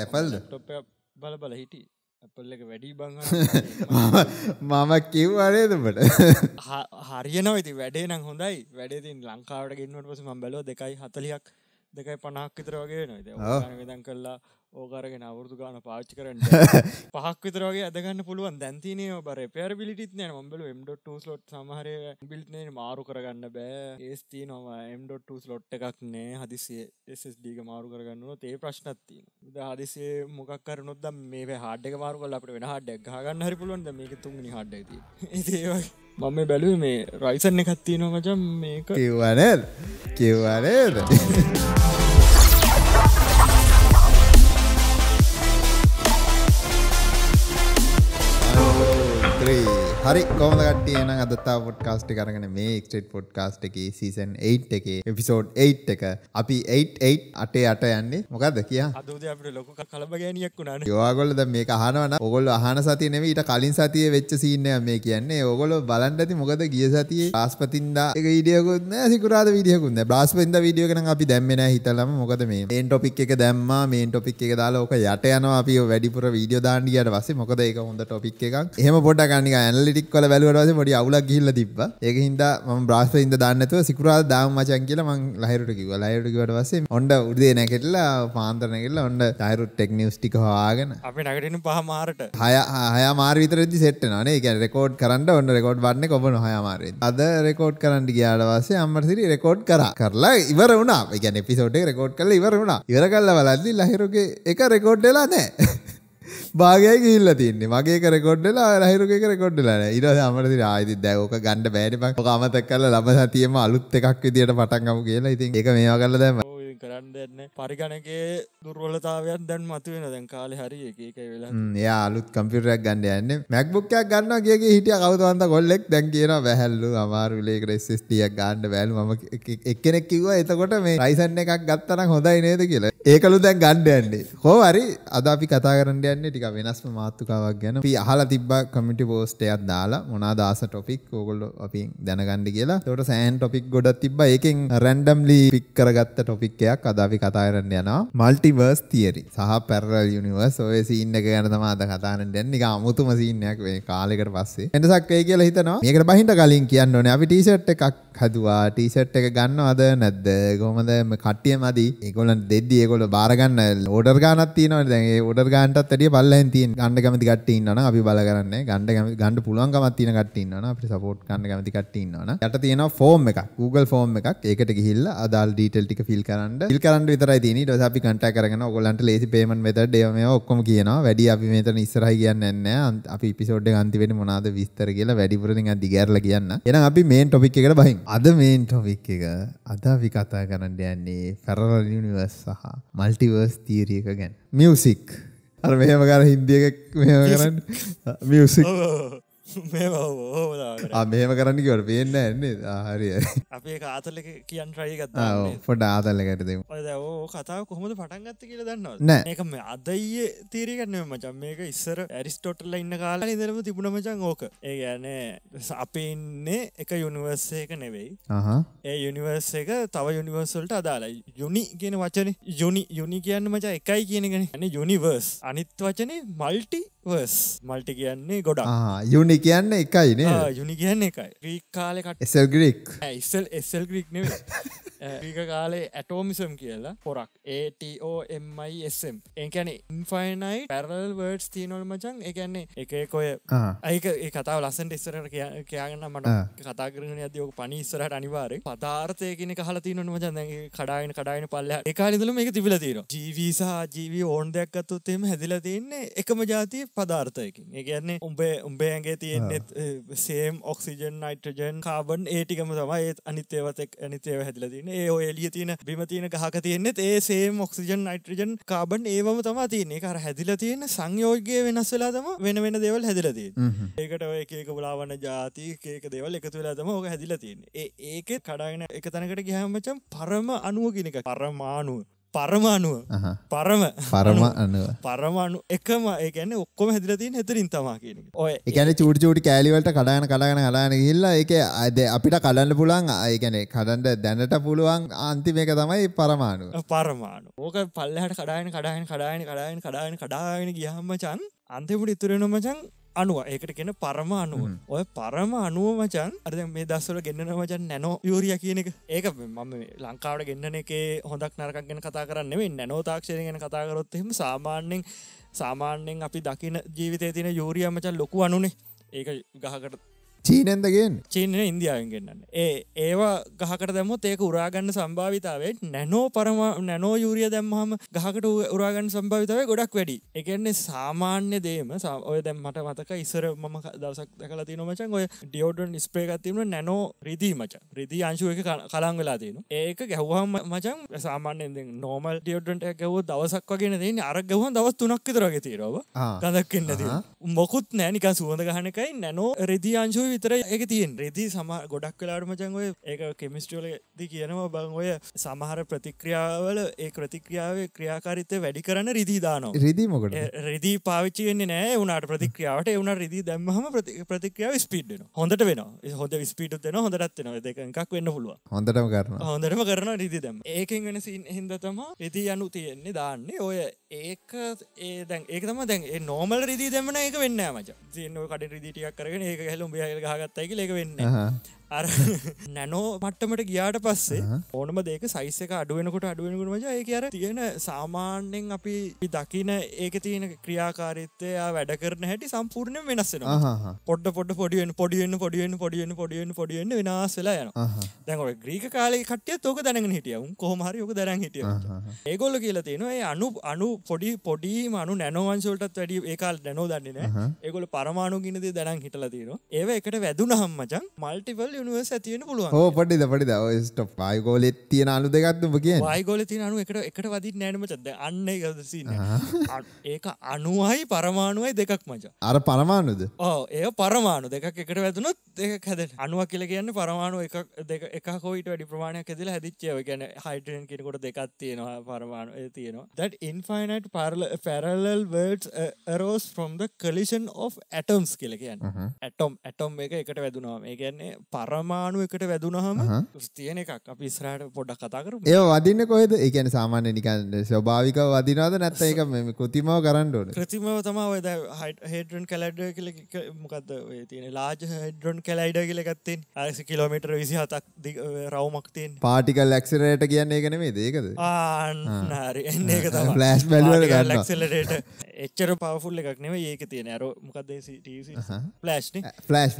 ඇපල්ද බල බල හිටි ඇපල් එක වැඩි බං මම කිව්වරේදමට හරියනවති වැඩේ නම් හොඳයි වැඩේතින් ලංකාවට ගන්නට පස ම බැලෝ දෙකයි හතලියක් දෙකයි පනක් විතර වගේ නොයිද දන් කරලා ඕකරගෙන අවුරදු ගාන පාච්චි කරන්න පහක් විතරගේ අදගන්න පුළුවන් දැන්තිනය බර පෙර පිලිටිත් නෑ ොම්බල ම්.ට ලොට් සමහර බිල්න මාරු කරගන්න බෑ ඒස්ති නොම ම්.ට ලොට් එකක් නෑ හදිසිේ එස්ඩික මාරු කරගන්නවා තේ ප්‍රශ්නත්තින ද හදිසේ මොකක් කරනොත් මේ හාඩක මාරුකල් අපට වෙන හඩක් ගන්න හරි පුළුවන්ද මේක තුන්ගනි හඩ්ඩ ඒවා මම බැලුව මේ රයිසන්න එකත්තිනවා මචම් මේක කිව්වනල් කිව්වනේද. හරි කොම ගටියන අදතා පොඩ්කාස්ට් කරගෙන මේ ක්ටේට් පොඩ්කාස්ට් එක සීසන් 8 එකේ එපිසෝඩ් 8 එක අපි 88 අටේ අට යන්නේ මොකක්ද කියා අදෝද අපට ලොක කලබගෑනියක් වුණා යවාගොල්ලද මේ අහනවන ඔගොල් අහන සතිය නෙවෙයි ඊට කලින් සතියේ වෙච්ච සීන් එක මේ කියන්නේ ඕගොල්ලෝ බලන්න ඇති මොකද ගිය සතියේ බ්‍රාස්පතින්දා එක වීඩියෝකුත් නැහැ සිකුරාදා වීඩියෝකුත් නැහැ බ්‍රාස්පතින්දා වීඩියෝ එක නම් අපි දැම්මේ නැහැ හිතලම මොකද මේ මේන් ටොපික් එක දැම්මා මේන් ටොපික් එක දාලා ඕක යට යනවා අපි වැඩිපුර වීඩියෝ දාන්න ගියාට පස්සේ මොකද ඒක හොඳ ටොපික් එකක් එහෙම පොඩ්ඩක් අනික ඇනලි ක්‍රිටික් වල බැලුවට පස්සේ පොඩි අවුලක් ගිහිල්ලා තිබ්බා. ඒක හින්දා මම බ්‍රාස්ටර් ඉඳ දාන්න නැතුව සිකුරාදා දාමු මචං කියලා මං ලහිරුට කිව්වා. ලහිරුට කිව්වට පස්සේ ඔන්න උදේ නැගිටලා පාන්දර නැගිටලා ඔන්න ලහිරුට ටෙක් නිවුස් ටික හොයාගෙන අපි නැගිටින පහ මාරට. හය හය මාර විතරදි සෙට් වෙනවා නේ. ඒ කියන්නේ රෙකෝඩ් කරන්න ඔන්න රෙකෝඩ් වන්නේ කොබන හය මාරෙන්. අද රෙකෝඩ් කරන්න ගියාට පස්සේ අම්මට සිරි රෙකෝඩ් කරා. කරලා ඉවර වුණා. ඒ කියන්නේ එපිසෝඩ් එක රෙකෝඩ් කරලා ඉවර වුණා. ඉවර කළා බලද්දි ලහිරුගේ එක රෙකෝඩ් වෙලා නැහැ. භාගය ගිල්ල තින්නේ මගේ රෙකොඩ්ඩලා රහිරුක රෙකොඩ්ඩලා ඉර අමරදි ආයිති දැවෝක ගණඩ බෑඩිපක් කමතක් කල ලබ සතියම අලුත් එකක් විදිට පටන්ගම කියලා ඉතින් එක මේවා කරල දැම ඉතින් කරන්න දෙන්න පරිගණකේ දුර්වලතාවයක් දැන් මතුවෙන දැන් කාලෙ හරි එකක වෙලා යා අලුත් කම්පිටරක් ගන්න යන්න මැක්බුක්කයක් ගන්න කියගේ හිටිය කවතවන්ත කොල්ලෙක් දැන් කියන වැහැල්ලු අමාරුලේක රෙස්ස්ටියක් ගන්න බෑලු ම එක්කෙනෙක් කිව්වා එතකොට මේ රයිසන් එකක් ගත්තන හොඳයි නේද කියලා ඒකළු දැන් ගණ්ඩ යන්නේ හෝ හරි අද අපි කතා කරන්න යන්නේ ටික වෙනස්ම මාත්තුකාවක් ගැන පි අහලා තිබ්බ කමිටි පෝස්ටයක් දාලා මොනා දාස ටොපික් ඕගොල්ල අපි දැනගන්න කියලා තොට සෑන් ටොපික් ගොඩත් තිබ එකෙන් රැන්ඩම්ලි පික් කරගත්ත ටොපික් එකක් අද අපි කතා කරන්න යනවා මල්ටිවර්ස් තියරි සහ පැරල් යුනිවර්ස් ඔය සීන් එක ගැන තමයි අද කතා කරන්න යන්නේ. ඒක අමුතුම සීන් එකක් මේ කාලෙකට පස්සේ. එතසක් වෙයි කියලා හිතනවා. මේකට බහින්න කලින් කියන්න ඕනේ අපි ටී-ෂර්ට් එකක් හදුවා. ටී-ෂර්ට් එක ගන්නවද නැද්ද? කොහමද මේ කට්ටිය මදි? ඒගොල්ලන් දෙද්දි ඒගොල්ලෝ බාර ගන්න ඕඩර් ගානක් තියෙනවනේ. දැන් ඒ ඕඩර් ගානටත් වැඩිය පල්ලෙන් තියෙන. ගන්න කැමති කට්ටිය ඉන්නවනම් අපි බල කරන්නේ. ගන්න කැමති ගන්න පුළුවන්කමක් තියෙන කට්ටිය ඉන්නවනම් අපිට සපෝට් කරන්න කැමති කට්ටිය ඉන්නවනම්. යට තියෙනවා ෆෝම් එකක්. Google ෆෝම් එකක්. ඒකට ගිහිල්ලා අදාල් ඩීටේල් ටික ෆිල් කරන්න කරන්න ඉල් කරන්න විතර තින ොසපි කට කරන ගොලන්ට ලේසි පේමන් වෙත ඩේම ඔක්කොම කියනවා වැඩි අපි මෙතන ඉස්සරහි කියන්න න්න අපි පිසෝඩ් අන්තිවෙන මොනාද විස්තර කියලා වැඩිපුරති අධිගැරල කියන්න එන අපි මේන් ටොපික් එකට බහින් අද මේන් ටොපික් එක අද අපි කතා කරන්න යන්නේ පැරල නිවර්ස් සහ මල්ටිවර්ස් තීරියක ගැන් මියසික් අර මෙහම කර හින්දියක මෙහම කරන්න මියසික් මෙහෙම කරන්න කිවට පේන්න ඇන්නේ හරිය අපේ කාතල කියන් ්‍රයගත් පොට ආතල්ලකට දෙම ඕ කතාව කොහොමද පටන්ගත්ත කියල දන්නවා නෑ එකම අදයියේ තීරකරන මචන් මේක ඉස්සර ඇරිස්ටොටල්ල ඉන්න කාලා ඉදරම තිබුණ මචන් ඕක ඒ ගැන අපි ඉන්නේ එක යුනිවර්ස එක නෙවෙයි ඒ යුනිවර්ස එක තව යුනිවර්සල්ට අදාලා යුනි කියන වචන යුනි යුනි කියන්න මචා එකයි කියනගෙන ඇන යුනිවර්ස් අනිත් වචනේ මල්ටි වර්ස් මල්ටි කියන්නේ ගොඩා යුනික් කියන්න එකයි නේ යුනි කියන්න එකයි ග්‍රීක් කාලෙකට එසල් ග්‍රීක් ඇසල් එසල් ග්‍රීක් නෙවේ ඒක eh. කාලේ ඇටෝමිසම් කියලා පොරක් ඒටෝMISM ඒකැන ඉන්ෆයිනයි පැරල් වර්ඩස් තිීනොල් මචන් එකන්නේ එකකොය අයික ඒ කතාව ලස්සන්ට ඉස්සරට කියයාගන්න මට කතාගරන අදයෝක පනිස්සරට අනිවාරය පධාර්ථයකන කහල තියනොන මචන් කඩායින කඩායින පල්ල එකකාලතුල මේක තිබල තිීර ජීවිසා ජීවී ඕන් දෙයක්කත්තුත්තෙම හැදිල තියන්නේ එකම ජාති පධාර්ථයකින් ඒගැන්නේ උඹේ උඹේන්ගේ තියෙන්නෙත් සේම් ඔක්සිජන් නයිටජන් කාබන් ඒටිකම තමයි ඒත් අනිතේවතෙක් අනිතේව හැදිලදින ඒ ඔය එලිය තියෙන බිම තියෙන ගහක තියෙන්නෙත් ඒ සේම් ඔක්සිජන් නයිට්‍රජන් කාබන් ඒවම තමා තියන්නේ කර හැදිල තියෙන සංයෝගය වෙනස් වෙලා තම වෙන වෙන දෙවල් හැදිලති ඒකට ඔය ඒක බලාවන්න ජාති ඒක දෙවල් එකතු වෙලා තම ඕක හැදිල තියන්නේ ඒකෙත් කඩාගෙන එක තැනකට ගහමචම් පරම අනුව කෙනක පරමානුව පරමාණුව පරම පරම අනුව පරමාණු එකම ඒකන ඔක්කොම හැදිරතින් හෙතරින් තමා කියන ඔය එකන චූට චූටි කෑලිවලට කඩාන කඩාගෙන කලාන හිල්ලා එක අද අපිට කඩන්න පුලන් අයගැන කඩන්ට දැනට පුළුවන් අන්තිමක තමයි පරමාණුව පරමාණු ඕක පල්ලහට කඩායන කඩායන කඩායන කඩායන කඩායන කඩාගෙන ගියහම්මචන් අන්තිපුට ඉතුරෙනමචන් අනුව ඒකට කියෙන පරම අනුව ඔය පරම අනුව මචන් අද මේ දස්සල ගෙන්න්නන මචන් නැනෝ යුරිය කියන එක ඒක මම ලංකාවට ගෙන්න්නන එක හොඳක් නරකක් ගැන කතා කරන්න මේ නැනෝ තාක්ෂණ ගැන කතාකරොත්තෙම සාමාන්‍යෙන් සාමාන්‍යෙන් අපි දකින ජීවිතය තින යුරියමචන් ලොකු අනුනේ ඒක ගහකට චීනෙන්ද ගෙන් චීනය ඉන්දියාවෙන් ගන්නන්න ඒ ඒවා ගහකට දැමුත් ඒක උරාගන්න සම්භාවිතාවේ නැනෝ පරම නැනෝ යුරිය දැම්මහම ගහකට උරාගන්න සම්භාවිතාවේ ගොඩක් වැඩි එකන්නේ සාමාන්‍ය දේම ඔය දැම් මට මතක ඉස්සර මම දවසක් දකලති නොමචන් ඔය ඩියෝඩන් ස්ප්‍රේගත්තිීම නැනෝ රිදී මච රිදි අංශුව එක කලං වෙලා තියෙන ඒක ගැහ්වාම මචන් සාමාන්‍යෙන් නෝමල් ඩියෝඩන්ට ගැව දවසක් වගෙන දෙන්න අර ගවන් දවස් තුනක් විතරගේ තීරව ගදක්කන්න ති මොකුත් නෑනික සුවඳ ගහනකයි නැනෝ රෙදි අංශුව විතර එක තියෙන් රෙදි සම ගොඩක් වෙලාටම චංගය ඒක කෙමිස්ටලද කියනවා බංඔය සමහර ප්‍රතික්‍රියාවල ඒ ප්‍රතික්‍රියාවේ ක්‍රියාකාරිතය වැඩි කරන්න රිදිදානවා රිදිීමකට රෙදි පාවිච්චි වෙන්නේ නෑ වුණට ප්‍රතික්‍රියාවට එවුණ රෙදි දැම්හම ප්‍රතික්‍රියාව ස්පිඩ්න හොඳට වෙන හොඳ ස්පිට දෙන හොඳටත් වෙන දෙක එකක් වෙන්න පුළුව හොඳටම කරන හොඳටම කරන රිදි දැම ඒකෙන් වෙනසි හින්දතම රෙදි යනු තියෙන්නේ දාන්නේ ඔය ඒක ඒ දැන් ඒක තම දැන් නෝමල් රිදි දෙමන එක වෙන්න මච කට රිදිටියක් කරගෙන ඒක හැලුම් ියල් ගහගත්තයික ලෙක වෙන්න අර නැනෝ මට්ටමට ගියාට පස්සේ ඕනම දෙක සයිසක අඩුවෙනකොට අඩුවෙනකුට මජ ඒ කියර තියෙන සාමාන්‍යෙන් අපි දකින ඒක තියෙන ක්‍රියාකාරිත්තය වැඩ කරන හැටි සම්පූර්ණය වෙනස්සෙන පොඩ පොඩ පොඩියෙන් පොඩියෙන් පොඩියෙන් පොඩියෙන් පොඩියෙන් පොඩියෙන් වෙනස්සලා යන දැකොට ග්‍රීක කාලේ කටය තෝක දැන හිටියවු කොහමහරි යක දැන හිටිය ඒගොල්ල කියලා තියෙනවා අනු අනු පොඩි පොඩි මනු නැනෝවංශවලටත් වැඩි ඒකාල් දැනෝ දන්නේ ඒගොල පරමාණු ගිනද දැනන් හිටලා තියෙනවා ඒව එකට වැදුන හම්මචන් මල්ටිවල් නිවර්ස ඇතිවෙන පුළුව ඕ පටිද පටිද ස්ට පයිගෝල තියන අලු දෙගත්ම කිය වයිගෝල තින අනු එකට එකට වදි නෑනම චද අන්න ගදසි ඒක අනුවයි පරමාණුවයි දෙකක් මච අර පරමාණුද ඕ ඒ පරමාණු දෙකක් එකට වැදනොත් දෙක හැද අනුව කියල කියන්න පරමාණු එක එක හෝයිට වැඩි ප්‍රමාණයක් ඇදිල හැදිච්චව ගැන හයිටෙන් කෙනකොට දෙකක් තියෙනවා පරමාණු තියෙනවා that infinite parallel parallel words uh, arose from the collision of atoms කියලා කියන්නේ atom atom එක එකට වැදුනවා ඒ කියන්නේ පර පරමාණුවකට වැදුනහම ස්තියන එකක් අපි ස්රාට පොඩක් කතාකර ඒ වදින්න කොහෙද එකන සාමාන්‍ය නිකන්න ස්වභාවික වදිනාද නැත්ත එක මෙම කෘතිමව කරන්නඩුවන ක්‍රතිමව තම ඔද හෙටන් කලඩ කල මොකක්ද තියෙන ලාජ හෙඩරන් කලයිඩ කියලගත්තෙන් අයස කිලෝමිටර විසි හතක් රවමක්තින් පාටිකල් ලක්සරට කියන්නේ එකනෙමේ දේකද ආන්නරි එන්න එක ලස් බැල ලක්සලට එච්චර පවෆුල් එකක් නෙව ඒක තියෙන අර මොකක්දේ ලාස්්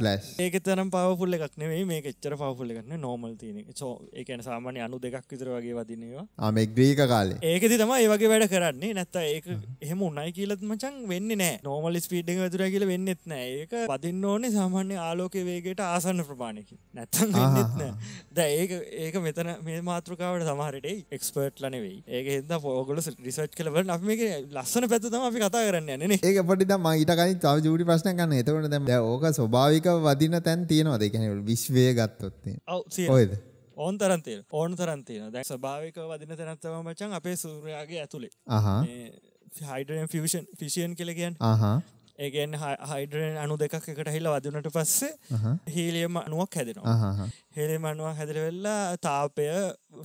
ලාස්් ඒක තරම් පවෆුල් එකක් නෙවෙයි නෙමේ මේක එච්චර පවපුල ගන්න නෝමල් තියෙන සෝ එකන සාමාන්‍ය අනු දෙකක් විතර වගේ වදිනවා ආම ග්‍රීක කාලේ ඒකති තම ඒ වගේ වැඩ කරන්නේ නැත්ත ඒක එහෙම උන්නයි කියලත් මචන් වෙන්න නෑ නෝමල් ස්පීඩ්ඩ වැතුර කියල වෙන්නෙත් නෑ ඒක පදින්න ඕනේ සාමාන්‍ය ආලෝක වේගේට ආසන්න ප්‍රමාණයකි නැත්තන් වෙන්නෙත්න ද ඒක ඒක මෙතන මේ මාතෘකාවට සමහරටයි එක්ස්පර්ට් ලනෙවෙයි ඒක හිද පෝගොල රිසට් කලබට අප මේක ලස්සන පැත්තතම අපි කතා කරන්න න ඒක පටි තම ඊටකයි තව ජූඩි ප්‍රශ්න කන්න එතවට දැම ඕක ස්වභාවික වදින තැන් තියෙනවා දෙකන විශ්ව වේ ගත්තොත්තිය ඔයද ඕන් තරන්තය ඕන තරන්තිය දැක් ස්භාවික වදින තැනත්තව මචන් අපේ සූරයාගේ ඇතුළේ හයිඩ ෆෂන් ෆිසියන් කලගෙන් හා ඒගෙන් හයිඩරෙන් අනු දෙකක් එකට හිල්ල වදනට පස්සේ හීලියම අනුවක් හැදෙනවා හෙළිම අනුවක් හැදිර වෙල්ලා තාපය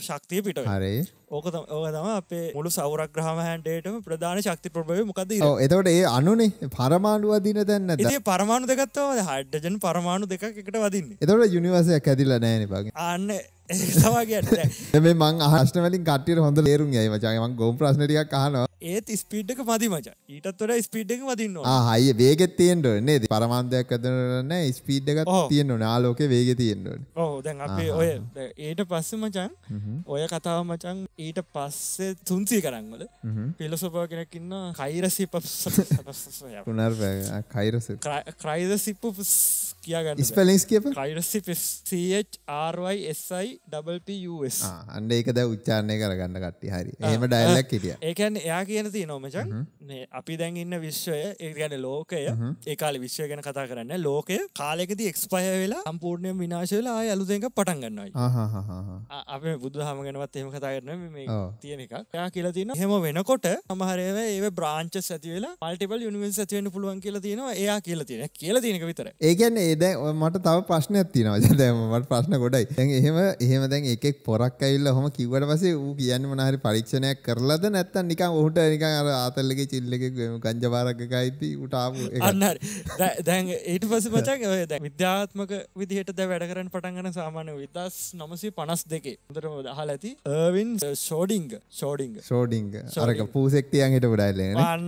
ශක්තිය පිට හරේ ඕක ඕක තම අපේ මුළු සෞරක්්‍රහම හැන්ඩේටම ප්‍රධාන ශක්ති ප්‍රබය මොකද එතවට ඒ අනුනේ පරමාණු වදින දැන්න ඒ පරමාණු දෙකත්තවද හඩ්ඩජන පරමාණු දෙකක් එකට වදින්න එතවට යුනිවසයක් ඇදිල නෑන බගේ අන්න ඒ මං අහශ්න වලින් කටියට හොඳ ලේරුම් යයි මචාගේ මං ගොම් ප්‍රශ්නටික කහනවා ඒත් ස්පීඩ් එක මදි මචා ඊටත් වඩා ස්පීඩ් එක මදින්නවා හයිය වේගෙත් තියෙන්න ඕනේ නේද පරමාන්තයක් හදන්න ස්පීඩ් එකක් තියෙන්න ඕනේ ආලෝකේ වේගෙ තියෙන්න ඕනේ ඔව් දැන් අපි ඔය ඊට පස්සේ මචං ඔය කතාව මචං ඊට පස්සේ 300 කරන් වල ෆිලොසොෆර් කෙනෙක් ඉන්නවා කයිරසිප් පුනර්වැ කයිරසිප් ක්‍රයිරසිප් කියාගන්න ස්පලස් කියප කයිරසිට RYSIWS අන්න ඒක දැ උච්චාරණය කරගන්න කට්ටි හරි එම ඩයිල්ලක් හිටිය ඒකන් එයා කියන ති නොමචන් අපි දැන් ඉන්න විශ්වය ඒගැන ලෝකය ඒකාල විශ්වය ගැන කතා කරන්න ලෝකය කාලෙකද එක්ස්පය වෙලා සම්පූර්ණය විනාශවෙලා අලුදක පටන් ගන්නයි අප බුදු හම ගැනවත් එම කතා කරන තියෙන එක යා කියලා තින හෙම වෙනකොට අමහරව ඒ බ්‍රාංච ඇතිවෙලා පල්ටිපල් යුනිවර්ස ඇතිවෙන පුළුවන් කියලා තියෙනවා එයා කියලා තියෙන කියලා තියෙනක විතර ඒගැන්නේ ඒදැ මට තව ප්‍රශ්නයක් තිනවජ දෑමට ප්‍රශ්න ගොඩයි ඇ එහෙම එහෙම දැන් එකෙක් පොරක් ඇල්ල හොම කිවට පසේ වූ කියන්න මනහරි පරීක්ෂණයක් කරලද නැත්තන් නිකම් ඔහුට නිකං අර ආතල්ලක චිල්ලක ගංජපාරක්කයිති උටාපු අන්න දැන් ඊට පස පචක් ද විද්‍යාත්මක විදිහට ද වැඩ කරන පටන්ගන සාමාන්‍ය විදස් නොමසි පනස් දෙකේ දරම දහල ඇති ඒවින් ෂෝඩිංග ෂෝඩිංග ෂෝඩිංග අරක පූසෙක්තියන් හිට ගොඩයිල අන්න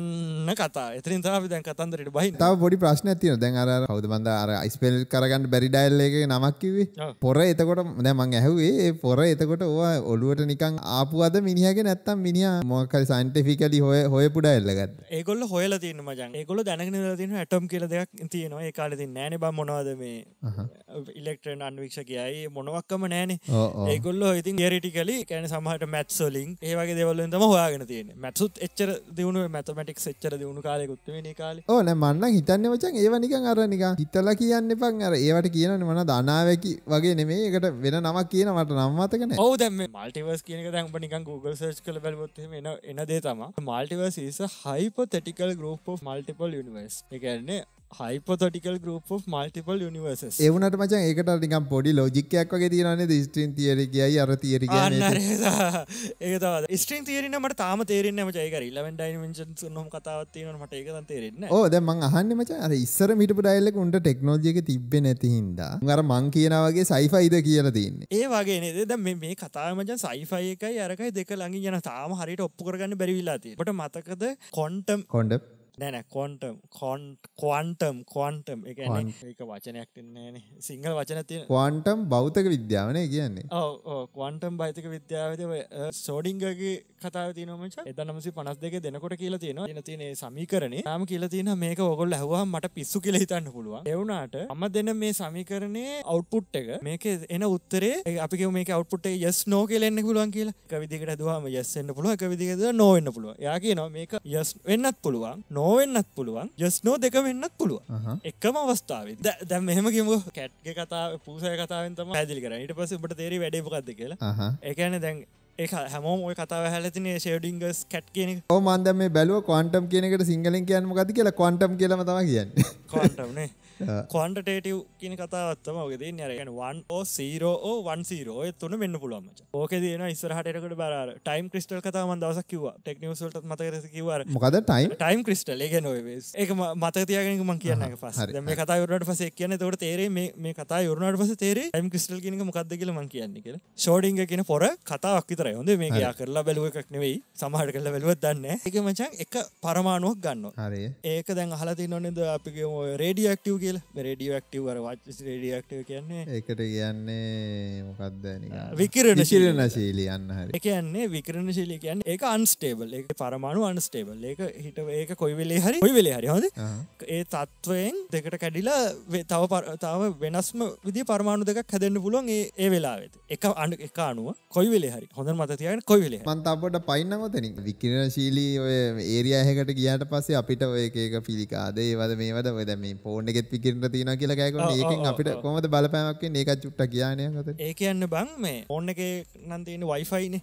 කතා එතරින් තාපි දැන් කතන්දරට බහි තාව පොඩි ප්‍රශ්න ඇතින දැන් අර කවදබඳ අර ස්පෙල් කරගන්න බැරි ඩයිල් එක නමක්කිවේ පොර එතකොට දැමං ඇහුවේ පොර එතකොට ඕ ඔලුවට නිකං ආපුුවද මිනිහග නැත්තම් මිනිිය මොකල් සයින්ටිෆිකලි හොය හොය පුඩ එල්ලගත් ඒගොල්ල හොල තින මජන් ඒකොල දැනගෙන තින ඇටම් කියල දෙයක් තියෙනවා ඒ කාලෙති නෑන බ මොනවාද මේ ඉලෙක්ට්‍රන අන්වික්ෂ කියයි මොනවක්කම නෑන ඒගොල්ල ඉතින් ගෙරිටි කලි කැන සමහට මැත්සොලින් ඒවගේ දෙවල්ලෙන් තම හයාගෙන තියෙන මැත්සුත් එච්චර දියුණු මැතමටික් එච්චර දියුණු කාලයකුත්ම කාල ඕන මන්න හිතන්න වචන් ඒවනික අරනික හිතල කිය කියන්න එපන් අර ඒවට කියනන මන දනාවැකි වගේ නෙමේ එකට වෙන නමක් කියන මට නම්මතකන ඔව දැම මල්ටිවර්ස් කියනක දැම්ප නිකන් Google සර්ච් කළ බැලොත් එන එනදේ තම මල්ටිවර්ස් හයිපොතටිකල් ගෝප් මල්ටිපල් නිවර්ස් එකන්නේ හයිපොතොටිකල් ගරුප් මල්ටිපල් නිවර්ස ඒවනට මචන් ඒකට නිකම් පොඩි ලෝජික්කයක් වගේ තියනේ ස්ට්‍රීන් තිේර කියයි අර තේර ඒ ස්ට්‍රීන් තේරන මට තාම තේරෙන මචයකර ලවන්ඩයිමෙන්ච නොම් කතාවත්තියන මට ඒක තේරෙන්න ඕද මං අහන්න මච අර ඉස්සර මිට ඩයිල්ලක උන්ට ටෙක්නෝජික තිබ්බ නැතිහින්ද අර මං කියනවගේ සයිෆයිද කියලා තින්නේ ඒ වගේ නේද මේ කතාමචන් සයිෆයි එකයි අරකයි දෙක ලඟින් යන තාම හරිට ඔප්පු කරගන්න බැරිවිලාතිට මතකද කොන්ටම් කොඩ නැන කොන්ටම් කොන් කොන්ටම් කොන්ටම් එක ඒක වචනයක් තින්නේන සිංහල වචන තිය කොන්ටම් බෞතක විද්‍යාවනය කියන්නේ ඕ කොන්ටම් බයිතක විද්‍යාවද සෝඩිංගගේ කතාව තිනම එදනමසි පනස් දෙක දෙනකොට කියලා තියෙන එන තින සමීකරණ ම කියල තින මේක ඔොල් ඇහවා මට පිස්සු කියල හිතන්න පුළුව එවුණට අම දෙන මේ සමීකරණය අවට්පුට් එක මේක එන උත්තරේ අපි මේක අවට්පුටේ යස් නෝ කියලෙන්න පුළුවන් කියලා කවිදිකට දවාම යස්සෙන්න්න පුළුව කවිදිකද නොවෙන්න පුළුව යාගේ නො මේක යස් වෙන්නත් පුළුවන් නෝ නෝවෙන්නත් පුළුවන් ජස් නෝ දෙක වෙන්නත් පුළුවන් uh-huh. එක්කම අවස්ථාව දැ මෙහම කිම කැට්ග කතා පූසය කතාවෙන්තම ඇදිලි කරන්නට පස බට තේරි වැඩපුකක්ද කියලා එකන uh-huh. දැන් එක හැමෝම ඔය කතාව හැලතින ෂේඩිංගස් කැට් කියන ඕ මන්ද මේ බැලුව කොන්ටම් කියනකට සිංහලින් කියන්නම ගති කියලා කොන්ටම් කියලම තම කියන්න කොන්ටම්නේ කොන්ටටේටව් කියන කතාවත්තම ඔකද නරගෙන වන් සීරෝ වන්සීරෝ තුන මෙන්න පුළුවමච ඕක දන ඉස්රහටකට බර ටයිම් ක්‍රිස්ටල් කතාම දවස කිව ටෙක්නිවසල්ට මතකර කිවර මොකද ටයිම් ටයිම් ක්‍රිස්ටල් එක නොවේස් එක මතතියගෙනක මං කියන්න පස මේ කතා යුරට පස කියන තවට තේරේ මේ කතා යුරනට පස තේරේ ටයිම් ක්‍රිස්ටල් කියනක මොකක්ද කියල මං කියන්නේ කියල ෂෝඩිංග කියන පොර කතාවක්කිතර හොඳ මේ ගයා කරලා බැලුව එකක් නෙවෙයි සමහට කරලා බැලුවත් දන්න එක මචන් එක පරමාණුවක් ගන්න හරි ඒක දැන් හලති නොන්නද අපිගේ රේඩිය ක්ටව කියල රඩිය ක්ටව කර රඩිය ක්ටව කියන්නේ එකට කියන්නේ මොකක්ද විකරණ ශිලන ශීලියන්න හරි කියන්නේ විකරණ ශීලි කියන්න ඒ අන්ස්ටේබල් එක පරමාණු අන්ස්ටේබල් ඒක හිට ඒක කොයිවෙලේ හරි ඔයි වෙලේ හරි හොද ඒ තත්ත්වයෙන් දෙකට කැඩිලා තව පරතාව වෙනස්ම විදි පරමාණු දෙක හැදන්න පුළුවන් ඒ වෙලාවෙත් එක අන්න එක අනුව කොයි වෙලේ හරි හොඳ මත තියන කොයිල මන්තපට පයින්නමතන විකිරණශීලී ඔය ඒරියහකට ගියාට පස්සේ අපිට ඔයකක පිළිකාදේ වද මේවද වද මේ පෝර්න එකෙත් පිකිරට තියෙන කියලකෑක ඒකින් අපිට කොමද බලපෑමක් ඒක චුට්ට කියානයකත ඒ කියන්න බං මේ ඔන්න එක නන්තින වයිෆයින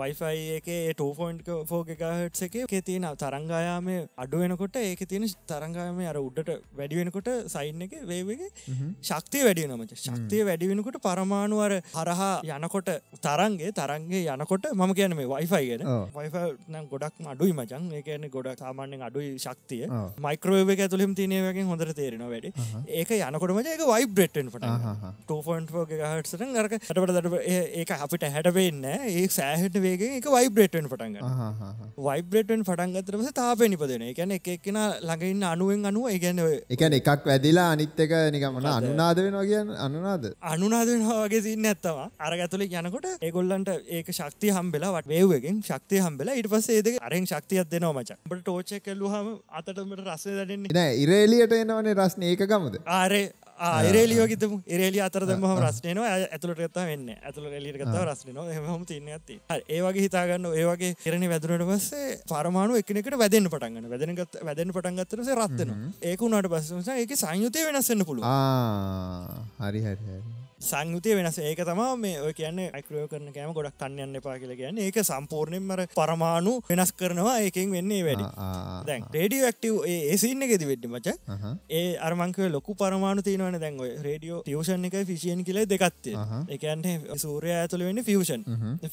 වයිෆයි එක 2.ෝගහට් එක එක තියෙන තරංගායාම අඩුවෙනකොට ඒක තියෙන තරංගායම අර උඩට වැඩිවෙනකොට සයින් එක වේවගේ ශක්තිය වැඩිය නොමච ශක්තිය වැඩිවෙනකොට පරමාණුවර හරහා යනකොට තරන්ගේ තරන්ගේ මේ යනකොට මම කියන මේ වයිෆයි ගෙන වයිෆ නම් ගොඩක් අඩුයි මචන් ඒ කියන්නේ ගොඩක් සාමාන්‍යෙන් අඩුයි ශක්තිය මයිකරෝව එක ඇතුලින් තිනයකින් හොඳට තේරෙන වැඩි ඒක යනකොටම ඒක වයිබ්‍රෙට්ෙන් පට 2.4 හටසට අරක හටට දට ඒක අපිට හැට වෙන්න ඒ සෑහට වේගෙන් එක වයිබ්‍රේටෙන් පටන්ග වයිබ්‍රේටෙන් පටන්ගතරම තාපය නිපදන එකැන එකක්න ළඟඉන්න අනුවෙන් අනුව ඒගැන එකැන එකක් වැදිලා අනිත්තක නිකමන අනුනාද වෙනවා කියන්න අනුනාද අනුනාද වෙනවාගේ සින්න ඇත්තවා අරගතුලි යනකොට ඒගොල්ලන්ට ඒක එක ශක්තිය හම්බෙලා වට වේවගෙන් ශක්තිය හම්බෙලා ඉට පසේ දෙක අරෙන් ශක්තියක් දෙනවා මච බට ටෝච කල්ලුහම අතටමට රස්සේ දටන්නේ නෑ ඉරේලියට එනවනේ රස්න ඒක ගමද ආරේ රේලියෝගතම රේලි අතර දම රස්නන ඇතුලට ගත්තා වෙන්න ඇතුල එලිට ගත්ත රස්න හම තින්න ඇති ඒවගේ හිතාගන්න ඒවගේ කරණ වැදරට පස්සේ පරමාණු එකනකට වැදෙන් පටන්ගන්න වැදනගත් වැදෙන් පටන්ගත්තරස රත්වන ඒකුණට පස්සස ඒක සංයුතය වෙනස්සන්න පුළුව හරි හැරි සංයුතිය වෙනස් ඒක තමා මේ ඔය කියන්නේ අයිකරය කරන කෑම ගොඩක් කන්නයන්න එපා කියල කියන්න ඒක සම්පූර්ණයෙන්මර පරමාණු වෙනස් කරනවා ඒකෙන් වෙන්නේ වැඩි දැන් රේඩියෝ ඇක්ටව ඒසින්න එකෙති වෙඩ්ඩි මච ඒ අර්මංකව ලොකු පරමාණු තියෙනවන දැන්ව රේඩියෝ ියෂන් එක ෆිසියන් කියල දෙකත්තේ එකන්නේ සූරය ඇතුළ වෙන්න ෆෂන්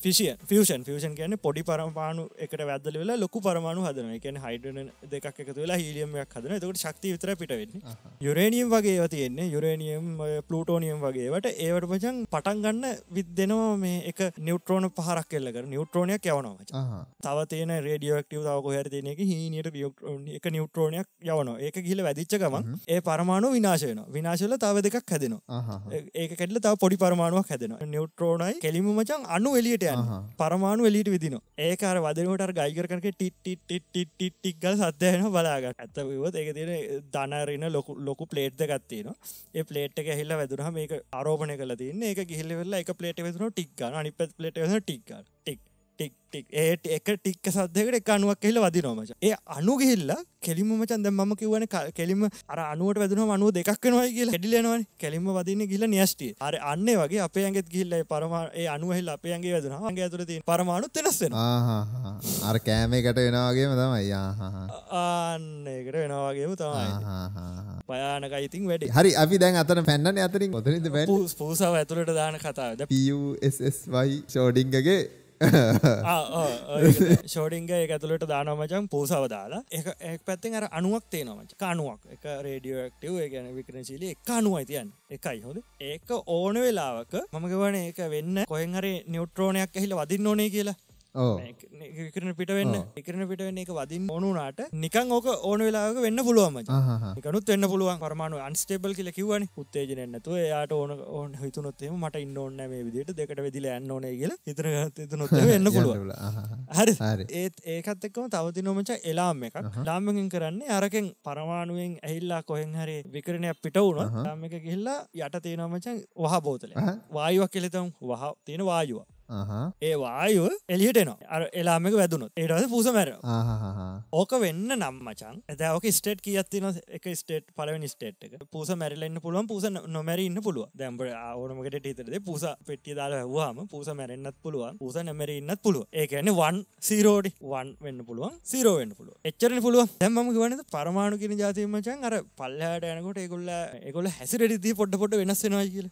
ෆිසිය ෆෂන් ෆෂන් කියන පොඩි පරමාණු එකට වැදල වෙලා ලොකු පරමාණු හදන එකන හයිඩන දෙකක් එකතු වෙලා හිලියම්යක් හදන තකට ශක්ති විතර පිටවෙන්න යුරේනියම් වගේ තියෙන්නේ යුරේනියම් පලටෝනියම් වගේට ඒවට පචන් පටන් ගන්න විදෙනවා මේ එක නිියවට්‍රෝන පහරක් කෙල්ලක නිියවට්‍රෝනයක් යවනවා තව තියෙන රඩියෝක්ටව තාවක හැරතියනෙක හිනයට ියෝක්ටෝන එක නිියවට්‍රෝනයක් යවන ඒක ගිල වැදිච්ච ගමන් ඒ පරමාණු විනාශයන විනාශල තව දෙකක් හැදෙනවා ඒක කෙටල තව පොඩි පරමාණුවක් හැදෙන නිියවට්‍රෝනයි කෙලිම මචන් අනු එලියට යන පරමාණු එලිට විදින ඒකර වදනට ගයිකරක ටිටිටිටිටික් ගල් සත්්‍යයන බලාගට ඇත්තවත් එක තියෙන දනරන්න ලොකු ලොකු පලේට්ද ගත්තියන ඒ පලේට් එක හෙල්ල වැදුරහ මේක අරෝපන කල තින්න එක ගිහිල්ල වෙල්ලා එක පලේට වෙන ටික්ගන අනි පත් පලට වෙන ටික්ග ටික් ටික්ටික් ඒට එක ටික්ක සදකට එක අනුවක් කෙල්ල වදි නොමච ඒ අනුගෙල්ල කෙලිම මචන්ද ම කිවන කෙලිම අර අනුවට වැදන අනුව දෙකක් නොයි කියලා හෙඩිලනවන් කෙලිම වදින්න ගිල නිියස්ටි අර අන්න වගේ අපේ ඇගෙත් ගිල්ල පරමඒ අනුවහෙල් අපේන්ගේ වැදන ගේ තුරති පරමාණු තෙනස්සෙන අර කෑමකට වෙනවාගේම තමයි ආන්නකට වෙනවාගේම තමයි පයානක ඉතින් වැඩ හරි අපි දැන් අතන පැන්න අතරින් ොතරින් පූසාව ඇතුළට දාන කතාවද පවයි ෂෝඩිංගගේ ෂෝඩිංග එක ඇතුළට දානමචන් පූසව දාලා එක එක් පැත්තෙන් අර අනුවක් තේනමච කනුවක් එක රේඩියෝක්ටව ගැන විකරශීලි එක අනුවයි තියන් එකයි හොද ඒක ඕන වෙලාවක මමගවන ඒක වෙන්න කොහෙන් හරි නිියුට්‍රෝණයක් ඇහිල වදින්න ඕනේ කියලා කරන පිට වෙන්න එකරන පිට වෙන්න එක වදින් ඕනුනාට නිකං ඕක ඕන වෙලාග වෙන්න පුළුවම කනුත් වෙන්න පුළුවන් පරමාණු අන්ස්ටේබල් කියල කිවන උත්තේජන නැතුව යාට ඕන ඕන හිතුනොත්තේම මට ඉන්න ඕන්න මේ විදිට දෙකට වෙදිල යන්න ඕනේ කියල ඉතර හිතනොත් වෙන්න පුළුව හරි ඒත් ඒකත් එක්කම තවති නොමච එලාම එකක් ලාමකින් කරන්නේ අරකෙන් පරමාණුවෙන් ඇහිල්ලා කොහෙන් හරි විකරණයක් පිට වුණ ලාම එක ගිහිල්ලා යට තියෙනමචන් වහ බෝතලය වායුවක් කෙලෙතම් වහ තියෙන වායවා Uh-huh. ඒ වායුව එලියට නවා අර එලාමක වැදුනොත් ඒටස පුස මැර ඕක වෙන්න නම්මචන් ඇදක ස්ටේට් කියත්තින එක ස්ටේට් පලවෙනි ස්ටේට් එක පුස මැරලෙන්න්න පුළුවන් පුස නොමැර ඉන්න පුළුව දැම්බ ඕනමකට ටීතරද පුස පෙට්ටි දාල හවාම පුස මැරෙන්න්නත් පුළුවන් පුස නැමර ඉන්නත් පුළුව ඒකන වන් සීරෝඩි වන් වෙන්න පුළුවන් සීරෝවෙන්න්න පුළුව එච්චරන පුළුව දැම්ම වන පරමාණු කියන ජාතිීමචන් අර පල්ලහට යනකොට එකුල්ල එකොල හැසිරටදී පොඩ්ඩ පොට වෙනස්සෙනවා කියල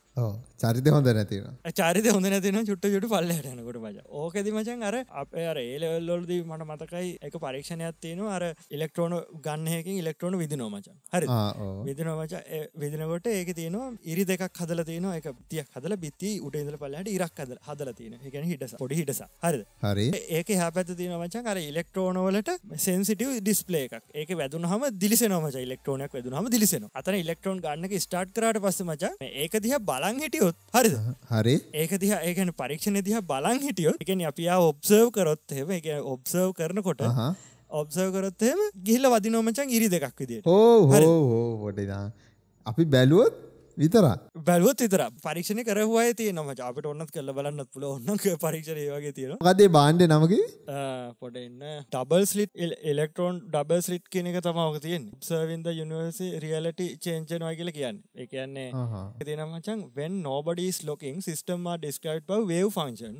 චරිත හොඳ නැතිව චරිත හොඳ නැතින චුට්ට චුට පල පල්ලට යනකොට මච ඕකෙදි මචන් අර අප අර ඒලවල්ලොල්දී මට මතකයි එක පරීක්ෂණයක් තියෙන අර ඉලෙක්ට්‍රෝන ගන්නයකින් ඉලෙක්ට්‍රෝන විදිනෝ මචන් හරි විදිනෝ මච විදිනකොට ඒක තියෙනවා ඉරි දෙකක් හදල තියෙන එක තියක් හදල බිත්ති උට ඉදල පල්ලට ඉරක් හද හදල තියෙන එකන හිටස පොඩි හිටස හරි හරි ඒක හැපැත තියෙන මචන් අර ඉලෙක්ට්‍රෝනවලට සෙන්සිටව ඩිස්පලේ එකක් ඒක වැදුනහම දිලිසනමච ඉලෙක්ට්‍රෝනක් වැදුනහම දිලිසෙන අතන ඉලෙක්ට්‍රෝන් ගන්න ස්ටාට් කරට පස්ස මචා ඒක දිහ බලන් හිටියොත් හරිද හරි ඒක දිහ ඒකන පරීක්ෂණ දිහ දිහ බලන් හිටියොත් එකන අපියා ඔබ්සර්ව් කරොත් හෙම එක ඔබ්සර්ව් කරනකොට ඔබ්සර්වකරොත්හෙම ගිහිල වදිනෝමචන් ඉරි දෙකක් විදිට හෝ හෝ හෝ හොඩදා අපි බැලුවොත් විතර බැලුවත් විතර පරීක්ෂණ කරහුවය තියනම අපට ඔන්නත් කල්ල බලන්නත් පුල ඔන්න පරීක්ෂණය වගේ තියෙන ගදේ බාන්්ඩ නමකි පොට එන්න double slit electron double slit කියන එක තමාවක තියෙන් සර්වින්ද යනිවර්සි රියලටි චේන්චනවා කියල කියන්න එකන්නේ තිනමචන් වෙන් නෝබඩස් ලොකින් සිස්ටම ඩිස්කට් බව වේව් ෆංක්ෂන්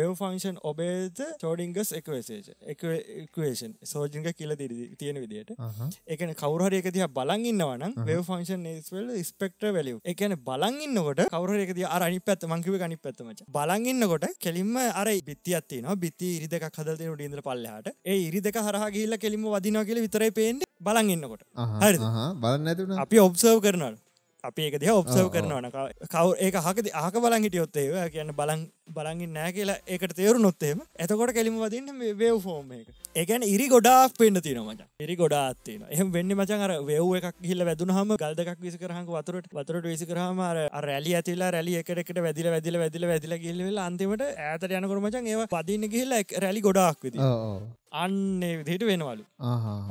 වේව් ෆංක්ෂන් ඔබේද චෝඩිංගස් එකවේශේෂ එකක්වේෂන් සෝජිංග කියල තියෙන විදිට එකන කවරහරයක තිය බලන් ඉන්නවන වේව් ෆංක්ෂන් ස්වල් ස්පෙක්ට්‍ර වැල කලු එකන බලංඉන්නකොට කවරෙකද අරනි පැත් මංකිව ගනි පැත්තමච බලංඉන්නකොට කෙලින්ම අර බිත්තියත්ති න බිත්ති ඉරිදක කදල්තින ඩීන්ද්‍ර පල්ලහට ඒ ඉරිදක හරහ කියල්ල කෙලිම වදිනගල විතරයි පේෙන්ට බලංඉන්නකොට හරි බලන්න අපි ඔබ්සව් කරනට අපි ඒකද ඔබ්සව් කරනවන කවර ඒ හකද ආක බලන් හිටියොත්තේ කියන්න බලන් බලගින් නෑ කියලා එකට තේරුනොත් එම එතකොට කෙලිම වදන්න වේව් ෆෝර්ම එක එකැන ඉරි ගොඩාක් පෙන්න්න තියෙන මච ඉරි ගොඩාත්තින එහම වෙන්න මචන් අර වේව් එකක් හිල්ල වැදුනහම ගල්දක් විසි කරහක වතුරට වතුරට විසි කරහම අර රැලි ඇතිලා රැලි එකට වැදිල වැදිල වැදිල වැදිල ගිල්ල අන්තිමට ඇතට යනකරමචන් ඒ පදින්න ගිල්ල රැලි ගොඩාක් විදි අන්නේ විදිට වෙනවලු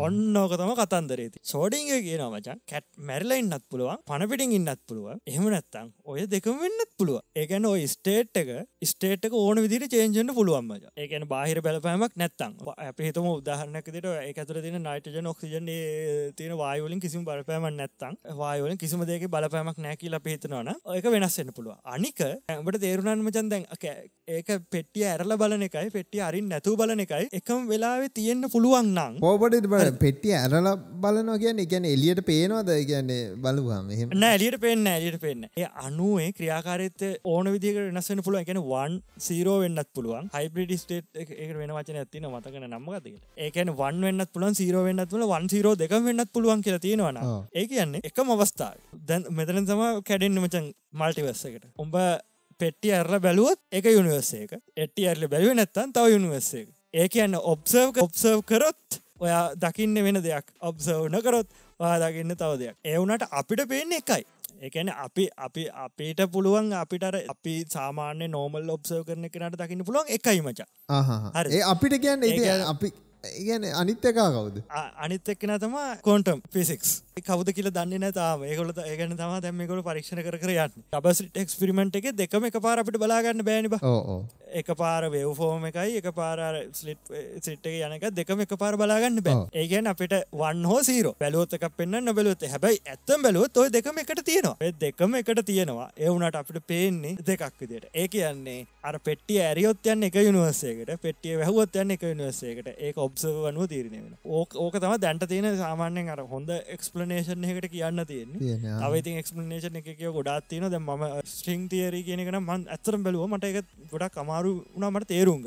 ඔන්න ඕකතම කතන්දරේති සෝඩිංග කියන මචන් කැට් මැරලයින්නත් පුළුවන් පණපිටින් ඉන්නත් පුළුව එහම නැත්තං ඔය දෙකම වෙන්නත් පුළුව එකන ඔයි ස්ටේට් එක ස්ටේට්ක ඕන විදිට චේන්ජෙන්ට පුළුවන්ම ඒකන බාහිර බැලපෑමක් නැත්තං අපි හිතම උදාහරනැකදිට එකතුර තින නයිටජන ඔක්සිජන් තියෙන වායවලින් කිසිම බලපෑම නැත්තං වායවලින් කිසිම දෙක බලපෑමක් නැකි ලපහිතනවන ඒක වෙනස්සෙන්න්න පුළුව අනික ඇමට තේරුණන්මචන් දැන් ඒක පෙටිය ඇරල බලන එකයි පෙටිය අරින් නැතු බලන එකයි එකම වෙලාවෙ තියෙන්න්න පුළුවන් නම් පෝපට පෙටිය ඇරල බලනවා කියන්න එකැන එලියට පේනවාද කියන්නේ බලවාම එහම නෑ එලියට පෙන්න්න ඇලියට පෙන්න්න ඒ අනුවේ ක්‍රියාකාරත ඕන විදිකට වෙනස්සෙන පුළුව එකන වා වන් සීරෝ වෙන්නත් පුළුවන් හයිපිඩි ස්ටේට් එක වෙන වචන ඇතින මතකන නම්මගතිකට ඒකන වන් වෙන්න පුළන් සීරෝ වෙන්න තුළ වන් සීරෝ දෙක වෙන්නත් පුළුවන් කියලා තියෙනවන ඒ කියන්නේ එකම අවස්ථාව දැන් මෙතන තම කැඩෙන්න්න මචන් මල්ටිවස්සකට උඹ පෙට්ටි ඇරල බැලුවත් එක යුනිවස්සේක එට්ටි ඇරල බැලුව නැත්තන් තව යුනිවස්සේ ඒ කියන්න ඔබ්සර්් ඔබ්සර්් කරොත් ඔයා දකින්න වෙන දෙයක් ඔබ්සර්් නකරොත් වාදාගන්න තව දෙයක් එවුනට අපිට පේන එකයි එකන අපි අපි අපිට පුළුවන් අපිට අපි සාමාන්‍ය නෝමල් ඔබ්සව කරන කරට දකින්න පුළුවන් එකයි මචා ඒ අපිට කියන්න ඒ අපි ඉගැන අනිත් එකා කවුද අනිත් එක්කෙන තමා කොන්ටම් ෆිසිික්ස් කවද කියල දන්න නතාම ඒකොල ඒගන තම දැමකොල පරීක්ෂණ කර යන්න ටබසිට එක්ස්පිරිමෙන්ට් එක දෙකම එක පාර අපිට බලාගන්න බෑනිබ එක පාර වව්ෆෝම එකයි එක පාර ස්ලිට් සිට්ක යනක දෙකම එක පාර බලාගන්න බෑ ඒගැන් අපිට වන් හෝ සීරෝ බැලෝතක පෙන්න්න බැලොත් හැබයි ඇත්තම් බැලොත් ඔය දෙකම එකට තියෙනවා දෙකම එකට තියෙනවා ඒවුනට අපිට පේන්නේ දෙකක් විදියට ඒ කියන්නේ අර පෙට්ටිය ඇරියොත් යන්න එක යුනිවර්සේකට පෙටිය වැහුවත් යන්න එක යුනිවර්සේකට ඒ ඔබ්සව වනුව තීරණය වෙන ඕක ඕක තම දැන්ට තියෙන සාමාන්‍යෙන් අර හොඳ එක්ස්පලන් එක්ස්පලනේෂන් එකට කියන්න තියෙන අවති එක්ස්පලනේෂන් එක කිය ගොඩත් තින ද ම ස්ටිං uh, තිේරී කියනෙන මන් ඇතරම් බැලුව මට එක ගොඩක් අමාරු වුණමට තේරුන්ග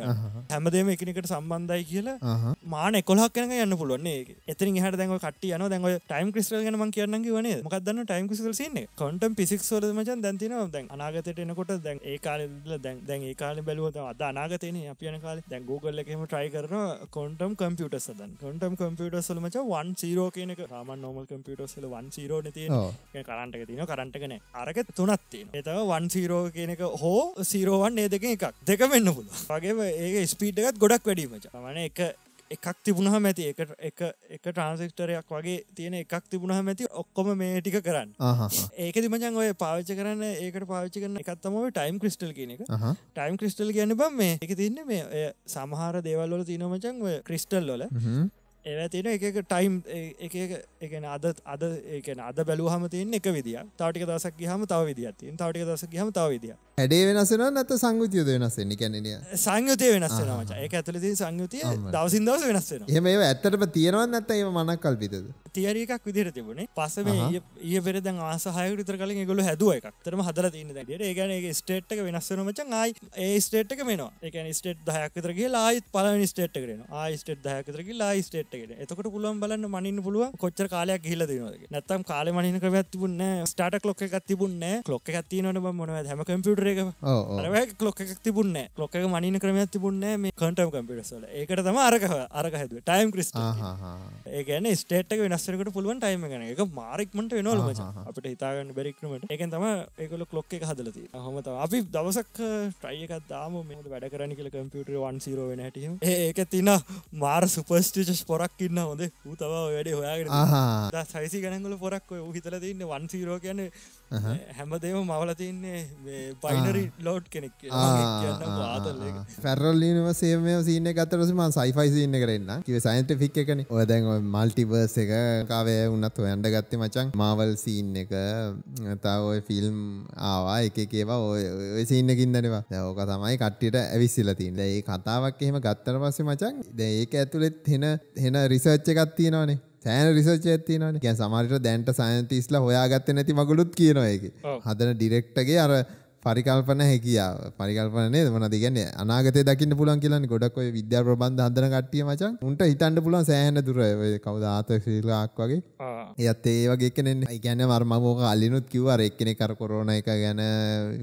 හැමදේම එකනකට සම්බන්ධයි කියලා මාන කොලක් කන යන්න පුලන්නේ එතින් හට දැව කට යන දැව ටයිම් ක්‍රිස්ටල් ගනම කියන්න වන මොකදන්න ටයිම් ිල් සින්නේ කොටම් පිසික් ෝද මචන් දැතින දැන් අනාගතයට එනකොට දැන් ඒ කාලල දැන් දැන් ඒ කාල බැලුවත අද අනාගතයන අපියන කාල දැන් ගෝගල්ල එකම ට්‍රයි කරන කොටම් කම්පියුට සදන් කොටම් කම්පියුට සල්මච වන් සීරෝ කියනක රාමන් නෝමල් කම්පිය කම්පියටස්සල වන් සීරෝන තියෙන කරන්ටක තින කරටගන අරක තුනත් තියෙන එතව වන් සීරෝ කියනක හෝ සීරෝවන් ඒ දෙක එකක් දෙක වෙන්න පුල වගේ ඒ ස්පීට්ගත් ගොඩක් වැඩීමච මන එක එකක් තිබුණහ මැති එක ට්‍රන්සික්ටරයක් වගේ තියෙන එකක් තිබුණහ මැති ඔක්කොම මේ ටික කරන්න ඒක තිමචන් ඔය පාවිච්ච කරන්න ඒකට පාවිච්චි කරන එකත්තම ටයිම් ක්‍රිස්ටල් කියන එක ටයිම් ක්‍රිස්ටල් ගැන බම් මේ එක තින්න මේ සමහර දේවල්ල තිනමචන් ක්‍රිස්ටල් ලොල එන තියෙන එක ටයිම් එකන අද අද එකන අද බැලූ හම තියන එක විදිිය තාටික දසක් හම තව විදිිය තින් තාටික දසක් හම තව විදිිය හැඩේ වෙනස්සෙන නැත සංගතියද වෙනස්සෙන් කැනනිය සංයුතිය වෙනස්සෙනමට ඒක ඇතුලති සංයුතිය දවසින් දවස වෙනස්සෙන එහම ඒ ඇත්තටම තියෙනවා නැත ඒ මනක් කල්පිතද තියරි එකක් විදිර තිබුණේ පසම ඒ පෙරද ආසාහයුරිතර කලින් ගොල හැදුව එකක් තරම හදර තින්න දැට ඒගැනගේ ස්ටේට් එක වෙනස්සෙනමච ආයි ඒ ස්ටේට් එක වෙනවා එක ස්ටේට් දයක්කතරගේ ලායිත් පල ස්ටේට් කරන ආයිස්ටේට් දයක්කතරගේ ලායි ස්ටේට්කට එතකට පුළුවන් බලන්න මනින්න පුළුව කොච්චර කාලයක් හිල දෙනවාගේ නැත්තම් කාල මනින කරවත්තිබුන්න ස්ටාට ලොක එකක් තිබුන්න ලොක එකත්තිනට මොනව හැම කම්පියුටර කම්පිටරක ලොක තිබුන්න ලොක මනින ක්‍රමයක් තිබුන්න මේ කටම් කම්පිටසල ඒකට තම අරක අරක හැද ටයිම් ක්‍රිස් ඒගන ස්ටේට්ක වෙනස්සරකට පුළුවන් ටයිම ගන එක මාරක්මට වෙනොල අපට හිතාගන්න බැරික්නමට එක තම එකල ලොක්ක හදලති හොමත අපි දවසක් ටයික දාම මෙ වැඩ කරන කියල කම්පියුටර වන් සරෝ වෙන හැටිය ඒක තින මාර සුපස්ටිචස් පොරක් ඉන්න හොඳ ූතව වැඩේ හොයාගෙන සයිසි ගනගල පොරක් හිතල තින්න වන් සීරෝ කියන හැමදේම මවල තින්නේ පයි මයිනරි ලෝට් කෙනෙක් පැරල්ලීනව සේමය සිීන කතරසම සයිෆයි සින්න කරන්න කිව සයින්ටිෆික් එකන ඔය දැන් මල්ටිවර්ස එක කාවය උන්නත් ඔයන්ඩ ගත්ත මචන් මාවල් සීන් එක තාව ඔය ෆිල්ම් ආවා එක කියවා ඔය සිීන්නකින්දනවා දෝක තමයි කට්ටිට ඇවිස්සිලතින් ඒ කතාවක් එහෙම ගත්තර පස්සේ මචන් ද ඒක ඇතුළෙත් හෙන හෙන රිසර්ච්ච එකත්ති නවානේ සෑන රිසච් ඇතින ගැ සමරිට දැන්ට සයන්තිස්ල හොයාගත්ත නැති මගුලුත් කියනවායක හදන ඩිරෙක්ටගේ අර පරිකල්පන හැකියාව පරිකල්පන නේද මොනවද කියන්නේ අනාගතේ දකින්න පුළුවන් කියලානේ ගොඩක් ඔය විද්‍යා ප්‍රබන්ධ හදන කට්ටිය මචං උන්ට හිතන්න පුළුවන් සෑහෙන දුර ඔය කවුද ආතල් ශ්‍රීලාක් වගේ එයත් ඒ වගේ එක්කෙනෙන්නේ ඒ කියන්නේ මම ඕක අලිනුත් කිව්වා අර එක්කෙනෙක් අර කොරෝනා එක ගැන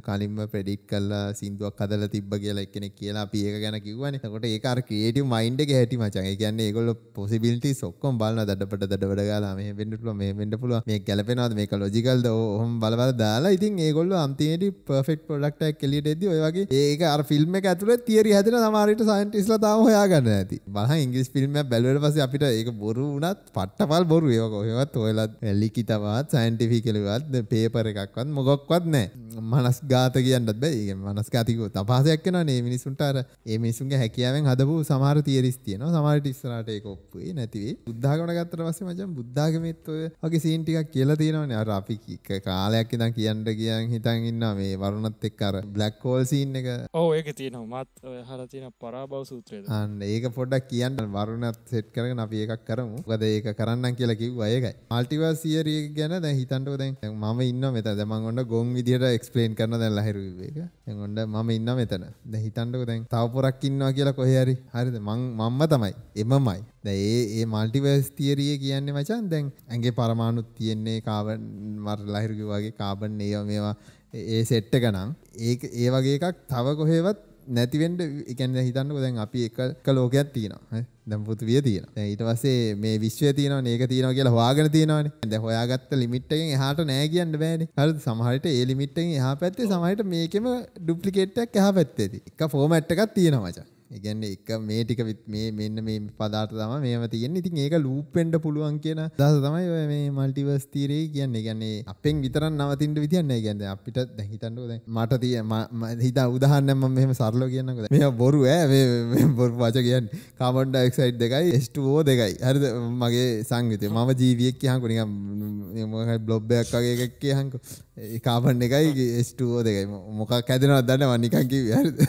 කලින්ම ප්‍රෙඩික්ට් කරලා සින්දුවක් හදලා තිබ්බ කියලා එක්කෙනෙක් කියලා අපි ඒක ගැන කිව්වනේ එතකොට ඒක අර ක්‍රියේටිව් මයින්ඩ් එකේ හැටි මචං ඒ කියන්නේ ඒගොල්ලෝ පොසිබිලිටිස් ඔක්කොම බලනවා දඩබඩ දඩබඩ ගාලා මෙහෙ වෙන්න පුළුවන් මෙහෙ වෙන්න පුළුවන් මේක ගැලපෙනවද මේක ලොජිකල්ද ඕහොම බල බල දාලා ඉතින් ඒගොල්ලෝ අන්තිමේදී පෆෙක්් පොඩක්ටක් කෙලියට ඇද ඔයගේ ඒක අර ෆිල්ම් එක ඇතුළ තිේරි හැතින සමාරට සයින්ටිස්ල තාව හොයාගන්න ඇති මහ ඉංගිස් ෆිල්ම් බැලවට පස අපිට ඒක බොරු වනත් පට්ටපල් බොරු ඒක ඔයවත් ඔයලත් ඇල්ලිකි තවත් සයින්ටිෆි කෙලවත් පේපර එකක්වත් මොගොක්වත් නෑ මනස් ගාත කියන්නත් බැයි මනස් ගාතිකු තපාසයක් න නේ මිනිසුන්ට අර ඒ මිනිසුන්ගේ හැකියාවෙන් හදපු සමාර තිේරිස් තියන සමාරට ඉස්සරට ඒක ඔප්පුේ නැතිවේ බුද්ධාගන ගත්තර පස මචන් බුද්ධාගමත්වය වගේ සීන්ටිකක් කියලා තියෙනවන අර අපි කාලයක් ඉදන් කියන්න කියන් හිතන් ඉන්න මේ වර කරුණත් එක් අර බ්ලක් හෝල්සින් එක ඕ ඒක තියෙන මත් හර තියෙන පරාබව සූත්‍රය අන්න ඒක පොඩ්ඩක් කියන්න වරුණත් සෙට් කරගෙන අපි එකක් කරමු ගද ඒක කරන්න කියලා කිව් අයකයි මල්ටිවා සියරිය ගැන දැ හිතන්ටව දැන් මම ඉන්න මෙත දැමන් ඔන්න ගොන් විදිට එක්ස්පලේන් කරන දැන් ලහිරුවේක එොන්ඩ මම ඉන්න මෙතන දැ හිතන්ටක දැන් තවපොරක් ඉන්නවා කියලා කොහරි හරිද මං මම්ම තමයි එමමයි ඒ ඒ මල්ටිවර්ස් තිේරිය කියන්නේ මචන් දැන් ඇගේ පරමාණුත් තියෙන්නේ කාබන් මර් ලහිරග වගේ කාබන් ඒව මේවා ඒ සෙට්ට ගනම් ඒ ඒ වගේ එකක් තව කොහේවත් නැතිවෙන්ට එකන්න හිතන්නක දැන් අපි එක ලෝකයක් තියනවා දැම්පුතු විය තියෙන ඊට වසේ මේ විශ්වය තියන ඒක තියන කියලා හවාගෙන තියෙනවාන ද හොයාගත්ත ලිමිට්ටෙන් හට නෑ කියන්න බෑන හර සමහට ඒ ලිමිට්ටෙන් හ පැත්තේ සමයිට මේකෙම ඩුප්ලිකේට්ටක් හ පැත්තේති එක ෆෝමට්ටකක් තියෙන මචා ඉගැන්නේ එක මේ ටික මේ මෙන්න මේ පදාට තම මේම තියෙන් ඉතින් ඒක ලූපෙන්ඩ පුළුවන් කියන දස තමයි මේ මල්ටිවස් තීරේ කියන්නේ ගැන්නේ අපෙන් විතරන් නවතින්ට විතියන්න ගැන්න අපිට දැහිතන්නුවද මට තිය හිත උදහන්නම මෙම සරලෝ කියන්නකද මේ බොරු බොරු වච කියන් කාමන්ඩ එක්සයිට් දෙකයි එස්ටෝ දෙකයි හරිද මගේ සංගතය මම ජීවියක් කියහකුනි මොහයි බ්ලොබ්බයක් වගේ එකක් කියහංකු කාපන් එකයි ස්ටෝ දෙකයි මොකක් ඇදෙනවා දන්න වනිකන් කිවි හරිද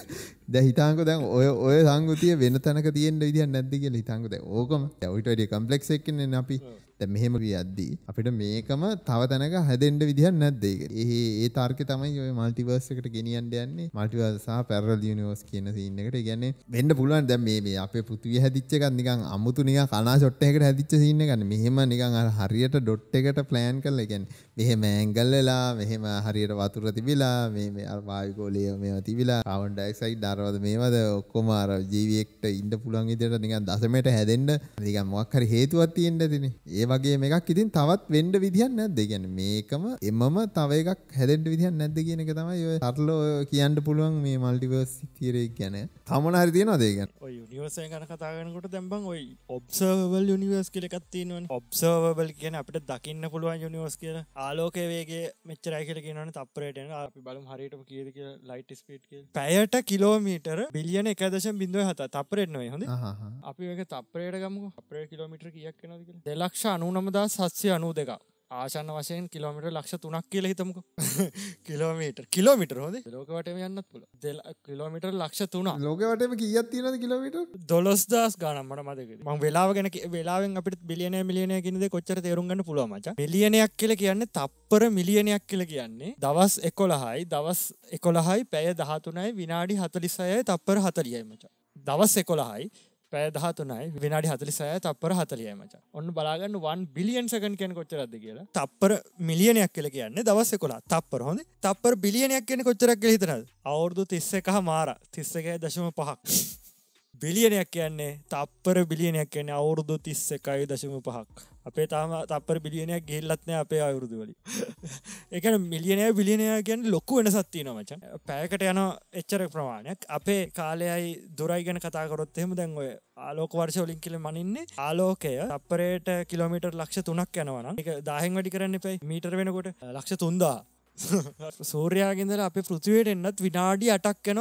දැහිතාංකු දැන් ඔය ඔය සංගතිය වෙන තැනක තියෙන්ට විදිිය නැද්දිගේ හිතංගුද ඕකම ඇවිට වැඩි කම්පලෙක්ෙක්න අපි මෙහෙම අද්දී අපිට මේකම තව තැනක හැදෙන්ට විදිහන් නැද්දේක ඒ ඒ තාර්ක තමයි ඔය මල්ටිවර්සකට ගෙනියන්ට යන්නේ මල්ටිවර්සා පැරල් නිියෝස් කියන සින්නකට ගැන වෙන්න පුළුවන් දැම් මේ අපේ පුතුවිය හැදිච්චක නිකන් අමුතු නික කනා ොට්ටයකට හැදිච්ච සින්න ගන්න මෙහෙම නිකන් හරියට ඩොට් එකට ප්ලෑන් කල ගැන් මෙහෙම ඇංගල්ලලා මෙහෙම හරියට වතුර තිබිලා මේ අර්වායකෝලය මේ තිබිලා අවන්ඩක්සයි දරවද මේවද ඔක්කොම අර ජීවෙක්ට ඉන්ඩ පුළන් ඉදිට නිකන් දසමට හැදෙන්ට නිකම් මොක්හර හේතුවත් තියෙන්ට තින ඒ ඒ වගේම එකක් ඉතින් තවත් වෙන්න විදියක් නැද්ද? ඒ කියන්නේ මේකම එමම තව එකක් හැදෙන්න විදියක් නැද්ද කියන එක තමයි ඔය සරල කියන්න පුළුවන් මේ මල්ටිවර්ස් තියරේ ගැන. තමන හරි තියනවද ඒ ගැන? ඔය යුනිවර්ස් එක ගැන කතා කරනකොට දැන් බං ඔය ඔබ්සර්වබල් යුනිවර්ස් කියලා එකක් තියෙනවනේ. ඔබ්සර්වබල් කියන්නේ අපිට දකින්න පුළුවන් යුනිවර්ස් කියලා. ආලෝකයේ වේගය මෙච්චරයි කියලා කියනවනේ තප්පරයට යන අපි බලමු හරියටම කීයද කියලා ලයිට් ස්පීඩ් කියලා. පැයට කිලෝමීටර බිලියන 1.07 තප්පරෙන් නෙවෙයි හොඳේ. අපි මේක තප්පරයට ගමුකෝ. අපේ කිලෝමීටර කීයක් වෙනවද කියලා? 2 ලක්ෂ අනුනමදා සත්සය අනූ දෙක ආශන්න වශයෙන් කිලෝමිට ලක්ෂ තුනක් කියල හිතමක කිලෝමීට කිලෝමිට හොද ලෝකවටම යන්න පුල කිලෝමිට ලක්ෂ තුන ලෝකවටම කියත් තින කිලමට දොලොස්දස් ගනම්මට මදක ම වෙලාගෙන වෙලාවෙන් අපට බිලියන මිලියනය කියෙද කොච්චර තේරුම්ගන්න පුළුවමච මිලියනයක් කියල කියන්න තප්පර මිලියනයක් කියල කියන්නේ දවස් එකොළහයි දවස් එකොළහයි පැය දහතුනයි විනාඩි හතලිසයයි තප්පර හතරියයි මච දවස් එකොළහයි පෑදහතුනයි විනාඩි හතලිසය තපර හතලියයි මචා ඔන්න බලාගන්න වන් බිලියන් සකන් කියෙන කොච්චරද කියලා තප්පර මිලියනයක් කියල කියන්න දවස කොලා තප්පර හොඳ තප්පර බිලියනයක් කියෙන කොච්චරක් හිතනද අවුරදු තිස්ස එකහ මාර තිස්සකෑ දශම පහක් බිලියනයක් කියන්නේ තප්පර බිලියනයක් කියන්නේ අවුරුදු තිස්ස එකයි දශම පහක් අපේ තාම තපර බිලියනයක් ගෙල්ලත්න අපේ අවුරුදු වලි එකන මිලියනය බිලියනය ගැන ලොක්කු වෙනසත්ති නොමච පෑකට යන එච්චර ප්‍රමාණයක් අපේ කාලයයි දුරයි ගැන කතාකරොත් එහෙම දැන් ඔය ආලෝක වර්ෂ ලින් කියල මනින්නේ ආලෝකය අපරේට කිලමිට ලක්ෂ තුනක් යනවන එක දාහෙන් වැඩි කරන්න පයි මීටර් වෙනකොට ලක්ෂ තුන්දා සූරයාගෙන්දර අප පෘතිවයට එන්නත් විනාඩි අටක් යන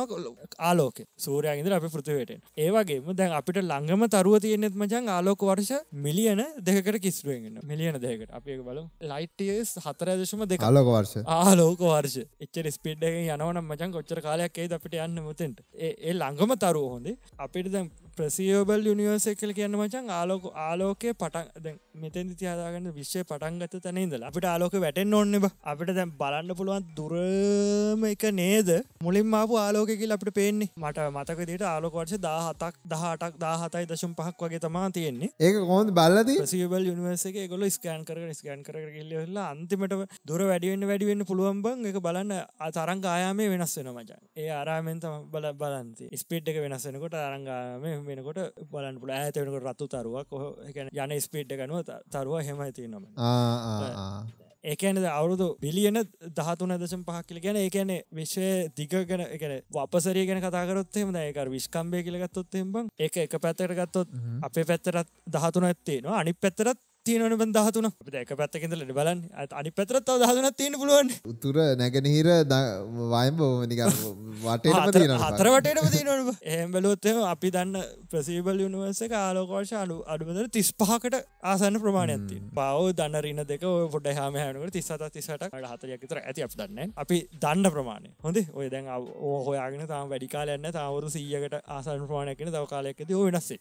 ආලෝක සූරයාගෙන්දර අප පෘතිවටෙන් ඒවගේම දැන් අපිට ළඟම තරුව තියෙනෙත් මචන් ආලෝක වර්ෂ මිලියන දෙකට කිස්රුවෙන්න්න මිලියන දෙකට අපේ බල ලයිටස් හතරදශම දෙ කාලෝක වර්ෂ ආලෝක වර්ෂ එච්චර ස්පිඩ්ඩ යනවන මචන් කොච්චර කාලයක් ඒද අපිට යන්න මුතෙන්ට ඒ ළඟම තරුව හොඳේ අපිට දැන් ප්‍රසියෝබල් යනිවර්සය කල කියන්න මචන් ආලෝක ආලෝකය පටන් මෙතන් තියාදාගන්න විශ්ෂය පටන්ගත තැනඉදල අපිට ආලෝක වැටෙන් ඔන්නවා අපිට දැම් බලන්න පුළුවන් දුරම එක නේද මුලින් ආපු ආලෝකකිල් අපට පේන්නේ මට මතක දිට ආලෝකවර්ෂ දාහතක් දහටක් දාහතයි දශම් පහක් වගේ තමා තියෙන්නේ ඒ කොහොද බලද සියබල් යනිවර්සේ ගොල ස්කෑන් කර ස්කෑන් කරගල්ල අන්තිමට දුර වැඩිවෙන්න වැඩිවෙන්න පුළුවන්බං එක බලන්න අතරංග ආයාමේ වෙනස් වෙන මචන් ඒ ආරාමෙන් තම බල බලන්ති ස්පිට් එක වෙනස්සෙනකොට අරංගාම හැම් වෙනකොට බලන් පුල ඇත වෙනකට රත්තු තරුවක් කොහ එකන යන ස්පිට් ගැනුව තරුව හෙමයිති නොම ඒකන අවුරුදු බිලියන දහතුන දසම් පහක්කිල ගැන ඒකන විශෂය දිග ගැන එකන වපසරය ගැන කතාකරොත්තෙම ඒක විස්කම්බය කියලගත්තොත්තෙම බං එක එක පැත්තට ගත්තොත් අපේ පැත්තරත් දහතුන ඇත්තේ නවා අනි පැත්තරත් තියනවන දහතුන එක පැත්තකිදල බලන් අනි පැතරත් දහතුන තියෙන පුලුවන් උතුර නැගනහිර වයම් බෝමනික වටේ හතරවටට තියන එහම් බලොත්තම අපි දන්න ප්‍රසීබල් යුනිවර්ස කාලෝකෝශ අලු අඩුමදර තිස් පහකට ආසන්න ප්‍රමාණයක්ති බව දන්නරන්න දෙක පොඩ හම හැනුවට තිස්සත තිසට හතරයක්තර ඇති අප දන්න අපි දන්න ප්‍රමාණය හොඳේ ඔය දැන් හොයාගෙන තාම වැඩිකාලයන්න තවරු සීියකට ආසන් ප්‍රමාණයකෙන දවකාලයක්කද වෙනස්සේ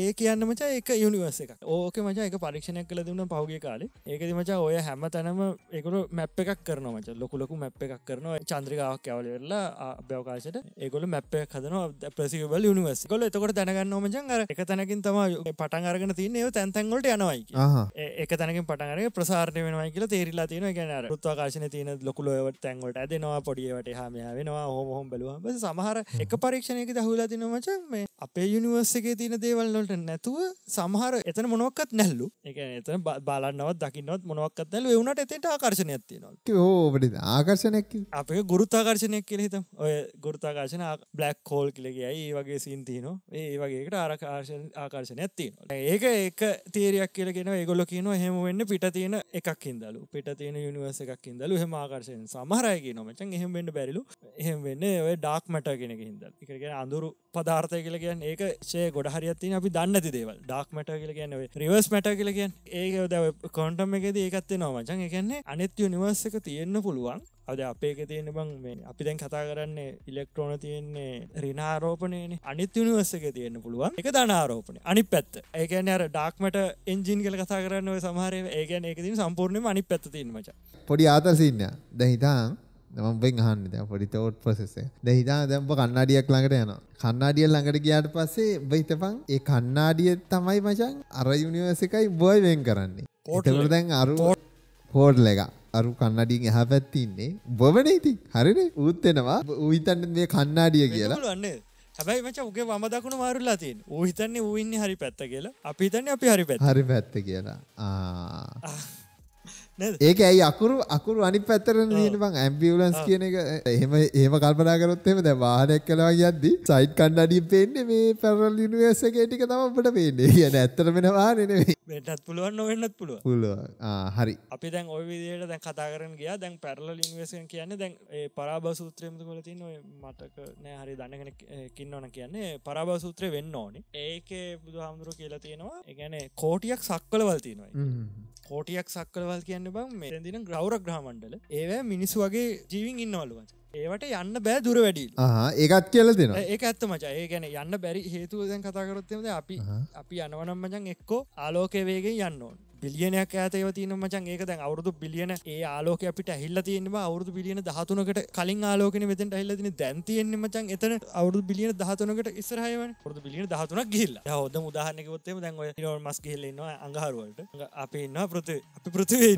ඒ කියන්න මචා එක යුනිවර්ස එක ඕක මචා එක පරි පරීක්ෂණයක් කළ දුන්න පහුගේ කාලේ ඒකති මචා ඔය හැම තැනම එකකු මැප් එකක් කරන මච ලොකුලොකු මැප් එකක් කරනවා චන්ද්‍රකාවක් ඇවල වෙල්ලා බ්‍යවකාශයට ඒගොල මැප් හදන ප්‍රසිකවල නිවස් කොල එතකොට දැනගන්න මචන් අර එක තැනකින් තම පටන් අරගෙන තියන ඒ තැන්තැන්ගොට යනවයි එක තැනකින් පටනර ප්‍රසාර්ය වෙනවයි කියලා තේරල්ලා තියෙන ගැන ෘත්වාකාශන තියෙන ලොකුලොවට තැන්ගොට ඇදෙනවා පොඩියට හම වෙනවා හොමහොම බලුව සමහර එක පරීක්ෂණයක දහුලා තින මච මේ අපේ යුනිවර්සගේ තියන දේවල්ලට නැතුව සමහර එතන මොනොක්කත් නැල්ලු එතන බාලන්නවත් දකින්නවත් මොනවක්ත්දැල වුණට එතට ආකර්ශණයක් තියෙනවා ඕට ආකර්ශණයක් අපේ ගුරුත්තාකර්ශණයක් කියල හිතම් ඔය ගුරුත්තාකර්ශන බ්ලක් හෝල් කිලගයි ඒ වගේ සින්තින ඒ වගේකට ආරකාර්ශණ ආකර්ශණයක් තියෙනවා ඒක ඒක තේරයක් කියලගෙන ගොල කියන හෙම වෙන්න පිට තියෙන එකක් ඉදලු පිට තියෙන යනිවර්ස එකක් ඉදලු හෙම ආකර්ශයෙන් සමහරයගේ නොමචන් එහෙම වෙන්න බැරිලු එහෙම වෙන්න ඔය ඩාක් මට කෙනෙක හිද එකගෙන අඳුරු පදාර්ථය කියල කියන් ඒක ෂේ ගොඩ හරිත්තින අපි දන්න දේවල් ඩක් මට කියල කියන්න රිවර්ස් මට කියල කියන් ඒක ද කොන්ටම් එකද ඒකත්තේ නොමචන් එකන්නේ අනෙත් නිවර්ස එක තියෙන්න්න පුළුවන් අද අපේක තියෙන බං මේ අපි දැන් කතා කරන්නේ ඉලෙක්ට්‍රෝන තියෙන්නේ රිනාරෝපනයන අනිත් නිවර්සක තියෙන්න්න පුළුවන් එක ධනාරෝපනය අනි පැත් ඒකන අර ඩක්මට එන්ජින් කල කතා කරන්න සමහරය ඒකන ඒකතින් සම්පූර්ණයම අනි පැත්තිීම මච පොඩි ආතසින්න දැහිතාන් මම්බෙන් අහන්න දැ පොඩි තෝට් ප්‍රසෙසේ ද හිතා දැම්ප කන්නාඩියක් ළඟට යන කන්නාඩිය ළඟට ගියාට පස්සේ බහිතපං ඒ කන්නාඩිය තමයි මචන් අර යුනිවර්ස එකයි බොයිවෙන් කරන්නේ පෝටල දැන් අරු පෝඩ් ලෙගා අරු කන්නඩින් එහ පැත්තින්නේ බොවන ඉතින් හරින උත්තෙනවා ඌහිතන්න මේ කන්නාඩිය කියලා වන්න හැබයි මච උගේ වම දකුණු මාරුල්ලා තින් ඌහිතන්නේ ඌඉන්න හරි පැත්ත කියලා අපිතන්න අපි හරි පැත් හරි පැත්ත කියලා ආ ඒක ඇයි අකුරු අකුරු අනි පැතරන ලියන බං ඇම්බියුලන්ස් කියන එක එහෙම ඒම කල්පනා කරොත් එහෙම දැන් වාහනයක් කළා යද්දි සයිඩ් කණ්ණඩියෙන් පේන්නේ මේ පැරල් යුනිවර්ස් එකේ ටික තමයි අපිට පේන්නේ. කියන්නේ ඇත්තටම වෙන වාහනේ නෙවෙයි. වෙන්නත් පුළුවන් නොවෙන්නත් පුළුවන්. පුළුවන්. ආ හරි. අපි දැන් ওই විදිහට දැන් කතා කරගෙන ගියා. දැන් පැරල් යුනිවර්ස් එක කියන්නේ දැන් ඒ පරාභව සූත්‍රයේ මුතු වල තියෙන ඔය මතක නෑ හරි දන්න කෙනෙක් ඉන්නවන කියන්නේ පරාභව සූත්‍රය වෙන්න ඕනේ. ඒකේ බුදුහාමුදුරුවෝ කියලා තියෙනවා. ඒ කියන්නේ කෝටියක් සක්වලවල් තියෙනවා. කෝටියක් සක්වලවල් කියන්නේ බං මේ දින ග්‍රවරක් ග්‍රහමන්ඩල ඒව මිනිස් වගේ ජීවින් ඉන්නවල්ලුවච ඒවට යන්න බෑ දුර වැඩි ඒකත් කියල දෙෙන ඒ ඇත්ත මචා ඒ ගැන යන්න බැරි හේතුවදැන් කතාකරොත්තෙද අපි අපි යනවනම් මචන් එක්කෝ ආලෝකවේගේ යන්න ඕන්න බිලියනයක් ඇතව තින මචන් ඒක දැන් අවුරදු බිලියන ඒ ආලෝක අපිට ඇහිල්ල තියෙනවා අවුරදු බිලියන දහතුනකට කලින් ආලෝකන මෙතට ඇහිල්ලතින දැන්තියෙන්නේ මචන් එතන අවුරදු බිලියන දහතුනකට ඉස්රහයවන පුරදු බිලියන දහතුනක් ගිල්ල හොද උදාහනකොත්තේ දැන් ඔය මස් හෙල්ලෙන්නවා අඟහරුවට අපේ ඉන්න පෘති අපි පෘතිවේ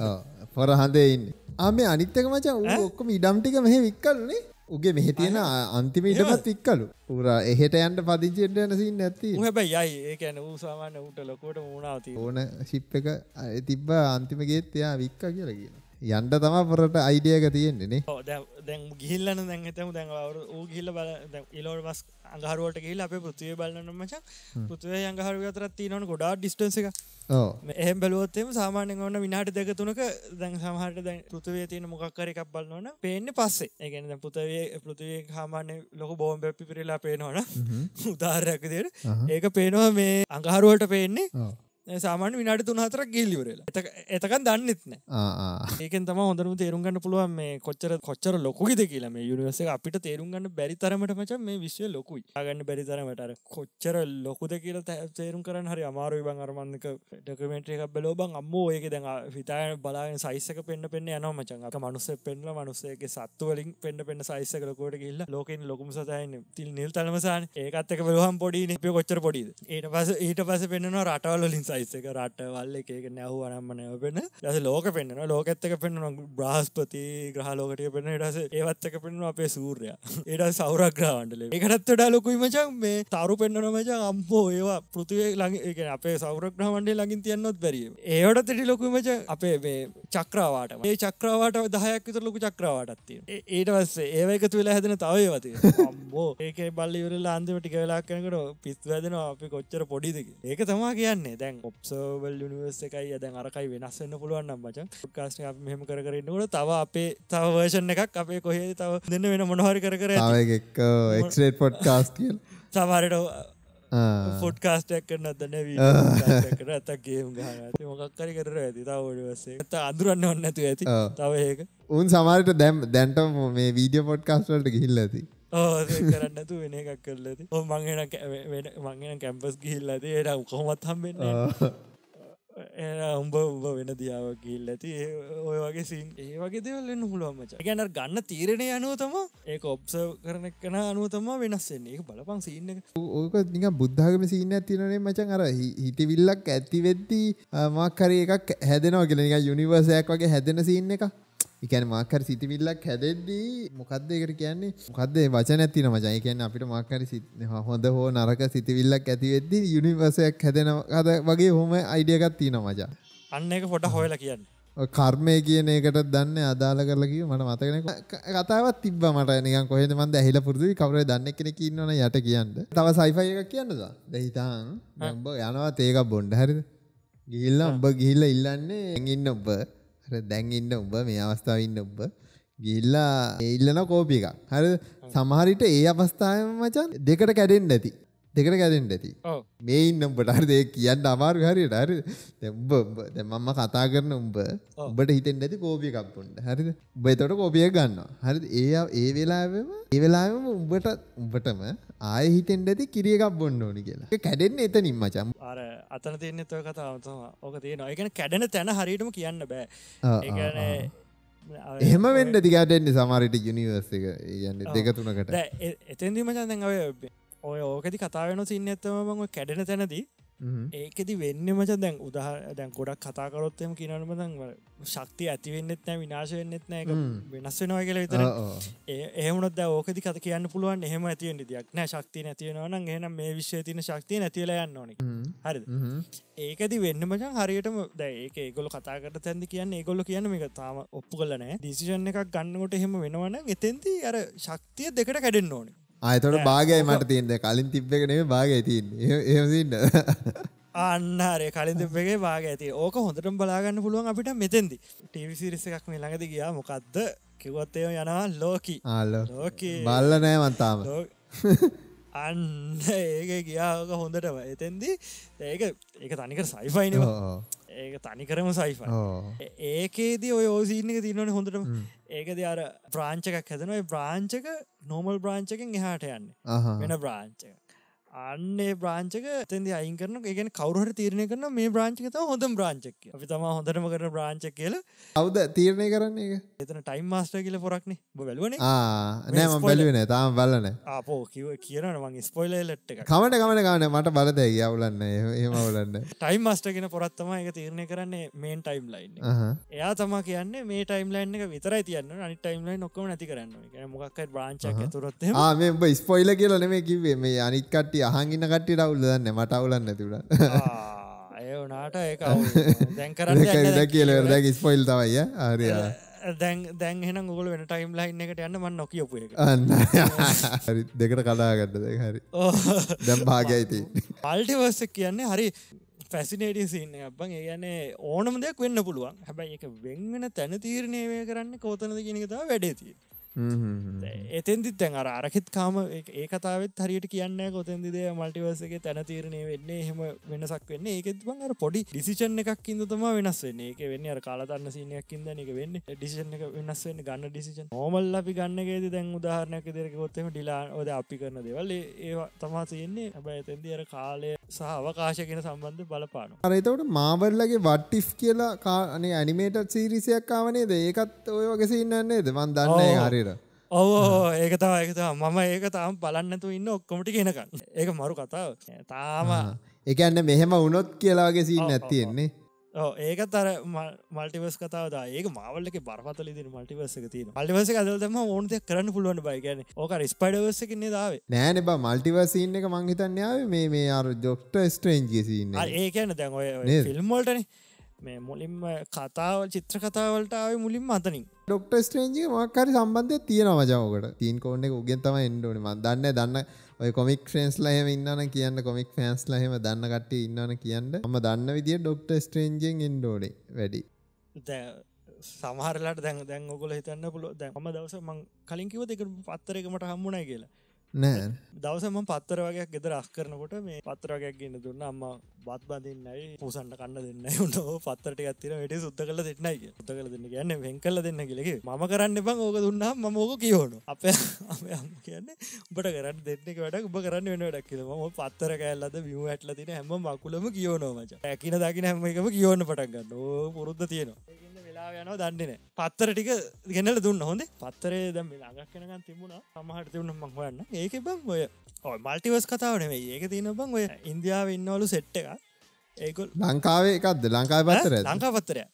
පරහඳෙඉන්න ආම අනිත්තක මචා ඔක්කම ඉඩම්ටික මෙහ වික්කල්න්නේ උගේ මෙහි තියෙන අන්තිමීටමත් ඉක්කලු පුරා එහෙට යන්ට පදිංචෙන්ට යනසින් නැති හැබයි යයි ඒකැන වූසාමන්න උට ලොකොට මුණාවති ඕන ශිප් එක තිබ්බ අන්තිමගේත් එයා වික්කා කියලා කියන යන්ට තම පොරට අයිඩියක තියෙන්නේනේ දැන් ගිල්ලන දැන්තම දැන්වර ූ ගිල්ල බල ඉලෝට බස් අඟහරුවට ගිල් අප පුතුේ බලන්නමච පුතුේ අඟහර අතරත් තියනවන ගොඩා ඩිස්ටන්ස එක එහම බලුවත්තේම සාමාන්‍යෙන් ඔන්න විනාට දෙක තුනක දැන් සමහට දැන් පෘතිවේ තියෙන මොක්කර එකක් බලන්නවන පේන්න පස්සේ එකන පුතවේ පෘතිවේ හාමාන්‍ය ලොක බෝම් පැපි පිරිලා පේනවන උදාරයක්දයට ඒක පේනවා මේ අඟහරුවට පේන්නේ සාමාන්‍ය විනාට තුන හතර ගිල්ලිවරල එතකන් දන්නෙත්න ඒකෙන් තම හොඳරම තේරුම්ගන්න පුළුවන් මේ කොච්චර කොච්චර ලොකුද කියලා මේ යුනිවස අපිට තේරුම්ගන්න බැරිතරමට මච මේ විශ්ව ලොකුයි අගන්න බැරිතරමට කොච්චර ලොකුද කියලා තේරුම් කරන්න හරි අමාරුයි බං අරමන්දක ඩකමෙන්ට්‍රේ එකක් බලෝ බං අම්මෝ ඒක දැන් විතාය බලාගෙන සයිසක පෙන්න්න පෙන්න්න යන මචන්ක මනුස පෙන්ල මනුසේගේ සත්තුවලින් පෙන්ඩ පෙන්න්න සයිසකලකොට කියල්ල ලෝකෙන් ලොකුම සතයන තිල් නිල් තලමසාන් ඒකත්තක බලහම් පොඩි නිපිය කොච්චර පොඩිද ඒට පස ඊට පස පෙන්න්නවා රටවල්ලින්ස සයිසක රටවල් එකක නැහු අනම්ම නැවපෙන ඇස ලෝක පෙන්න්න ලෝකඇත්තක පෙන්න්න බ්‍රහස්පති ග්‍රහලෝකටය පෙන්න්න ටස ඒවත්තක පෙන්න්න අපේ සූරය ඒට සෞරක්ග්‍රාවන්ටල එකටත්තඩා ලොකුයි මචන් මේ තරු පෙන්න්නන මචන් අම්පෝ ඒවා පෘතිවේ ලඟක අපේ සෞරක්්‍රහමන්ඩේ ලඟින් තියන්නොත් බැරිය ඒවට තෙටි ලොකුමච අපේ මේ චක්‍රවාට මේ චක්‍රවාට දහයක් විතර ලොකු චක්‍රවාටත්තිය ඒට වස්සේ ඒවකතු වෙලා හැදෙන තවයවති අම්බෝ ඒක බල්ලිවරල අන්දමටික වෙලාක්කනකට පිස් වැදෙන අපි කොච්චර පොඩිදක ඒක තමා කියන්නේ දැන් ඔප්සවල් නිවර්ස එකයි ඇදැන් අරකයි වෙනස්සන්න පුළුවන්නම් මචන් කාස්න මෙහම කරන්නකොට තව අපේ තවවර්ෂණ එකක් අපේ කොහේ තව දෙන්න වෙන මොනහරි කර එක්ේට පොට් කාස් කියල් සමරට ෆොට්කාස්ටයක් කරන අදන්න කර ඇතක්ගේ මොකක්කරි කර ඇති තවඩවසේ ඇත අදුරන්න ඔන්න ඇතු ඇති තවඒක උන් සමරට දැම් දැන්ට මේ වීඩිය පොඩ්කාස්වලට ගිහිල්ල ඇති කරන්න තු වෙන එකක් කරලද මංගෙන මංගෙන කැම්පස් ගිල්ලද එට උකොමත් හම්බෙන්න එ උඹ උඹ වෙන දියාව කිල් ඇති ඔය වගේ සින් ඒ වගේ දෙවල්ලන්න හුළුවමච ගැන ගන්න තීරණය අනුව තම ඒක ඔබ්සර් කරන කන අනුව තම වෙනස්සෙන්නේ ඒ බලපං සින්න ඕක නික බුද්ධාගම සින්න ඇතිනේ මචන් අර හිටිවිල්ලක් ඇති වෙද්දී මාකරය එකක් හැදෙනවා ගෙනනික යුනිවර්සයක් වගේ හැදෙන සින්න එක එකන මක්කර සිතිමිල්ලක් හැදෙද්දී මොකක්දකට කියන්නේ මොකක්දේ වචන ඇතින මජය කියන්න අපිට මක්කර හොඳ හෝ නරක සිතිවිල්ලක් ඇතිවෙද්දි යුනිවසයක් හැදෙනද වගේ හොම අයිඩියගත් තියෙන මජා අන්න එක පොට හොයලා කියන්න කර්මය කියන එකට දන්න අදාළ කරලකි මට මතකෙන කතාවත් තිබ මට නික කොහෙද මන්ද ඇහිල පුරදුවි කවර දන්න කෙන කියන්නන යට කියන්න තව සයිෆය එක කියන්නද දහිතාන් උඹ යනවා ඒක බොන්්ඩ හරිද ගිල්ල උඹ ගිහිල්ල ඉල්ලන්නේ ඉන්න ඔබ දැන් ඉන්න උඹ මේ අවස්ථාව ඉන්න උඹ ගිල්ලා ඉල්ලන කෝපි එකක් හර සමහරිට ඒ අවස්ථාව මචන් දෙකට කැඩෙන් ඇති දෙකට කැදෙන් ඇති මේ ඉන්න උඹටර්දේ කියන්න අමාර් හරියට හරි දෙම්බ දෙමම්ම කතා කරන උඹ උඹට හිතෙන් ඇති කෝපියකක්පුන්ට හරිද බතොට කෝපිය ගන්න හරි ඒ ඒ වෙලාම ඒ වෙලාම උඹට උඹටම ආය හිතෙන්ට ඇති කිරිය එකක් බොන්න ඕනි කියලා කැඩෙන්නේ එතනින් මචම් අර අතන තියන්නේ තව කතාවතම ඕක තියෙනවා එකන කැඩෙන තැන හරිටම කියන්න බෑ එහෙම වෙන්න දිගටෙන්නේ සමරිට යුනිවර්ස එක යන්න දෙක තුනකට එතන්දීම චන්දන් ඔය ඕකති කතාාවෙන සින්නත්තම කැඩෙන තැනදී ඒකෙති වෙන්න මච දැන් උදහ දැන් ගොඩක් කතාකරොත්තම කියනනම දන් ශක්තිය ඇතිවෙන්නෙත් නෑ විනාශ වෙන්නෙත් නෑ වෙනස් වෙනවා කියල විතර ඒමනොත් ඕකති කත කියන්න පුළුවන් එහෙම ඇතිවෙන්ට දෙයක් නෑ ශක්තිය නැතිවෙනවන හෙන මේ විශ්ෂය තින ශක්තිය නැතිල යන්න ඕන හරි ඒකති වෙන්න මචන් හරියටම දැඒක ගොල කතාකට තැදි කියන්න ඒගොල්ල කියන මේ තාම ඔප්පු කලනෑ දිසිෂන් එකක් ගන්නකොට හෙම වෙනවන එතෙන්ති අර ශක්තිය දෙකට කැඩෙන්න්න ඕනේ ආයතට බාගය මට තියන්න කලින් තිබ්බකනේ බාග ඇතින් එහසින්න අන්නරේ කලින් දෙපගේ බාග ඇති ඕක හොඳට බලාගන්න පුළුවන් අපිට මෙතෙදි ටිවිසිරිස එකක් මේ ළඟද ගියා මොකක්ද කිවත්තයෝ යනවා ලෝකී ලෝකී බල්ල නෑවන්තාම අන්න ඒක ගියාක හොඳටම එතෙන්දි ඒක ඒක තනික සයිෆයිනවා ඒක තනිකරම සයිෆයි ඒකේදී ඔය ඕසිීනක තිනවන හොඳට ඒකද අර ප්‍රාංචකක් හැදනයි බ්‍රාංචක නෝමල් බ්‍රාංචකෙන් එහාට යන්න වෙන බ්‍රාංචක අන්නේ බ්‍රාංචක තැදි අයිකරන එකගෙන කවරුහට තීරණය කරන මේ බ්‍රාංචිකත හොඳ බ්‍රාංචක් අපි තම හොඳටම කරන බ්‍රාංචක් කියල අවද තීරණය කරන්න එක එතන ටයිම් මස්ට කියල පොරක්නේ බැලුවන නෑම බැලුවෙන තාම බලන අපෝ කිව කියරන මගේ ස්පොයිල ලට් එක කමට කමන ගන මට බලද යවලන්න ඒමවලන්න ටයිම් මස්ට කියෙන පොරත්තම එක තීරණය කරන්නේ මේන් ටයිම් ලයින් එයා තම කියන්න මේ ටයිම් ලයින් එක විතරයි තියන්න අනි ටයිම් ලයි නොක්කම නැති කරන්න මොක්කයි බ්‍රාංචක් තුරොත් මේ ස්පොයිල කියලන මේ කිවේ මේ අනිත්කට්ටිය අහන්ගින්න කට්ටිට අවුල්ල දන්න මට අවුලන්න ඇතිවට ඒ වනාට ඒ දැන්කරන්න කියල දැ ස්පොයිල් තවයිය ආරයා දැන් දැන් හෙන ගොල වෙන ටයිම් ලයින් එකට යන්න මන් නොකියපු හරි දෙකට කලාගන්න දෙ හරි දැම් භාගයිති පල්ටිවර්ස කියන්නේ හරි පැසිනේටිය සින්න බං ඒයන්නේ ඕනම දෙයක් වෙන්න පුළුවන් හැබැයි එක වෙන්වෙන තැන තීරණයවය කරන්න කෝතනද කියනකතා වැඩේතිී එතෙන්දිත් තැන් අර අරකෙත් කාම ඒ කතාවත් හරියට කියන්න කොතැදිද මල්ටිවර්සගේ තැන තීරණය වෙන්නේ එහෙම වෙනසක් වෙන්න ඒකෙත් බං අර පොඩි ඩිසිෂන් එකක් ඉද තම වෙනස් වෙන්නේ ඒක වෙන්න අර කාලතන්න සීනයක් ඉද එක වෙන්න ඩිසිෂන් එක වෙනස් වෙන්න ගන්න ඩිසිෂන් හෝමල් අපි ගන්නගේද දැන් උදාහරණයක් දෙරකොත්තම ඩිලා ඔද අපි කරන දෙවල් ඒවා තමා තියෙන්නේ හැබයි එතැදි අර කාලය සහ අවකාශ කියෙන සම්බන්ධ බලපාන අරතවට මාවල්ලගේ වට්ටිෆ් කියලා කානේ ඇනිමේට සීරිසියක් කාවනේද ඒකත් ඔය වගේසින්නන්නේද වන් දන්න හරි ඕ ඒකතාව ඒකතා මම ඒක තාම බලන්නතු ඉන්න ඔක්කොමටි කියෙනකන්න ඒක මරු කතාව තාම එකන්න මෙහෙම වුනොත් කියලාගේ සිී නැතියෙන්නේ ඕ ඒකත් අර මල්ටිවස් කතාව ඒක මවල්ලක බරපතල දි මල්ටිවස තින මල්ටිවස දම ඕන්ත කරන්න පුළුවන් බයිගන ඕක ස්පඩවස කන්නේ දාව නෑන බ මල්ටිවසින්න එක මංහිතන්යාව මේ මේ අර ජොක්ට ස්ට්‍රේන්ජසින්න ඒකන දැන් ඔය ෆිල්ම්මල්ටන මේ මුලින්ම කතාව චිත්‍ර කතාවලට ආව මුලින් අතනින් ඩොක්ට ස්ටේන්ජගේ මක්කරි සම්බන්ධය තියෙන මජාවකට තිීන් කෝඩ් එක උගෙන් තම එන්ඩුවන ම දන්න දන්න ඔය කොමික් ්‍රේන්ස් ලහම ඉන්නන කියන්න කොමික් ෆෑන්ස් ලහෙම දන්න කට ඉන්නන කියන්න ම දන්න විදිිය ඩොක්ට ස්ට්‍රේන්ජෙන් එන්ඩෝඩ වැඩි සමහරලට දැන් දැන් ඔකොල හිතන්න පුල දැන් ම දවස මං කලින්කිව දෙක පත්තරකමට හම්මුණ කියලා නෑ දවසම පත්තර වගේයක් ගෙද රස් කරනකොට මේ පත්තර වගයක් ගන්න දුන්න අම්ම බත් බඳන්නයි පූසන්න කන්න දෙන්න ුට පත්තරට ගත්තින වැට සුද්ද කල දෙන්නයි ත කල දෙන්න කියන්න වෙන් කල දෙන්න කියෙකි ම කරන්න එබං ඕක දුන්නම් ම ඕක කියවනු අප කියන්න උබට කරන්න දෙන්නෙක වැඩක් උබ කරන්න වෙන වැඩක් කිලම පත්තර කෑල්ලද විය ඇටල තින හැම මකුලම කියවනෝ මච ඇකින දකින හැම එකම කියවන්න පටන්ගන්න පුරුද්ධ තියෙනවා දාගන දන්නන පත්තර ටික ගෙනල දුන්න හොඳේ පත්තරේ දැම ළඟක් කෙනගන් තිබුණා සමහට තිබුණ මංහන්න ඒක බං ඔය මල්ටිවස් කතාවනේ ඒක තින බං ඔය ඉන්දියාව ඉන්නවලු සෙට්ට එක ඒකුල් ලංකාවේ එකක්ද ලංකාව පත්තර ලංකා පත්තරය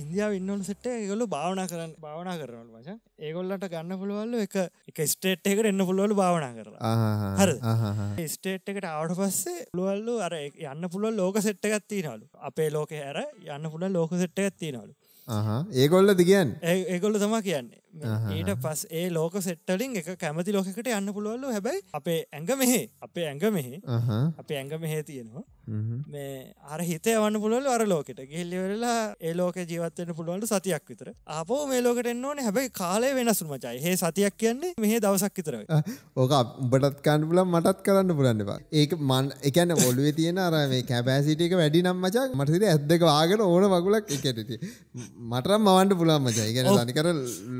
ඉන්දියාව ඉන්නවන සට ගොලු භාවනා කරන්න භාවනා කරනල වචන් ඒගොල්ලට ගන්න පුළුවල්ල එක එක ස්ටේට් එකට එන්න පුළුවලු භාවනා කර හර ස්ටේට් එකට ආවට පස්සේ පුළුවල්ලු අර යන්න පුළුව ලෝක සෙට්ට ගත්ති නලු අපේ ලෝක හැර යන්න පුළ ලෝක සෙට්ට ගත්ති නලු ඒගොල්ල දිගන් ඒගොල්ල තම කියන්නේ ඊට පස් ඒ ලෝක සෙට්ටලින් එක කැමති ලෝකට යන්න පුළුවල්ලු හැබැයි අපේ ඇඟ මෙහේ අපේ ඇඟ මෙහේ අපේ ඇඟ මෙහේ තියෙනවා මේ අර හිතේ වන්න පුළුවල අර ලෝකට ගෙල්ලිවෙරලා ඒ ලෝක ජීවත්වෙන පුළුවන්ට සතියක් විතර අපෝ මේ ලෝකට එන්න ඕන හැබැයි කාලය වෙනසු මචයි ඒ සතියක් කියන්නේ මෙහ දවසක් විතර ඕක උඹටත් කන්න පුලන් මටත් කරන්න පුලන්නවා ඒක මන් එකන්න ඔොලුවේ තියෙන අර මේ කැපෑසිටික වැඩි නම්මචක් මටසිට ඇත්දක වාගෙන ඕන වගුලක් එකටති මටරම් මවන්ට පුළන් මචයිගෙන නිකර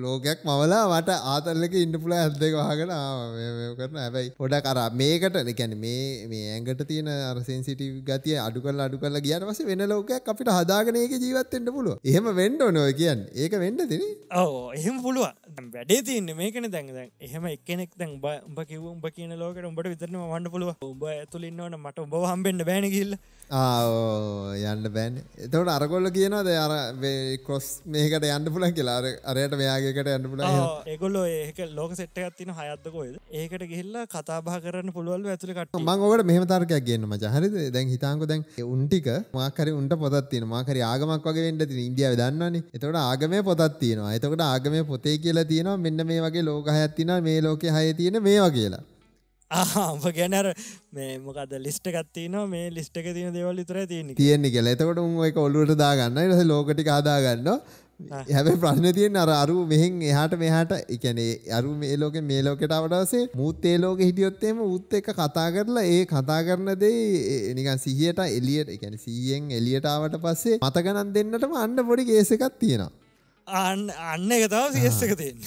ලෝකයක් මවලා මට ආතල්ලක ඉන්න පුල ඇත්දක වාගෙන කරන හැබැයි පොඩ කර මේකට එකැන මේ මේ ඇගට තියෙන අරසෙන්සිටව ගතිය අඩු කරලා අඩු කරලා ගියාට පස්සේ වෙන ලෝකයක් අපිට හදාගෙන ඒකේ ජීවත් වෙන්න පුළුවන්. එහෙම වෙන්න ඕනේ ඔය කියන්නේ. ඒක වෙන්න දෙනේ. ඔව් එහෙම පුළුවන්. වැඩේ තියන්න මේකන දැන් එහෙම එකනෙක් දැන් උඹ කිව උඹ කියන ලෝකට උඹට විතරන වන්න පුළුව උඹ ඇතුලින්නවන මට උඹ හම්බෙන්ට බැනකිල්ල යන්න බැන් එතවට අරගොල්ල කියනවාද අර කොස් මේකට යන්න පුලන් කියලා අරයට මෙයාගේකට යන්න පුල එකොල්ල ඒක ලෝක සෙට්ටගත්තින හයත්දකොයිද ඒකට ගිල්ලා කතාබා කරන්න පුළුවල් ඇතුලිකට මං ඔවට මෙහම තර්කයක් ගන්න මච හරිද දැන් හිතාංකු දැන් උන්ටික මාකරි උන්ට පොත්තින මාකරි ආගමක් වගේ වෙන්ට ඉන්දියාව දන්නන්නේ එතකට ආගමය පොත්තියෙනවා එතකට ආගමය පොතේ කියලා ලියලා තියෙනවා මෙන්න මේ වගේ ලෝක හයක් තියෙනවා මේ ලෝකේ හය තියෙන මේවා කියලා. ආහා ඔබ ගැන අර මේ මොකද ලිස්ට් එකක් තියෙනවා මේ ලිස්ට් එකේ තියෙන දේවල් විතරයි තියෙන්නේ. තියෙන්නේ කියලා. එතකොට උන් ඒක ඔළුවට දාගන්න. ඊට පස්සේ ලෝක ටික හදා ගන්නවා. හැබැයි ප්‍රශ්නේ තියෙන අර අරු මෙහෙන් එහාට මෙහාට කියන්නේ අරු මේ ලෝකේ මේ ලෝකයට අවදාසේ මූත් ඒ ලෝකේ හිටියොත් එහෙම ඌත් එක්ක කතා කරලා ඒ කතා කරන දේ නිකන් 100ට එළියට කියන්නේ 100න් එළියට ආවට පස්සේ මත ගණන් දෙන්නටම අන්න පොඩි කේස් එකක් තියෙනවා අන්න එක තම සියස් එක තියෙන්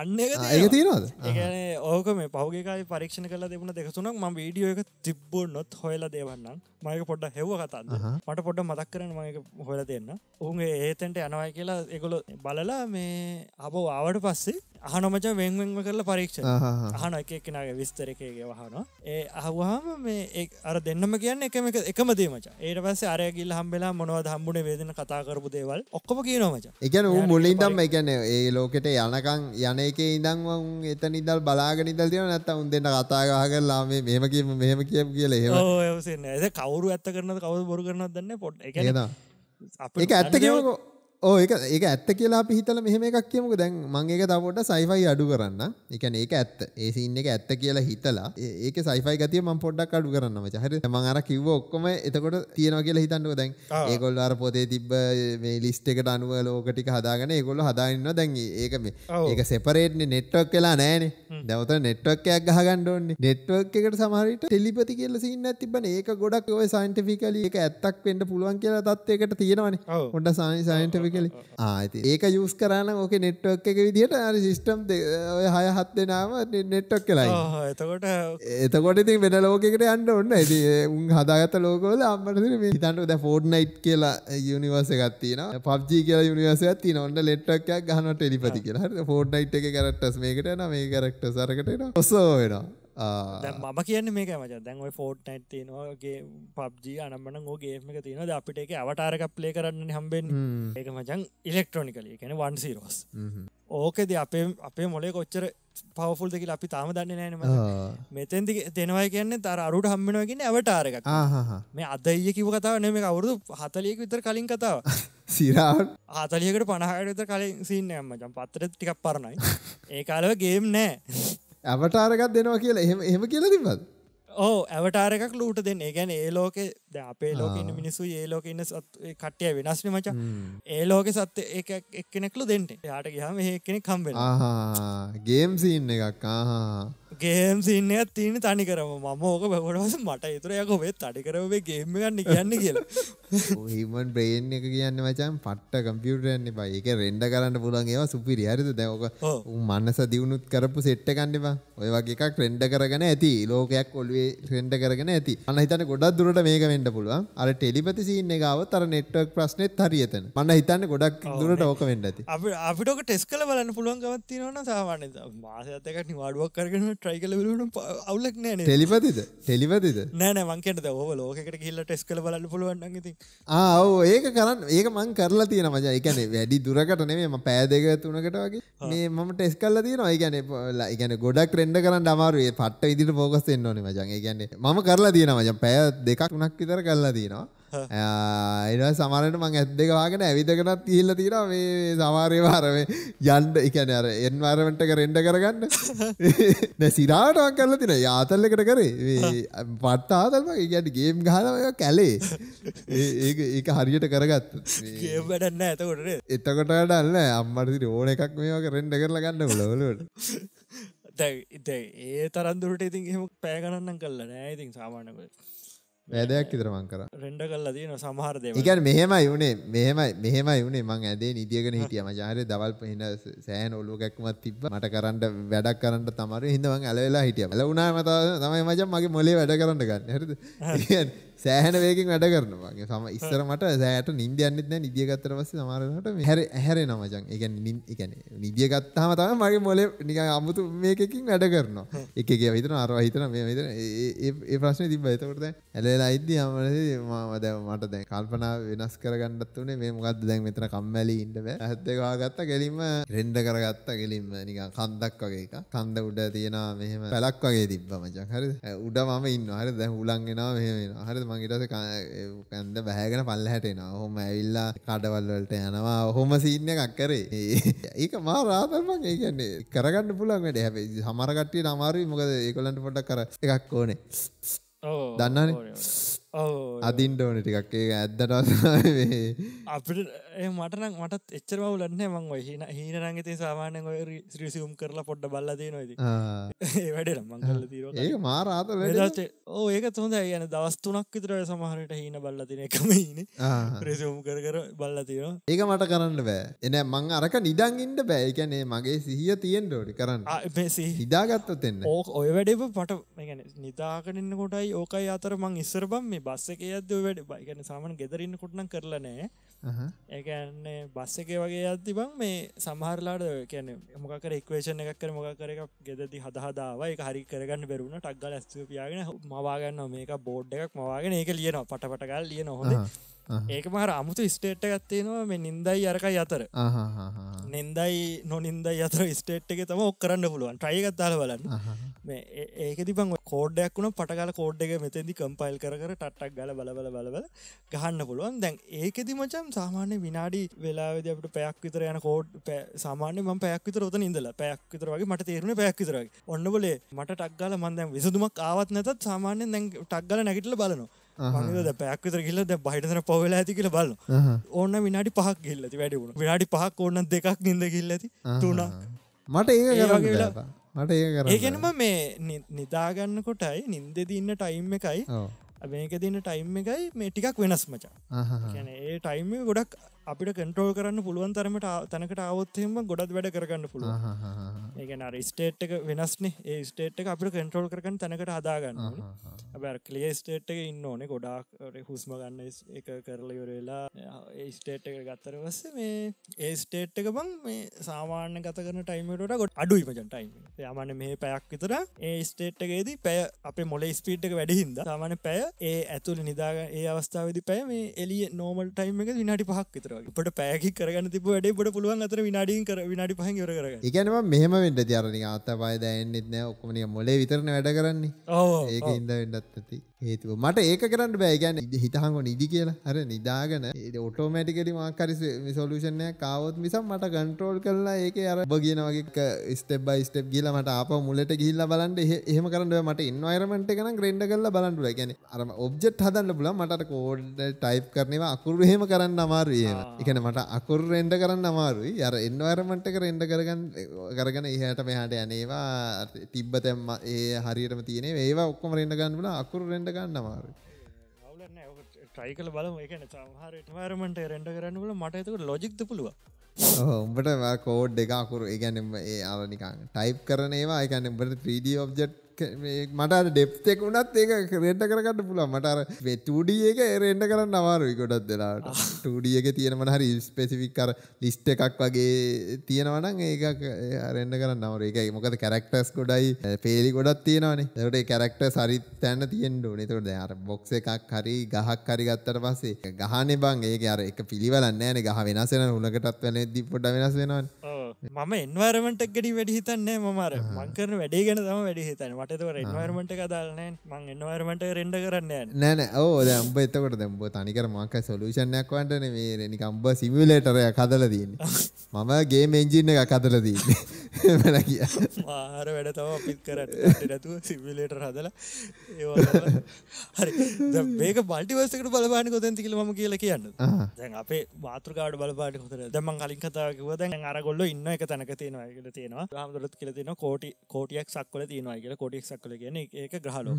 අන්න එක ඒක තියෙනවාද ඒන ඕක මේ පහුගේකායි පරීක්ෂණ කලා දෙබුණ දෙකසුනක් ම වීඩියෝ එක තිබ්බොන්නොත් හොයලා දේවන්නම් මයක පොඩ හෙව කතන්න මට පොඩ මතක් කරන මයක හොල දෙන්න ඔහුන්ගේ ඒතැන්ට යනවයි කියලා එකොල බලලා මේ අප ආවට පස්සේ අහනොමච වෙන්වෙන්ම කරලා පරීක්ෂ අහන එක එකනගේ විස්තර එකගේ වහන ඒ අහවාම මේ අර දෙන්නම කියන්න එකම එකම දේමච ඒට පස්ස අරයගිල් හම්බෙලා මොනව හම්බුණ වේදන කතාකරපු දේවල් ඔක්කම කියනොමච එකන මුලින්දම් එකන ඒ ලෝකෙට යනකං යන එක ඉදංවන් එතනි දල් බලාගනි දල් තියන නැත්ත උන් දෙන්න කතාගහ කරලා මේ මෙම කියම මෙහම කියම් කියල හ ඇ කව කවරු ඇත්ත කරන කවු බොරු කරනත් දන්න පොට් එක ඇත්ත කියකෝ ඕ ඒක ඒක ඇත්ත කියලා අපි හිතලා මෙහෙම එකක් කියමුකෝ දැන් මම ඒක තව පොඩ්ඩක් සයිෆයි අඩු කරන්න. ඒ කියන්නේ ඒක ඇත්ත. ඒ සීන් එක ඇත්ත කියලා හිතලා ඒකේ සයිෆයි ගතිය මම පොඩ්ඩක් අඩු කරන්න මචං. හරි මම අර කිව්ව ඔක්කොම එතකොට තියනවා කියලා හිතන්නකෝ දැන්. ඒගොල්ලෝ අර පොතේ තිබ්බ මේ ලිස්ට් එකට අනුව ලෝක ටික හදාගෙන ඒගොල්ලෝ හදාගෙන ඉන්නවා. දැන් ඒක මේ ඒක සෙපරේට් නේ නෙට්වර්ක් වෙලා නැහනේ. දැන් උතන නෙට්වර්ක් එකක් ගහගන්න ඕනේ. නෙට්වර්ක් එකට සමහර විට ටෙලිපති කියලා සීන් එකක් තිබ්බනේ. ඒක ගොඩක් ඔය සයන්ටිෆිකලි ඒක ඇත්තක් වෙන්න පුළුවන් කියලා තත්ත්වයකට තියෙනවනේ. පොඩ්ඩක් සයන්ටිෆික් අපි කළේ ආති ඒක යස් කරන්න ඕක නෙට්වක් එක විදිහට අරි සිිස්ටම් ඔය හය හත් දෙනාම නෙට්ටක් කලා එතකොට එතකොට ඉතින් වෙන ලෝකෙකට අන්න ඔන්න ඇති උන් හදාගත ලෝකෝල අම්මට හිතන්ට ද ෆෝඩ්නයිට් කියලා යුනිවර්ස ගත්තින පබ්ජි කියලා යුනිවර්සයත් ඔන්න ලෙට්ටක්යක් ගහනට එලිපති කියලා ෆෝඩ්නයිට් එක කරක්ටස් මේකට න මේ කරක්ට සරකට ඔස්සෝ වෙනවා මම කියන මේක මච දැන් ඔයි ෆෝට් නැට් තියෙනවාගේ පබ්ජී අනම්මන ඕගේම එක තියෙනද අපිට එක අවටාරක ප්ලේ කරන්න හම්බෙන් ඒක මචන් ඉලෙක්ට්‍රොනිකලි කැන වන්සීරෝස් ඕකෙද අපේ අපේ මොලේ කොච්චර පවෆුල් දෙකල අපි තාම දන්න නෑනම මෙතැන්දි දෙනවයි කියන්නේ තර අරුට හම්මෙනවකින්න ඇවටාරක මේ අදයිය කිව කතාව නෙම අවුරුදු හතලියක විතර කලින් කතාව සිරා හතලියකට පණහට විතර කලින් සින්න ඇම්මචම් පත්තර ටිකක් පරණයි ඒ කාලව ගේම් නෑ ඇවටාරකත් දෙනවා කියලා එහෙම එහෙම කියලා තිබද ඕ ඇවටාරකක් ලූට දෙන්න ගැන ඒ ලෝක ද අපේ ලෝකන්න මිනිසු ඒ ලෝක ඉන්න කට්ටය වෙනස්න මචා ඒ ලෝක සත්‍ය එක එක්කෙනෙක්ලු දෙන්නට යාට ගහම ඒකෙනෙ කම්බෙන ගේම් සින්න එකක් ආහා ගේම් සින්න එකත් තියෙන තනි කරම මම ඕක බැකොටස මට ඉතුරයක ඔබෙත් අඩිකරවේ ගේම ගන්න කියන්න කියලා හිමන් බ්‍රේන් එක කියන්න මචන් පට්ට කම්පියුටරන්නේ බයි එක රෙන්ඩ කරන්න පුළන් ඒවා සුපිරි හරිද දැවක මන්නස දියුණුත් කරපු සෙට්ට කන්නවා ඔය වගේ එකක් රෙන්ඩ කරගෙන ඇති ලෝකයක් ඔල්ුවේ රෙන්ඩ කරගෙන ඇති අන්න හිතන ගොඩක් දුරට මේක වෙන්ඩ පුළුවන් අර ටෙලිපති සින්න ගාවත් අර නෙට්වක් ප්‍රශ්නෙත් හරියතන මන්න හිතන්න ගොඩක් දුරට ඕක වෙන්ඩ ඇති අපිටෝක ටෙස් කල බලන්න පුළුවන්ගවත් තිනවන සාමාන්‍ය මාසයතකට නිවාඩුවක් කරගෙන ට්‍රයි කල ලට අවුලක් නෑන ටෙලිපතිද ටෙලිපතිද නෑන මංකට ඔව ලෝකට කියල්ල ටෙස් කල බලන්න පුළුවන්ගති ආව ඒක කරන්න ඒක මං කරලා තියෙන මජ එකන වැඩි දුරකට නෙම පෑදක තුනකට වගේ මේ මම ටෙස් කල්ල තියෙන ඒගැන ඉගැන ගොඩක් රෙන්ඩ කරන්න අමාරුවේ පට්ට ඉදිට පෝකස් එන්න ඕන මජන් ඒගැන්නේ මම කරලා තියෙන මජ පෑ දෙකක් උනක් විතර කරලා තියෙනවා එන සමරට මං ඇත් දෙක වාගෙන ඇවිදකටත් කියල්ල තිර මේ සමාරය වාරම යන්ඩ එකන අර එන්වාරමට කරෙන්ඩ කරගන්න නැ සිරාටක් කරල තින යාතල්ලකට කරේ පට්ට ආතල්ම ඉගැට ගේම් ගහලය කැලේ ඒ ඒක හරියට කරගත්ත වැඩන්න ඇතකොට එතකොට ඩල්න්න අම්මට ඕන එකක් මේක කරෙන්ඩ කරලා ගන්න ගලවලට ඒ තරන්දුරට ඉතින් එහම පෑගණන්න කල්ල නෑ ඉතින් සාමානකට වැදයක් ඉදරමං කර රෙන්ඩ කල්ල දන සමහරදය එකන් මෙහෙම යුනේ මෙහෙමයි මෙහෙම යුනේ මං ඇදේ නිදියගෙන හිටිය මචාරය දවල් පහින සෑන ඔල්ලු ගැක්මත් තිබ මට කරන්න වැඩක් කරන්න තමර හිදවන් ඇලවෙලා හිටිය ල උනා මත තමයි මචන් මගේ මොලේ වැඩ කරන්න ගන්න හරද සෑහන වේගෙන් වැඩ කරනවා මගේ සම ඉස්සර මට සෑයට නිින්ද යන්නෙත් නැහැ නිදිය ගත්තට පස්සේ සමහරවිට හැර හැරෙනවා මචං ඒ කියන්නේ ඒ කියන්නේ නිදිය ගත්තාම තමයි මගේ මොලේ නිකන් අමුතු මේකකින් වැඩ කරනවා එක එක හිතන අරවා හිතන මේ හිතන ඒ ඒ ප්‍රශ්නේ තිබ්බා එතකොට දැන් ඇලෙලා ඉද්දි මම දැන් මට දැන් කල්පනා වෙනස් කරගන්නත් උනේ මේ මොකද්ද දැන් මෙතන කම්මැලි ඉන්න බෑ ඇහත් එක වහගත්තා ගෙලින්ම රෙන්ඩ කරගත්තා ගෙලින්ම නිකන් කන්දක් වගේ එකක් කන්ද උඩ තියෙනවා මෙහෙම පැලක් වගේ තිබ්බා මචං හරිද උඩ මම ඉන්නවා හරිද දැන් හුලන් එනවා මෙහෙම එනවා හරිද මගේටස කන්ද බෑගෙන පල්ල හැටෙනවා හොම ඇවිල්ලා කඩවල්වලට යනවා හොම සිීන්න එකක් කරේ ඒක මා රාතල්මන් ඒකන්නේ කරගන්න පුළන්ට හැබ හමරගට්ටිය අමාරුයි මොකද ඒකොලන්ට පොට කර එකක් ඕනේ දන්නන්නේ අදින්ට ඕන ටිකක් ඒ ඇද්දට අපට මටන මටත් එච්චර වුලන්න මං හින හීන රංගතේ සාමානය ශ්‍රීසිුම් කරලා පොඩ්ඩ බල්ලද නොද වැඩ මංගල ඒ මාරාත වැඩ ඕ ඒක තුොඳ යන දවස්තුනක් විතරට සමහරට හීන බල්ලතින එකම හින ප්‍රසිුම් කර කර බල්ලතින ඒක මට කරන්න බෑ එන මං අරක නිඩං ඉන්න බෑ එකනේ මගේ සිහිය තියෙන් ඩෝඩි කරන්න හිදාගත්තතෙන්න ඕ ඔය වැඩේ පට නිදාකනන්න කොටයි ඕකයි අතර මං ඉස්සර බම් මේ බස්ස එක යද වැඩ බයිගන සාමන ගෙදරන්න කොට්න කරලා නෑ ඒකන්නේ බස්ස එක වගේ අද්දි බං මේ සමහරලාට කියන මොකර එක්වේෂණ එකක් කර මොකර එකක් ගෙදදි හදහදාව එක හරි කරගන්න බැරුණ ටක්ගල ඇස්තුපියාගෙන මවාගන්න මේක බෝඩ් එකක් මවාගෙන ඒක ලියනවා පටපටකල් ලිය නොහොද Uh-huh. ඒක මහර අමුතු ස්ටේට් ගත්තේනවා මේ නින්දයි අරකයි අතර uh-huh, uh-huh, නින්දයි නොනින්දයි අතර ස්ටේට් එක තම ඔක් කරන්න පුළුවන් ට්‍රයිගත්තාල බලන්න මේ ඒක තිබං කෝඩ්ඩයක් වුණ පටගල කෝඩ් එක මෙතෙදි කම්පයිල් කර ටක් ගල බල බල බලබල ගහන්න පුළුවන් දැන් ඒකෙදි මචම් සාමාන්‍ය විනාඩි වෙලාවෙද අපට පැයක් විතර යන කෝඩ් සාමාන්‍ය ම පැයක් විතර ොත ඉඳල පැයක් විතර වගේ මට තේරුණ පැයක් විතරගේ ඔන්න බොලේ මට ටක්ගල මන්දැන් විසදුමක් ආවත් නැතත් සාමාන්‍යෙන් දැන් ටක්ගල නැගටල බලනවා මද පැක්විතර කියල ද බහිතන පවල ඇති කියල බල ඕන්න විනාඩි පහක් ගිල්ලති වැඩුණ විනාඩි පහක් ඕන්න දෙකක් නිද ගිල්ලති තුුණක් මට ඒ මට ඒගෙනම මේ නිදාගන්න කොටයි නින්ද දින්න ටයිම් එකයි මේක දින්න ටයිම් එකයි මේ ටිකක් වෙනස් මචා ඒ ටයිම් ගොඩක් අපිට කටරෝල් කරන්න පුළුවන් තරමට තැනකට අවත්තෙම ගොඩත් වැඩ කරගන්න පුළුව ඒගන ස්ටේට් එක වෙනස්න ස්ටේට් එක අපිට කටරෝල් කරගන්න තැනකට හදාගන්න ඇබැ කලිය ස්ටේට් එක ඉන්න ඕනේ ගොඩාක් හුස්ම ගන්න එක කරලයොරවෙලා ස්ටේට් එක ගත්තර වස්ස මේ ඒ ස්ටේට් එක බං මේ සාමාන්‍ය ගතකන ටයිමට ගොඩ අඩුයි මජන්ටයිම යමන මේ පැයක් විතර ඒ ස්ටේට් එකේදී පැය අපේ මොල ස්පීට් එක වැඩිහින්ද සාමාන පැය ඒ ඇතුළ නිදාග ඒ අවස්ථාවදි පැය මේ එලිය නෝමල් ටයිම් එක විනාටි පහක් විතර පට පෑකි කරගන්න තිබ වැඩේ පොට පුළුවන් අතර විනාඩින් කර විනාඩි පහන් කර කර ඉගැනම මෙහම වෙන්ඩ දරණ අත පය දයන්නෙත් නෑ ඔක්කමනිය මොලේ විතරන වැඩ කරන්නේ ඒක ඉද වෙඩත් ඇති හේතුව මට ඒක කරන්න බෑගැන හිතහංගො නිදි කියලා හර නිදාගන ඔටෝමටිකලි මාකරි සොලූෂණය කාවත් මිසම් මට ගන්ට්‍රෝල් කරලා ඒක අර බගනවගේ ස්ටබ ස්ටප් ගිල මට අප මුලට ගිල්ල බලන්ට එහම කරන්න මට ඉන්වයිරමට එකන ග්‍රෙන්ඩ කරල බලන්ටුල ගැන අරම ඔබ්ජෙට් හදන්න බල මට කෝඩ ටයිප් කරනවා අකුරු හෙම කරන්න අමාරුයම එකන මට අකුර රෙන්ඩ කරන්න අමාරුයි යර එන්නවරමට එක රෙන්ඩ කරගන්න කරගන ඉහට මෙහට යනේවා තිබ්බ තැම්ම ඒ හරියටම තියනේ ඒවා ඔක්කොම රෙන්ඩ ගන්නල අකුර රෙන්ඩ ගන්න අමාරු ්‍රයිකල බල එකන සහරටවරමට රෙන්ඩ කරන්නල මට ඇතක ලොජික්ත පුළුව උඹට කෝඩ් එකකුරු ඒගැනම් ඒ අලනිකාන් ටයිප් කරනවා එකන බට 3D ඔබ්ජෙට් මට ඩෙප්තෙක් වුණත් ඒක රෙන්ඩ කරගන්න පුළන් මටර වෙටඩිය එක රෙන්ඩ කරන්න අවාරුයි ගොඩත් දෙලාට ටඩිය එක තියෙනමන හරි ස්පෙසිෆික් කර ලිස්ට එකක් වගේ තියෙනවනම් ඒක රෙන්ඩ කරන්න අවර එකයි මොකද කැරක්ටස් ගොඩයි පේලි ගොඩත් තියෙනවානේ තට කැරක්ට සරි තැන්න තියෙන්ඩු නතුට යාර බොක්ස එකක් හරි ගහක් හරි ගත්තට පස්සේ ගහන බං ඒක අර එක පිළිවලන්නෑන ගහ වෙනසෙන උනකටත් වන දිපොට වෙනස් වෙනවා මම එන්වර්මට ගඩි වැඩිහිතන්නේ මර මංකරන වැඩි ගෙන තම වැඩිහිතන මටතවර එන්වර්මට කදාලන මං එන්වර්මට රෙන්ඩ කරන්න නෑන ඕ දම්බ එතකට දැම්බ තනිකර මක සොලූෂණයක් වන්ටන මේ නිකම්බ සිමිලේටරය කදල දන්න මම ගේ මෙන්ජින්න එක කදල දන්න මැලකිය මාර වැඩ තම පිත් කරට නැතුව සිමිලේටර හදලා හරි මේක බල්ටිවස්සකට බලබාන කොතැතිකිල ම කියල කියන්න දැන් අපේ මාතෘකාඩ බලපාට කොතර දැම කලින් කතාකිව දැන් අරගොල්ල ඉන්න ඉන්න එක තැනක තියෙනවා එකට තියෙනවා හමුදුරත් කියල තින කෝටි කෝටියක් සක්වල තියෙනවා කියල කොටික් සක්ල කියන ඒක ග්‍රහලෝ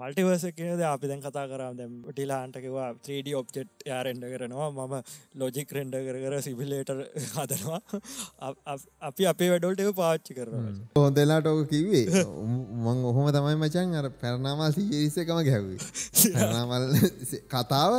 මල්ටිවර්ස කියද අපි දැන් කතා කරම් දැම් ටිලාන්ටකවා 3D ඔබ්ජෙට් යා රෙන්ඩ කරනවා මම ලෝජික් රෙන්ඩ කර කර සිබිලේටර් හදනවා අපි අපේ වැඩොල්ට පාච්චි කරනවා හොඳලාට ඕක කිවේ මං ඔහොම තමයි මචන් අර පැරණාමල් සිරිසකම ගැව්වේ පැරණාමල් කතාව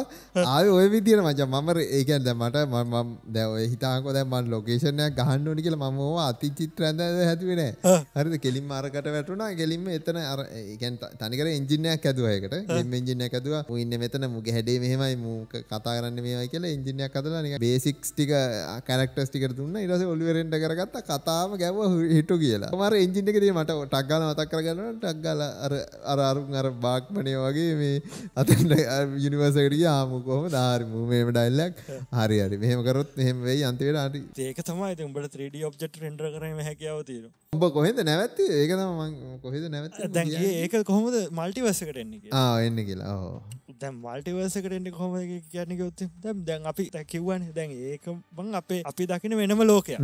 ආය ඔය විදිර මච මම ඒකන් දැමට ම දැව හිතාකො දැමන් ලොකේෂණය ගහන්න ඕනික කියලා මම ඕවා අතිචිත්‍රද හැතුවේ නෑ හරිද කෙලින්ම අරකට වැටුණා කෙලින්ම එතන අර ගැන් තනිකර ඉංජිනයක් ඇදුවයකට ගෙම් ඉංජිනයක් ඇදුව ඉන්න මෙතන මුග හැඩේ මෙහෙමයි මූක කතා කරන්න මේවයි කියලා ඉංජිනයක් කදලා නික බේසික්ස් ටික කැරක්ටර්ස් ටික දුන්න ඊට පස්සේ ඔලිවරෙන්ට කරගත්ත කතාව ගැව හිටු කියලා මම එන්ජින් එකේදී මට ටක් ගාලා මතක් කරගන්නවා ටක් ගාලා අර අර අරුන් අර බාක්මනේ වගේ මේ අතන යුනිවර්සිටිය ආමුකොහම ධාරි මූ මේම ඩයිල්ලක් හරි හරි මෙහෙම කරොත් මෙහෙම වෙයි අන්තිමට හරි ඒක තමයි ඉතින් උඹට 3D 3D ඔබ්ෙට් රෙන්ඩ කරම හැකියාව තීර ඔබ කොහෙද නැවත්ති ඒකතම කොහෙද නැවත දැන්ගේ ඒක කොහොමද මල්ටිවස්සකට එන්නේ එන්න කියලා දැම් මල්ටිවර්සකටෙන්ට කොම කියන්නක ොත් දැම් දැන් අපි කිව්වන් දැන් ඒක බං අපේ අපි දකින වෙනම ලෝකය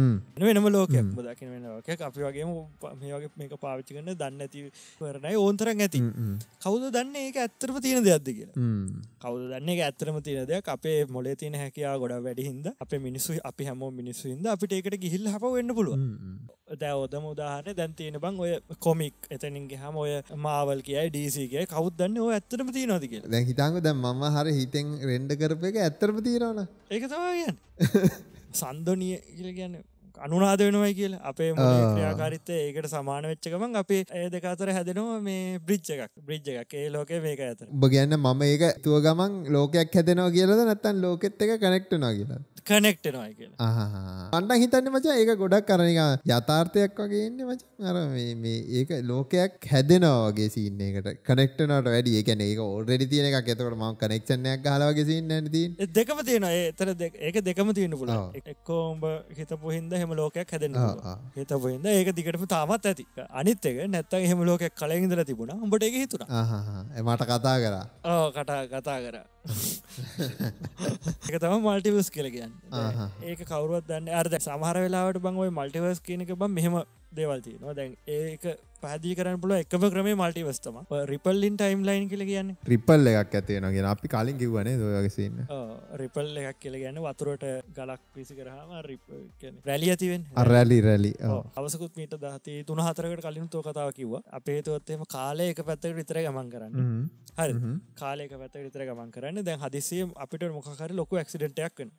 වෙනම ලෝකය දකින වෙනක අපි වගේ මේගේ මේක පාවිච්චි කන්න දන්න ඇති වරණයි ඕන්තරන් ඇති කවුද දන්න ඒක ඇත්තරම තියෙන දෙයක්ද කියලා කවුද දන්න එක ඇත්තරම තියෙන දෙයක් අපේ මොලේ තියෙන හැකයා ගොඩ වැඩිහින්ද අප මිනිස්සු අපි හැම මිනිස්සුන්ද අපිට ඒකට ගිහිල් හ ආප වෙන්න පුළුවන් දැවදම උදාහන දැන් තියෙන බං ඔය කොමික් එතනින්ගේ හම ඔය මාවල් කියයි ඩීසිගේ කවද්දන්න ඔය ඇත්තරම තිී නොතික දැ හිතන්ක දැ මම හරි හිතෙන් රෙන්ඩ කරප එක ඇත්තරම තිීරවන ඒක තවාගන්න සන්දනිය කියල ගැන්න අනුනාද වෙනවයි කියල අපේ ක්‍රියාකාරිත්ත ඒකට සමාන වෙච්චකමන් අපි ඒ දෙකාතර හැදෙනවා මේ බ්‍රිච්ච එකක් බ්‍රිජ් එකක් ඒ ලෝක මේක ඇත බගන්න මම ඒක තුව ගමන් ලෝකයක් හැදෙනවා කියලද නැත්තන් ලෝකෙත් එක කනෙක්ටනා කියලා කනෙක්ටනයි කියලා අන්න හිතන්න මචා ඒක ගොඩක් කරනික යථාර්ථයක් වගේ ඉන්න මච අර මේ ඒක ලෝකයක් හැදෙනවාගේ සින්න එකට කනෙක්ටනට වැඩිය කැන ඒක ඕඩඩි තියෙන එක ඇතකට ම කනෙක්ෂණයක් හලාවගේ සින්න ඇති දෙකම තියෙන ඒතර ඒක දෙකම තියෙන පුලා එක්කෝඹ හිතපු හින්ද හෙම ලෝකයක් හැදෙන හතපුන්න ඒක දිගටම තාමත් ඇති අනිත් එක නැත්ත හෙම ලෝකයක් කලෙහිදල තිබුණ උඹට එක හිතුන එමට කතා කර ඕ කටා කතා කර එක තම මල්ටිවස් කියලගන්න ඒක කවරුවත් දන්න අර්ද සමහර වෙලාට බං ඔයි මල්ටිවස් කියනක බම් මෙහෙම දේවල්ති නො දැන් ඒක පැදි කරන පුල එකම ක්‍රමේ මල්ටි වස්තම රිපල්ලින් ටයිම් ලයින් කියල කියන්න රිපල් එකක් ඇතියෙනගෙන අපි කලින් කිවන දගසින්න රිපල් එකක් කියල ගැන වතුරට ගලක් පිසි කරහම රැලි ඇතිවෙන් රැලි රැලි අවසකුත් මීට දහතේ තුන හතරකට කලින් තෝ කතාව කිව්වා අපේ තුවත්තේම කාලය එක පැත්තකට විතර ගමන් කරන්න හරි කාලයක පැත විතර ගමන් කරන්න දැන් හදිසිේ අපිට මොකර ලොක ක්සිඩටයක් වෙන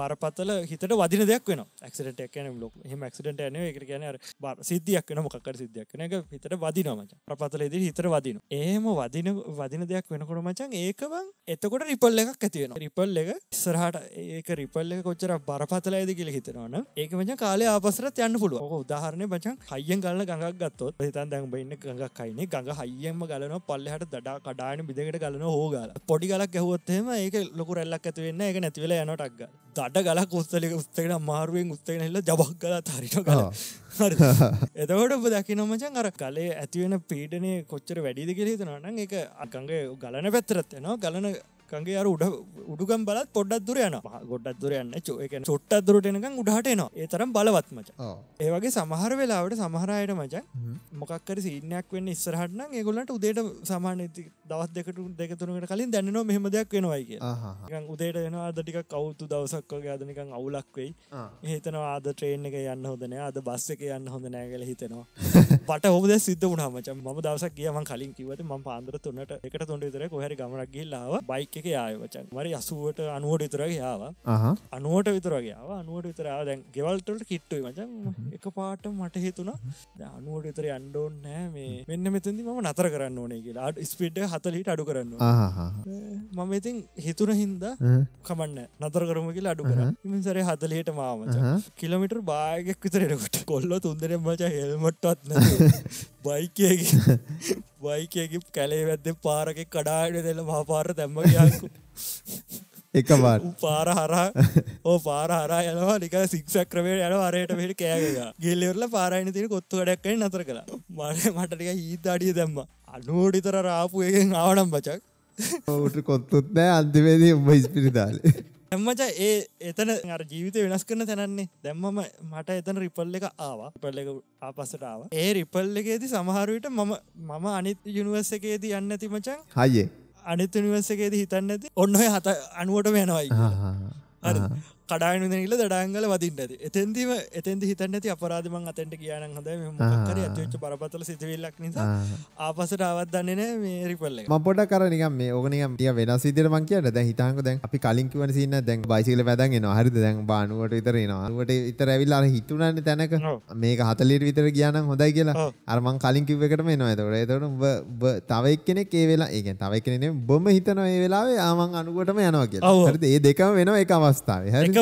බරපතල හිතට වදින දෙයක් වෙන ක්සිට ක් ලොක ක්සිට න එක කියන බර සිද්ධියක් වෙන මොකර සිද්ධියක් වෙන එක හිතට වදින මච ප්‍රපතල ඉදිරි හිතර වදින ඒම වදින වදින දෙයක් වෙනකොට මචන් ඒකවන් එතකොට රිපල් එකක් ඇතිවෙන රිපල් එක ඉස්සරහට ඒක රිපල් එක කොච්චර බරපතල ඇද කියල හිතනවන ඒක මච කාලය ආපසරත් යන්න පුළුව ඕක උදාහරණය මචන් හයියෙන් ගලන ගඟක් ගත්තොත් හිතන් දැන් බඉන්න ගඟක් කයින ගඟ හයියෙන්ම ගලන පල්ලෙහට දඩා කඩාන බිදකට ගලන හෝගල පොඩි ගලක් ඇහුවත්හෙම ඒක ලොකු රැල්ලක් ඇතිවෙන්න එක නැතිවල යනටක්ග දඩ ගලක් උස්සලක උත්තේට මාරුවෙන් උත්තේ හෙල්ල ජබක් ගල තරිට ගලා එතකොට ඔබ දකි නොමචන් අර කලේ ඇතිවෙන පීඩනය කොච්චර වැඩිදි කිරේතුනන එක අකගේ ගලන පැත්තරත්යනවා ගලන කගේ අර උඩ උඩුගම් බලත් පොඩ්ඩත් දුර යන ගොඩත් දුර යන්න චෝක චොට්ට දුරටනක උඩහටනවා ඒතරම් බලවත්මච ඒවගේ සමහර වෙලාවට සමහරයට මචන් මොකක්කර සිීනයක් වන්න ඉස්සරහටන ඒගොලට උදේට සමාන දවත් දෙකට දෙකතුරට කලින් දැන්නන මෙහම දෙයක් වෙනවායිගේ උදේට එන අදටික කවුතු දවසක්වගේ අදනිකං අවුලක්වෙයි ඒතනවා ආද ට්‍රේන් එක යන්න හොදන අද බස්ස එක යන්න හොඳ නෑගල හිතෙනවා පට හොද සිද්ධ වුණහමච ම දවසක් කියම කලින් කිවට ම පාන්දර තුන්නට එකට තුොට විතර කොහරි ගමරක් ගල්ලාව බයික එක යායවචන් මරි අසුවට අනුවට විතරගේ යාව අනුවට විතරගේාව අනුවට විතරාව දැන් ගෙවල්ටට කිට්ටුයි මචන් එක පාට මට හිතුුණා අනුවට විතර අන්ඩෝන් නෑ මේ මෙන්න මෙතන්දි ම නතර කරන්න ඕනේ කියලා ස්පිට් හතලට අඩු කරන්න මම ඉතින් හිතුන හින්ද කමන්න නතර කරම කියලා අඩු කර මිසර හතලට මාමච කිලමිට බායෙක් විතරෙනකට කොල්ල තුන්දරෙන් මච හෙල්මටත්න බයිකයගේ බයිකයකි කැලේ වැද්ද පාරක කඩාට දෙල මහා පාර දැම්ම යකු එකවා පාර හරා ඕ පාර හරා යනවා නික සික්ෂක්‍රමයට යන වරයට පිට කෑග ගෙල්ලෙවරල පාරයින තින කොත්තු වැඩක්කයි නතර කළ මන මටටික ඊත් අඩිය දැම්ම අනුවඩිතර රාපුයගෙන් ආවනම් බචක් ඔවුට කොත්තුත් නෑ අන්තිමේදී උඹ ඉස්පිරිතාලේ ඇම්මච ඒ එතන අර ජීවිත වෙනස් කරන තැනන්නේ දැම්මම මට එතන රිපල් එක ආවා පල්ල එක ආපසටාව ඒ රිපල් එකේද සමහරුවිට මම මම අනිත් යුනිවර්ස එකේදී යන්න තිමචන් හයේ අනිත් නිවසකේද හිතන්න ඇති ඔන්න හත අනුවට යනවයි කඩායනු ඉල දඩාංගල වදින්නද එතැන්දිම එතැදි හිතන්න ඇති අපරාධමන් අතැට කියන හද කර ඇතිච්ච පරපතල සිතවිල්ලක් නිසා ආපසට අවත් දන්නන මේරිපල්ල මපොට කරනිකම් මේ ඕගනිකම් තිය වෙන සිදරමන් කියට දැ හිතක දැන් අපි කලින්කිව සින්න දැන් බයිසිල වැදන්ගෙන හරි දැන් බානුවට විතරෙනවාට ඉතර ඇවිල්ලා හිතුනන්න තැනක මේ හතලට විතර කියන හොඳයි කියලා අරමන් කලින්කිවකට මේ නොඇතවට එතට තවයික් කෙනෙක් ඒ වෙලා ඒ තවයි කෙනෙ බොම හිතනවා ඒ වෙලාවේ ආමන් අනුවටම යනවා කියලා ඒ දෙකම වෙන එක අවස්ථාව හරි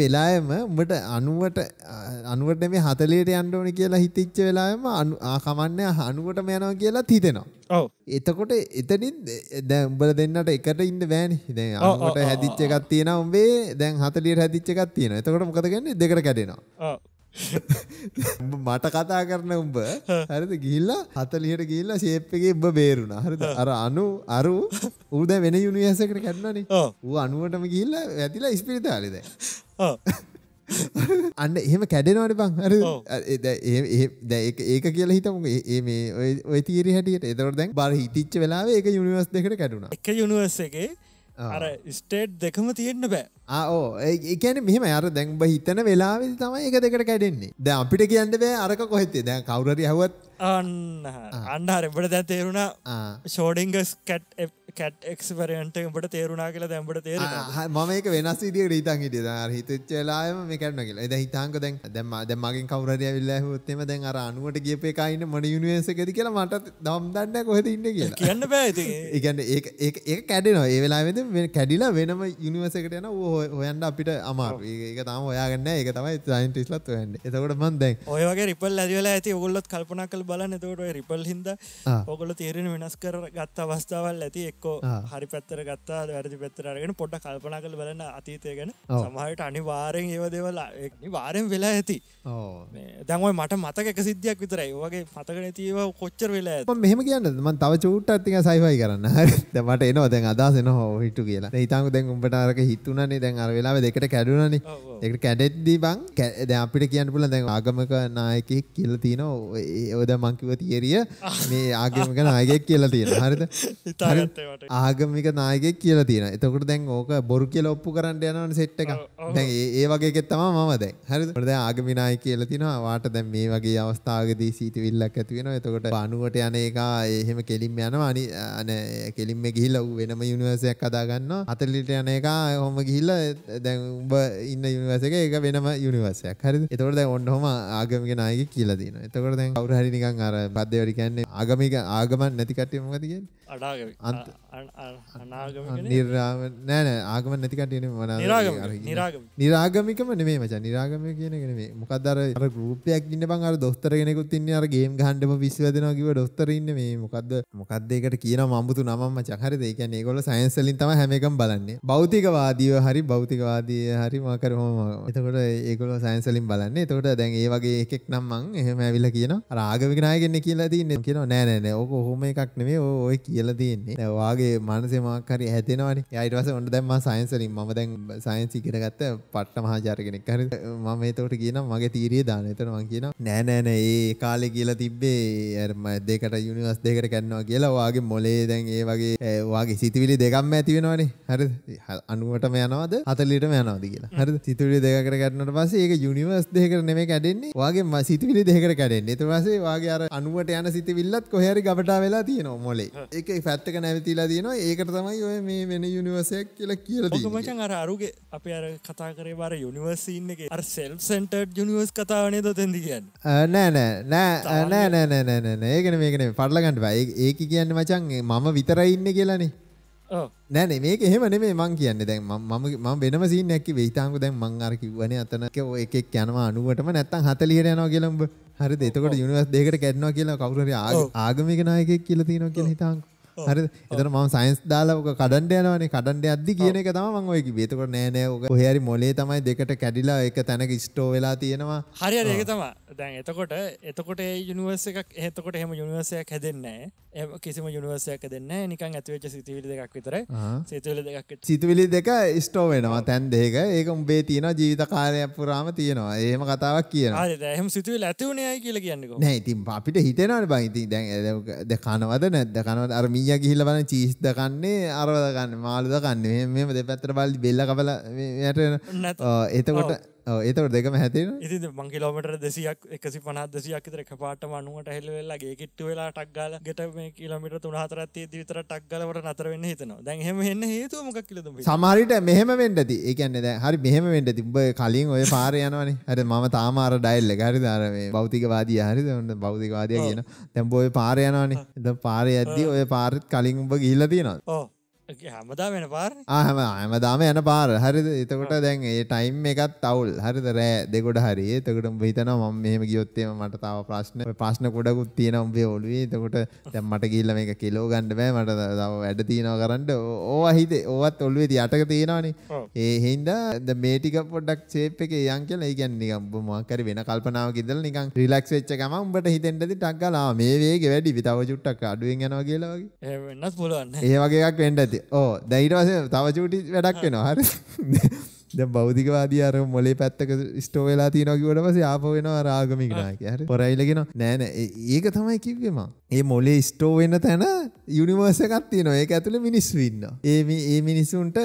වෙලායම උඹට අනුවට අනුවට මේ හතලේට අන්ඩෝන කියලා හිතිච්ච වෙලාම කමන්න හනුවටම යනවා කියලා තිතෙනවා එතකොට එතනින් දැ උඹල දෙන්නට එකට ඉන්න බෑන් හිද අට හැදිච්ච එකක් තියෙන උඹේ දැන් හතලියට හැදිච්ච එකක් තියෙන එතකොට මොකදගන්න දෙකට කැඩෙනවා මට කතා කරන උඹ හරිද ගිල්ලා හතලියට ගිල්ලා ශේප්පගේ උඹ බේරුණ හරිද අර අනු අරු ඌද වෙන යුනිවර්සකට කැන්නනේ ඌ අනුවටම ගිල්ලා ඇතිලා ඉස්පිරිතාලිද අන්න එහෙම කැඩෙනවට බං හර ඒක කියලා හිතම ඒ මේ ඔය තීර හැටියට එතවට දැන් බර හිතිච්ච වෙලාව එක යුනිවර්ස් දෙකට කැඩුණා එක යුනිවර්ස එකේ අර ස්ටේට් දෙකම තියෙන්න්න බෑ ආෝ ඒකන මෙම අර දැන්බ හිතන වෙලාවෙ තමයි එක දෙකට කැඩෙන්නේ ද අපිට කියන්න බෑ අරක කොහෙත්තේ දැ කවුරරි හවත් අන්න අන්නහර එබට දැ තේරුණා ෂෝඩිංගස් කැට් කැට් එක්ස්පරෙන්ට උඹට තේරුණා කියලා දැම්බට තේර මම එක වෙනස් විදිකට හිතන් හිටිය දා හිතච්චලාම මේ කැටන කියලා එද හිතාංක දැන් දැන් දැන් මගෙන් කවුරුහරි ඇවිල්ලා ඇහුවොත් එම දැන් අර 90ට ගියපු එකා ඉන්න මොන යුනිවර්ස් එකේද කියලා මට දම් දන්නේ කොහෙද ඉන්නේ කියලා කියන්න බෑ ඉතින් ඒ කියන්නේ ඒක ඒක ඒක කැඩෙනවා ඒ වෙලාවෙද කැඩිලා වෙනම යුනිවර්ස් එකට යන හොයන්න අපිට අමාරු ඒක තාම හොයාගන්න ඒක තමයි සයින්ටිස්ට්ලාත් හොයන්නේ එතකොට මම දැන් ඔය වගේ රිපල් ඇති වෙලා ඇති ඔයගොල්ලොත් කල්පනා කරලා බලන්න එතකොට ඔය රිපල් හින්දා ඔයගොල්ලෝ තීරණ වෙනස් කර ගත්ත අවස්ථාවල් ඇති එක් එක්කෝ හරි පැත්තර ගත්තා වැරදි පැත්තරගෙන පොඩ්ඩ කල්පනා කළ බලන්න අතීතය ගැන සමහට අනිවාරයෙන් ඒව දෙවලා වාරෙන් වෙලා ඇති දැමයි මට මතක සිද්ධියක් විතරයි වගේ මතකන තිව කොච්චර වෙලා මෙහම කියන්න මන් තව චූට් අත්තික සයිෆයි කරන්න දැමට එනවා දැන් අදසන හෝ හිටු කියලා ඉතාක දැන් උඹටාරක හිතුනේ දැන් අර වෙලාව දෙකට කැඩුණන එකට කැඩෙද්දී බං දැ අපිට කියන්න පුල දැන් ආගමක නායකෙක් කියල තියන ඔද මංකිව තිේරිය මේ ආගමක නායගෙක් කියලා තියෙන හරිද ආගමික නායකෙක් කියලා තියෙන එතකට දැන් ඕක බොරු කියල ඔප්පු කරන්න යනවන සෙට් එක දැන් ඒ වගේෙත් තම ම දැන් හරි ද ආගමිනාය කියල තිනවාට දැන් මේ වගේ අවස්ථාවගදී සීත විල්ලක් ඇතිවෙන එතකොට අනුවට යන එක එහෙම කෙලින්ම යන අනි අන කෙලින්ම ගිහිල්ල වෙනම යුනිවර්සයක් අදාගන්න අතලිට යන එක හොම ගිහිල්ල දැන් උඹ ඉන්න යුනිවර්සක එක වෙනම යුනිවර්සයක් හරි එතකොට දැන් ඔන්න හොම ආගමික නායක කියලා දින එතකොට දැන් කවුරු හරි නිකන් අර පද්දේවට කියන්නේ ආගමික ආගමන් නැති කට්ටිය මොකද කියන්නේ අඩාගමික නිර්ාම නෑන ආගම නැතිකටයන වන නිරාගමිකම නෙේ මච නිරාගම කියනගෙන මොකදර රූපයක් ඉන්න පංර දොස්තරෙනෙකුත් ඉන්න අරගේ හන්ඩම විශ්වදනකිව දොස්තරන්න මේ මොකද මොකක්දේකට කියන මම්බතු නම චහර දෙක ඒකොල සයින්සලින් තම හැමකම් බලන්නේ බෞතිකවාදීව හරි බෞතිකවාදය හරි මකරහම එතකොට ඒකොල සයින්සලින් බලන්න තොට දැන් ඒ වගේ එකෙක් නම්මං එහම ඇවිල කියන රාගවිනායගෙන්න්න කියලා තින්න කියෙන නෑනෑ ඕක හොම එකක් නෙේ ඔය කියලා තියන්නේ වාගේ යාගේ මනසමක් හරි හැතෙනවන අයිටවස ඔන්න දැම්ම සයින්සලින් ම දැන් සයින්සි කරගත්ත පට්ට මහාචාරගෙනෙක් හරි මම තෝට කියන මගේ තීරිය දාන එතනවා කියන නෑනෑන ඒ කාලෙ කියලා තිබ්බේ ඇම දෙකට යුනිවස් දෙකට කැන්නවා කියලාවාගේ මොලේ දැන් ඒ වගේ වගේ සිතිවිලි දෙකම්ම ඇතිවෙනවානේ හරි අනුවටම යනවාද අතලිටම යනවාද කියලා හරි සිතුවිලි දෙකට කරන්නට පස ඒක යුනිවස් දෙකට නෙම කැඩෙන්නේ වගේ ම සිතිවිලි දෙකට කැඩෙන්නේ එතවාසේ වගේ අර අනුවට යන සිතිවිල්ලත් කොහරි ගබටා වෙලා තියෙනවා මොලේ එක පැත්තක නැවිතිලා තියෙනවා ඒකට තමයි ඔය මේ වෙන යුනිවර්සයක් කියලා කියල මචන් අර අරුගේ අප අර කතා කරේ බර යුනිවර්සින්න එක අර සෙල් සෙන්ටර් යුනිවර්ස් කතාවනේ දොතැදි කියන්න නෑ නෑ නෑ නෑ නෑ නෑ නෑ ඒගෙන මේකන පටලගන්නට බයි ඒක කියන්න මචන් මම විතරයින්න කියලනේ නැන මේක එහෙම නෙේ මං කියන්න දැන් ම ම වෙනම සිීනැකි වෙයිතාංගු දැන් මං අර කිවන අතනක එකක් යනවා අනුවටම නැත්තන් හතලියට යනවා කියලම්ඹ හරි දෙතකට යුනිවස් දෙකට කැඩනවා කියලා කවුර ආගමික නායකෙක් කියලතිනවා කියල හිතාංකු හරි එතන මම සයින්ස් දාලා ඔක කඩන්න යනවනේ කඩන්න යද්දි කියන එක තමයි මම ඔය කිව්වේ. ඒතකොට නෑ නෑ ඔක කොහේ හරි මොලේ තමයි දෙකට කැඩිලා එක තැනක ස්ටෝ වෙලා තියෙනවා. හරි හරි ඒක තමයි. දැන් එතකොට එතකොට ඒ යුනිවර්ස් එකක් එතකොට එහෙම යුනිවර්ස් එකක් හැදෙන්නේ නෑ. කිසිම යුනිවර්සයක දෙන්න නිකන් ඇතිවෙච්ච සිතිවිලි දෙකක් විතර සිතුවිලි දෙකක් සිතුවිලි දෙක ස්ටෝ වෙනවා තැන් දෙක ඒක උඹේ තියෙන ජීවිත කාලයක් පුරාම තියෙනවා ඒම කතාවක් කියන හම සිතුවිල ඇතිවුණයයි කියල කියන්නක නෑ ඉතින් අපිට හිතෙනට බයිති දැන් කනවද නැද්ද කනවත් අර්මීය ගිහිල බන චීස් දකන්නේ අරවදගන්න මාළුදකන්න මෙම දෙ පැත්තර බල්ලි බෙල්ල කබල යට එතකොට ඒතවට දෙකම හැතින ඉති මං කිලෝමට දෙසියක් එකසි පනත් දෙසියක් තර එක පාටම අනුවට හෙල් වෙල්ලාගේ කිට්ට වෙලා ටක්ගල ගෙට මේ කිලමිට තුනහතරත් දවිතර ටක්ගලවට නතර වෙන්න හිතනවා දැන්හෙම එන්න හේතු මොක් කිලද සමරිට මෙහම වෙන්ඩති ඒකන්න ද හරි මෙහම වෙන්ඩ තිබ කලින් ඔය පාර යනවන හට ම තාමාර ඩයිල්ල ගරි දරේ බෞතිකවාදී හරි ඔන්න බෞතිකවාදය කියන තැම්බෝය පාරයනවානේ එ පාරය ඇද්දී ඔය පාරිත් කලින් උඹ ගිල්ලතිනවා ඕ හමදාම වෙන පාර හම හමදාම යන පාර හරි එතකොට දැන් ඒ ටයිම් එකත් අවුල් හරිද රෑ දෙකොට හරි එතකට හිතන ම මෙහම ගියොත්තේම මට තාව ප්‍රශ්න ප්‍රශ්න කොඩකුත් තියෙන උඹේ ඔලුවේ එතකොට දැම් මට ගිල්ල මේ එක කිලෝ ගණඩ බෑ මට දව වැඩ තියෙනව කරන්නට ඕ හිත ඕවත් ඔල්ුවේ අටක තියෙනවානේ ඒ හින්දා මේටික පොඩක් සේප් එක යන් කියල ඒගැන් නිකම්බ මකර වෙන කල්පනාව කිදල නිකන් රිලක්ස් වෙච්ච ගම උඹට හිතෙන්ටති ටක්ගලා මේ වේගේ වැඩි විතාව චුට්ටක් අඩුවෙන් යනවා කියලාගේ වෙන්නත් පුළුවන් ඒ වගේක් වෙන්ඩ ඇති ඕ දැයිටවස තව චූටි වැඩක් වෙනවා හරි බෞද්ධකවාදී අර මොලේ පැත්තක ස්ටෝ වෙලා තියනකිවට පස ආප වෙනවා රාගමිකනායක හට පොරයිලගෙන නෑන ඒක තමයි කිව්වෙම ඒ මොලේ ස්ටෝ වෙන තැන යුනිවර්සකත් තියනවා ඒ ඇතුළ මිනිස් වින්න. ඒ ඒ මිනිසුන්ට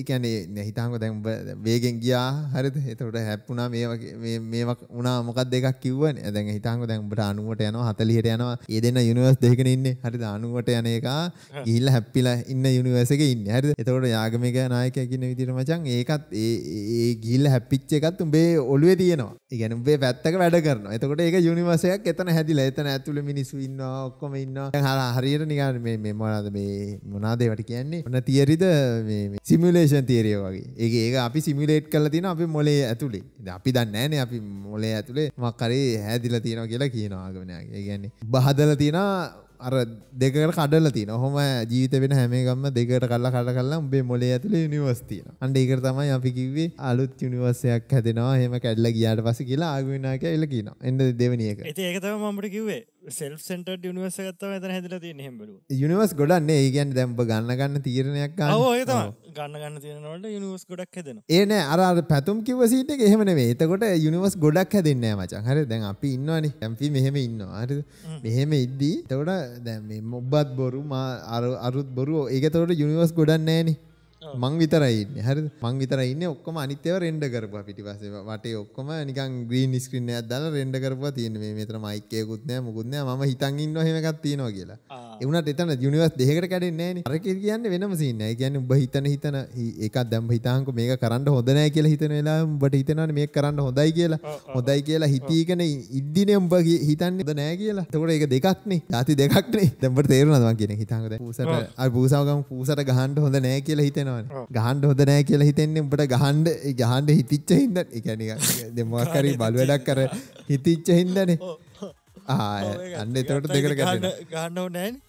එකැනේ නැහිතාංග දැම්බ වේගෙන් ගියා හරිද එතකට හැප්පුනා මේක් වනා මොකක් දෙකක් කිවන ඇදැ හිතාංග දැම්බට අනුවට යන හතලියට යනවා ඒ දෙන්න යුනිවර්ස් දෙකන ඉන්න හරි අනුවට යන එක ඉල්ල හැප්පිලා ඉන්න යුනිවර්සක ඉන්න හරි එතකට යාගමික නායක කින්න විදිර මචන් ඒකත් ඒ ගිල්ල හැපිච්ච එකත් උඹේ ඔලුවේ තියෙනවා ඉගැනුම්බේ පැත්තක වැඩ කරන එතකොට ඒ යුනිවර්සයක් එතන හැදිලා එතන ඇතුළ මිනිස්සු ඉන්න ඉන්නවා ඔක්කොම ඉන්නවා දැන් හලා හරියට නිකන් මේ මේ මොනවාද මේ මොනවාද ඒවට කියන්නේ මොන තියරිද මේ සිමියුලේෂන් තියරිය වගේ ඒක ඒක අපි සිමියුලේට් කරලා තියෙනවා අපේ මොලේ ඇතුලේ දැන් අපි දන්නේ නැහනේ අපි මොලේ ඇතුලේ මොකක් හරි හැදිලා තියෙනවා කියලා කියනවා ආගමනයගේ ඒ කියන්නේ බහදලා තියෙනවා අර දෙකට කඩල තින හොම ජීවිත වෙන හැමගම්ම දෙකට කල්ල කඩ කල්ලා උබේ මොලේ ඇතුළ නිවස්තින අන්ඩ ඒකර තමයි අපි කිවේ අලුත් යනිවස්සයක් හැදෙනවා හෙම කැඩල ගියාට පස කියලා ආගුනාක එල්ලකින එන්න දෙවනියක ඒකතම මට කිවේ සෙල් සෙන්ට නිවස ගත්තම තන හැදිල තිය හෙබලු යනිවස් ගොඩන්නේ ඒගැන් දැම්ප ගන්න ගන්න තීරණයක් ගන්න ගන්න තියනට යනිවස් ගොඩක් හැදෙන ඒන අර පැතුම් කිවසිට එහෙමනේ එතකොට යනිවස් ගොඩක් හැදින්න මචන් හර දැන් අපි ඉන්නවානි ඇම්පි මෙහෙම ඉන්නවා හරි මෙහෙම ඉද්දී තවට දැ ඔබ්බත් බොරු අරුත් බොරු ඒකතවට යනිවස් ගොඩන්නේෑනේ මං විතරයින්න හරි මං විතරයින්න ඔක්කම අනිත්‍යව රෙන්ඩ කරපු පිටිපස වට ඔක්කම නිකන් ග්‍රීන් ස්ක්‍රීන්න ඇදල රෙන්ඩ කරපු තියන මේ මෙතර මයිකයකුත්නෑ මුකුත්නෑ ම හිතන්ඉන්න හෙමකත් තියෙනවා කියලා එවනට එතන ජනිවස් දෙහකට කැඩෙන්නේ අරක කියන්න වෙනම සින්න කියන්න උඹ හිතන හිතන එකක් දැම් හිතාංක මේක කරන්න හොඳනෑ කියලා හිතන වෙලා බට හිතනට මේ කරන්න හොඳයි කියලා හොඳයි කියලා හිතීකන ඉදදින උඹ හිතන්න නෑ කියලා තකොට එක දෙකක්නේ ජති දෙකක්නේ තැම්ට තේරුණවා කියෙන හිතන්කද පූසට පූසාවගම පූසට ගහන්ඩ හොඳ නෑ කියලා හිතෙනවා ගහන්ඩ හොඳ නෑ කියලා හිතෙන්නේ උඹට ගහන්ඩ ගහන්ඩ හිතිච්ච හින්ද එකනික දෙමක්කරරි බලවැඩක් කර හිතිච්ච හින්දනේ අන්න එතරට දෙකට ගන්න ගන්න නෑන්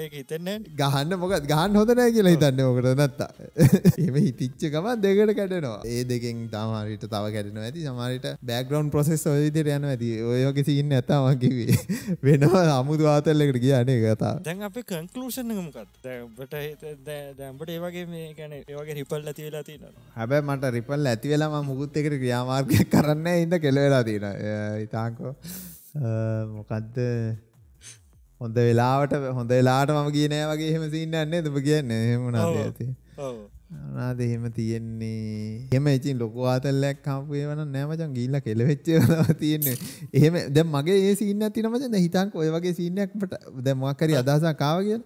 ඒ හිතන්න ගහන්න මොකත් ගහන්න හොදනෑ කියලා හිතන්න ඕකට නත්තා එම හිතිච්ච ගමන් දෙකට කැටනවා ඒ දෙකෙන් තමාරිට තව කැටනවා ඇති සමාරිට බෑග්‍රවන්් ප්‍රසෙස් ඔයදිට යන ඇති ඔයෝක සින්න ඇතාමකිවේ වෙනවා අමුතු ආතල්ලකට කියන්නේ කතා දැන් අපි කංකලූෂණමකත් දැට දැම්ට ඒවගේ මේකන ඒවගේ රිපල් ඇතිවෙලා තින හැබැ මට රිපල් ඇතිවෙලාම මුකුත් එකට ක්‍රියාමාර්ගය කරන්න ඉන්න කෙලවෙලා තියෙන ඉතාංකෝ මොකක්ද හොඳ වෙලාවට හොඳ වෙලාට මම කියනෑ වගේ හෙම සින්න න්නේ තුප කියන්න හෙමුණ ඇති නාද එහෙම තියෙන්නේ එම ඉතින් ලොකු ආතල්ලයක් කාපුේවන නෑමචන් ගිල්ල කෙල වෙච්චව තියන්නේ එහෙම දැ මගේ ඒ සින්න තිනමචද හිතන්ක ඔය වගේ සින්නයක්ට දැමක්කරි අදහසා කාව කිය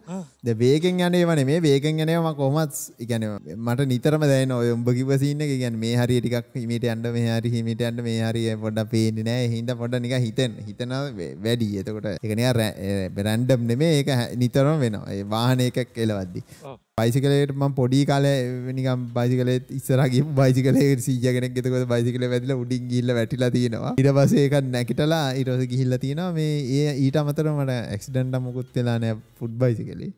ද වේකෙන් යනේ වන මේ වේකෙන් යනම කොමත් ඉගැන මට නිතරම දැන ඔය උඹ කිව සින්න ගැන් මේ හරි ටිකක් හිමට අන්ඩ මේ හරි හිමට අන්ඩ මේ හරිය පොඩ පේන්නේ නෑ හින්ද පොඩ නික හිතන් හිතන වැඩි එතකොට එකනයා බැරැන්ඩම් නෙමේ ඒක නිතරම වෙනවා වාහනයකක් කෙලවද්දි පයිසිකලේට ම පොඩි කාල නිකම් බයිසිකලේ ඉස්සරගේ බයිසිකලේ සීජ කෙනෙක් ෙතකො බයිසිකල වැදිල උඩින් ගිල්ල වැටිලා තියෙනවා ඉට පසේක නැකිටලා ඉරස ගිහිල්ල තියෙනවා මේ ඒ ඊට අමතර මට එක්ස්ඩන්ට මුකුත් වෙලානෑ ෆුඩ් බයිසිකලේ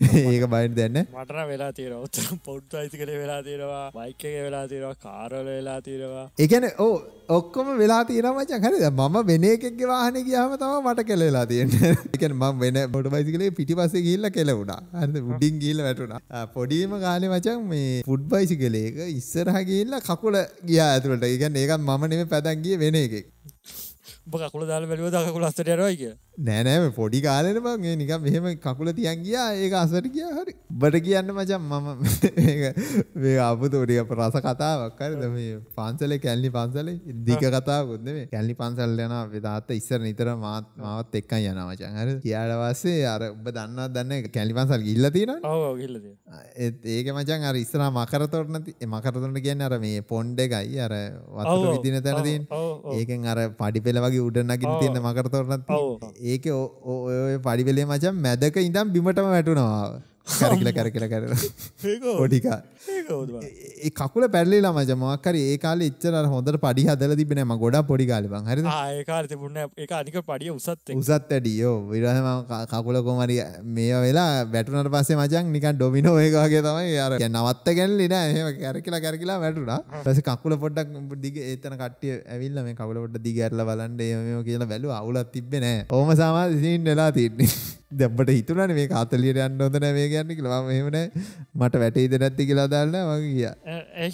ඒක බයින් දෙන්න මටන වෙලා තේර ඔත්තර පොට්ට අයිති කළ වෙලා තේරවා බයික වෙලා තේරවා කාරල වෙලා තේරවා එකන ඕ ඔක්කොම වෙලා තීරමච හරිද මම වෙන එකක්ගේ වාහන ගියාම තම මට කෙලලා තියෙන එක ම වෙන බොඩ බයිසිකලේ පිටිපස ගිල්ල කෙලවුණා හද උඩින් ගිල්ල වැටුණා පොඩීම කාලෙ මචන් මේ ෆුඩ් බයිසිකලේක ඉස්සරහ ගිල්ල කකුල ගියා ඇතුළට ඉගන් ඒකන් මම නෙම පැදන්ගේ වෙන එකෙක් උඹ කකුල දාලා බැලුවද කකුල අස්සට යනවයි කියලා. නෑ නෑ පොඩි කාලේ නම් මම නිකන් මෙහෙම කකුල තියන් ගියා ඒක අස්සට ගියා හරි. බඩ කියන්න මචං මම මේක මේ අමුතු ටික රස කතාවක් හරිද මේ පන්සලේ කැලණි පන්සලේ දිග කතාවකුත් නෙමෙයි. කැලණි පන්සල් යන අපේ තාත්තා ඉස්සර නිතර මාත් මාවත් එක්කන් යනවා මචං හරිද. ගියාට පස්සේ අර ඔබ දන්නවද දන්නේ කැලණි පන්සල් ගිහිල්ලා තියෙනවනේ. ඔව් ගිහිල්ලා තියෙනවා. ඒත් ඒක මචං අර ඉස්සරහා මකරතොරණ මකරතොරණ කියන්නේ අර මේ පොණ්ඩ එකයි අර වතුර විදින තැන තියෙන. ඒකෙන් අර පඩි පෙළ වගේ වගේ උඩ නගින් තියෙන මකර තොරණත් ඒක ඔය පඩිවෙලේ මචන් මැදක ඉඳම් බිමටම වැටුනවා කරකිල කරකිල කර ඕඩිකා ඒ කකුල පැල්ලිලා මචං මොකක් හරි ඒ කාලේ ඉච්චර අර හොඳට පඩි හදලා තිබ්බේ නෑ මම ගොඩක් පොඩි කාලේ බං හරිද ආ ඒ කාලේ තිබුණේ ඒක අනික පඩිය උසත් එක්ක උසත් ඇඩි යෝ ඊට මම කකුල කොහම හරි මේවා වෙලා වැටුණාට පස්සේ මචං නිකන් ඩොමිනෝ එක වගේ තමයි අර නවත්ත ගැනලි නෑ එහෙම කැරකිලා කැරකිලා වැටුණා ඊට පස්සේ කකුල පොඩ්ඩක් දිග එතන කට්ටිය ඇවිල්ලා මේ කකුල පොඩ්ඩක් දිග ඇරලා බලන්න එහෙම කියලා බැලුවා අවුලක් තිබ්බේ නෑ ඕම සාමාන්‍ය සීන් වෙලා තින්නේ දැබට හිතුනන මේ කාතලියට යන්න හොඳන මේ ගන්න කියලා මෙමන මට වැටේද නැත්ති කියලා දාන්න වගේ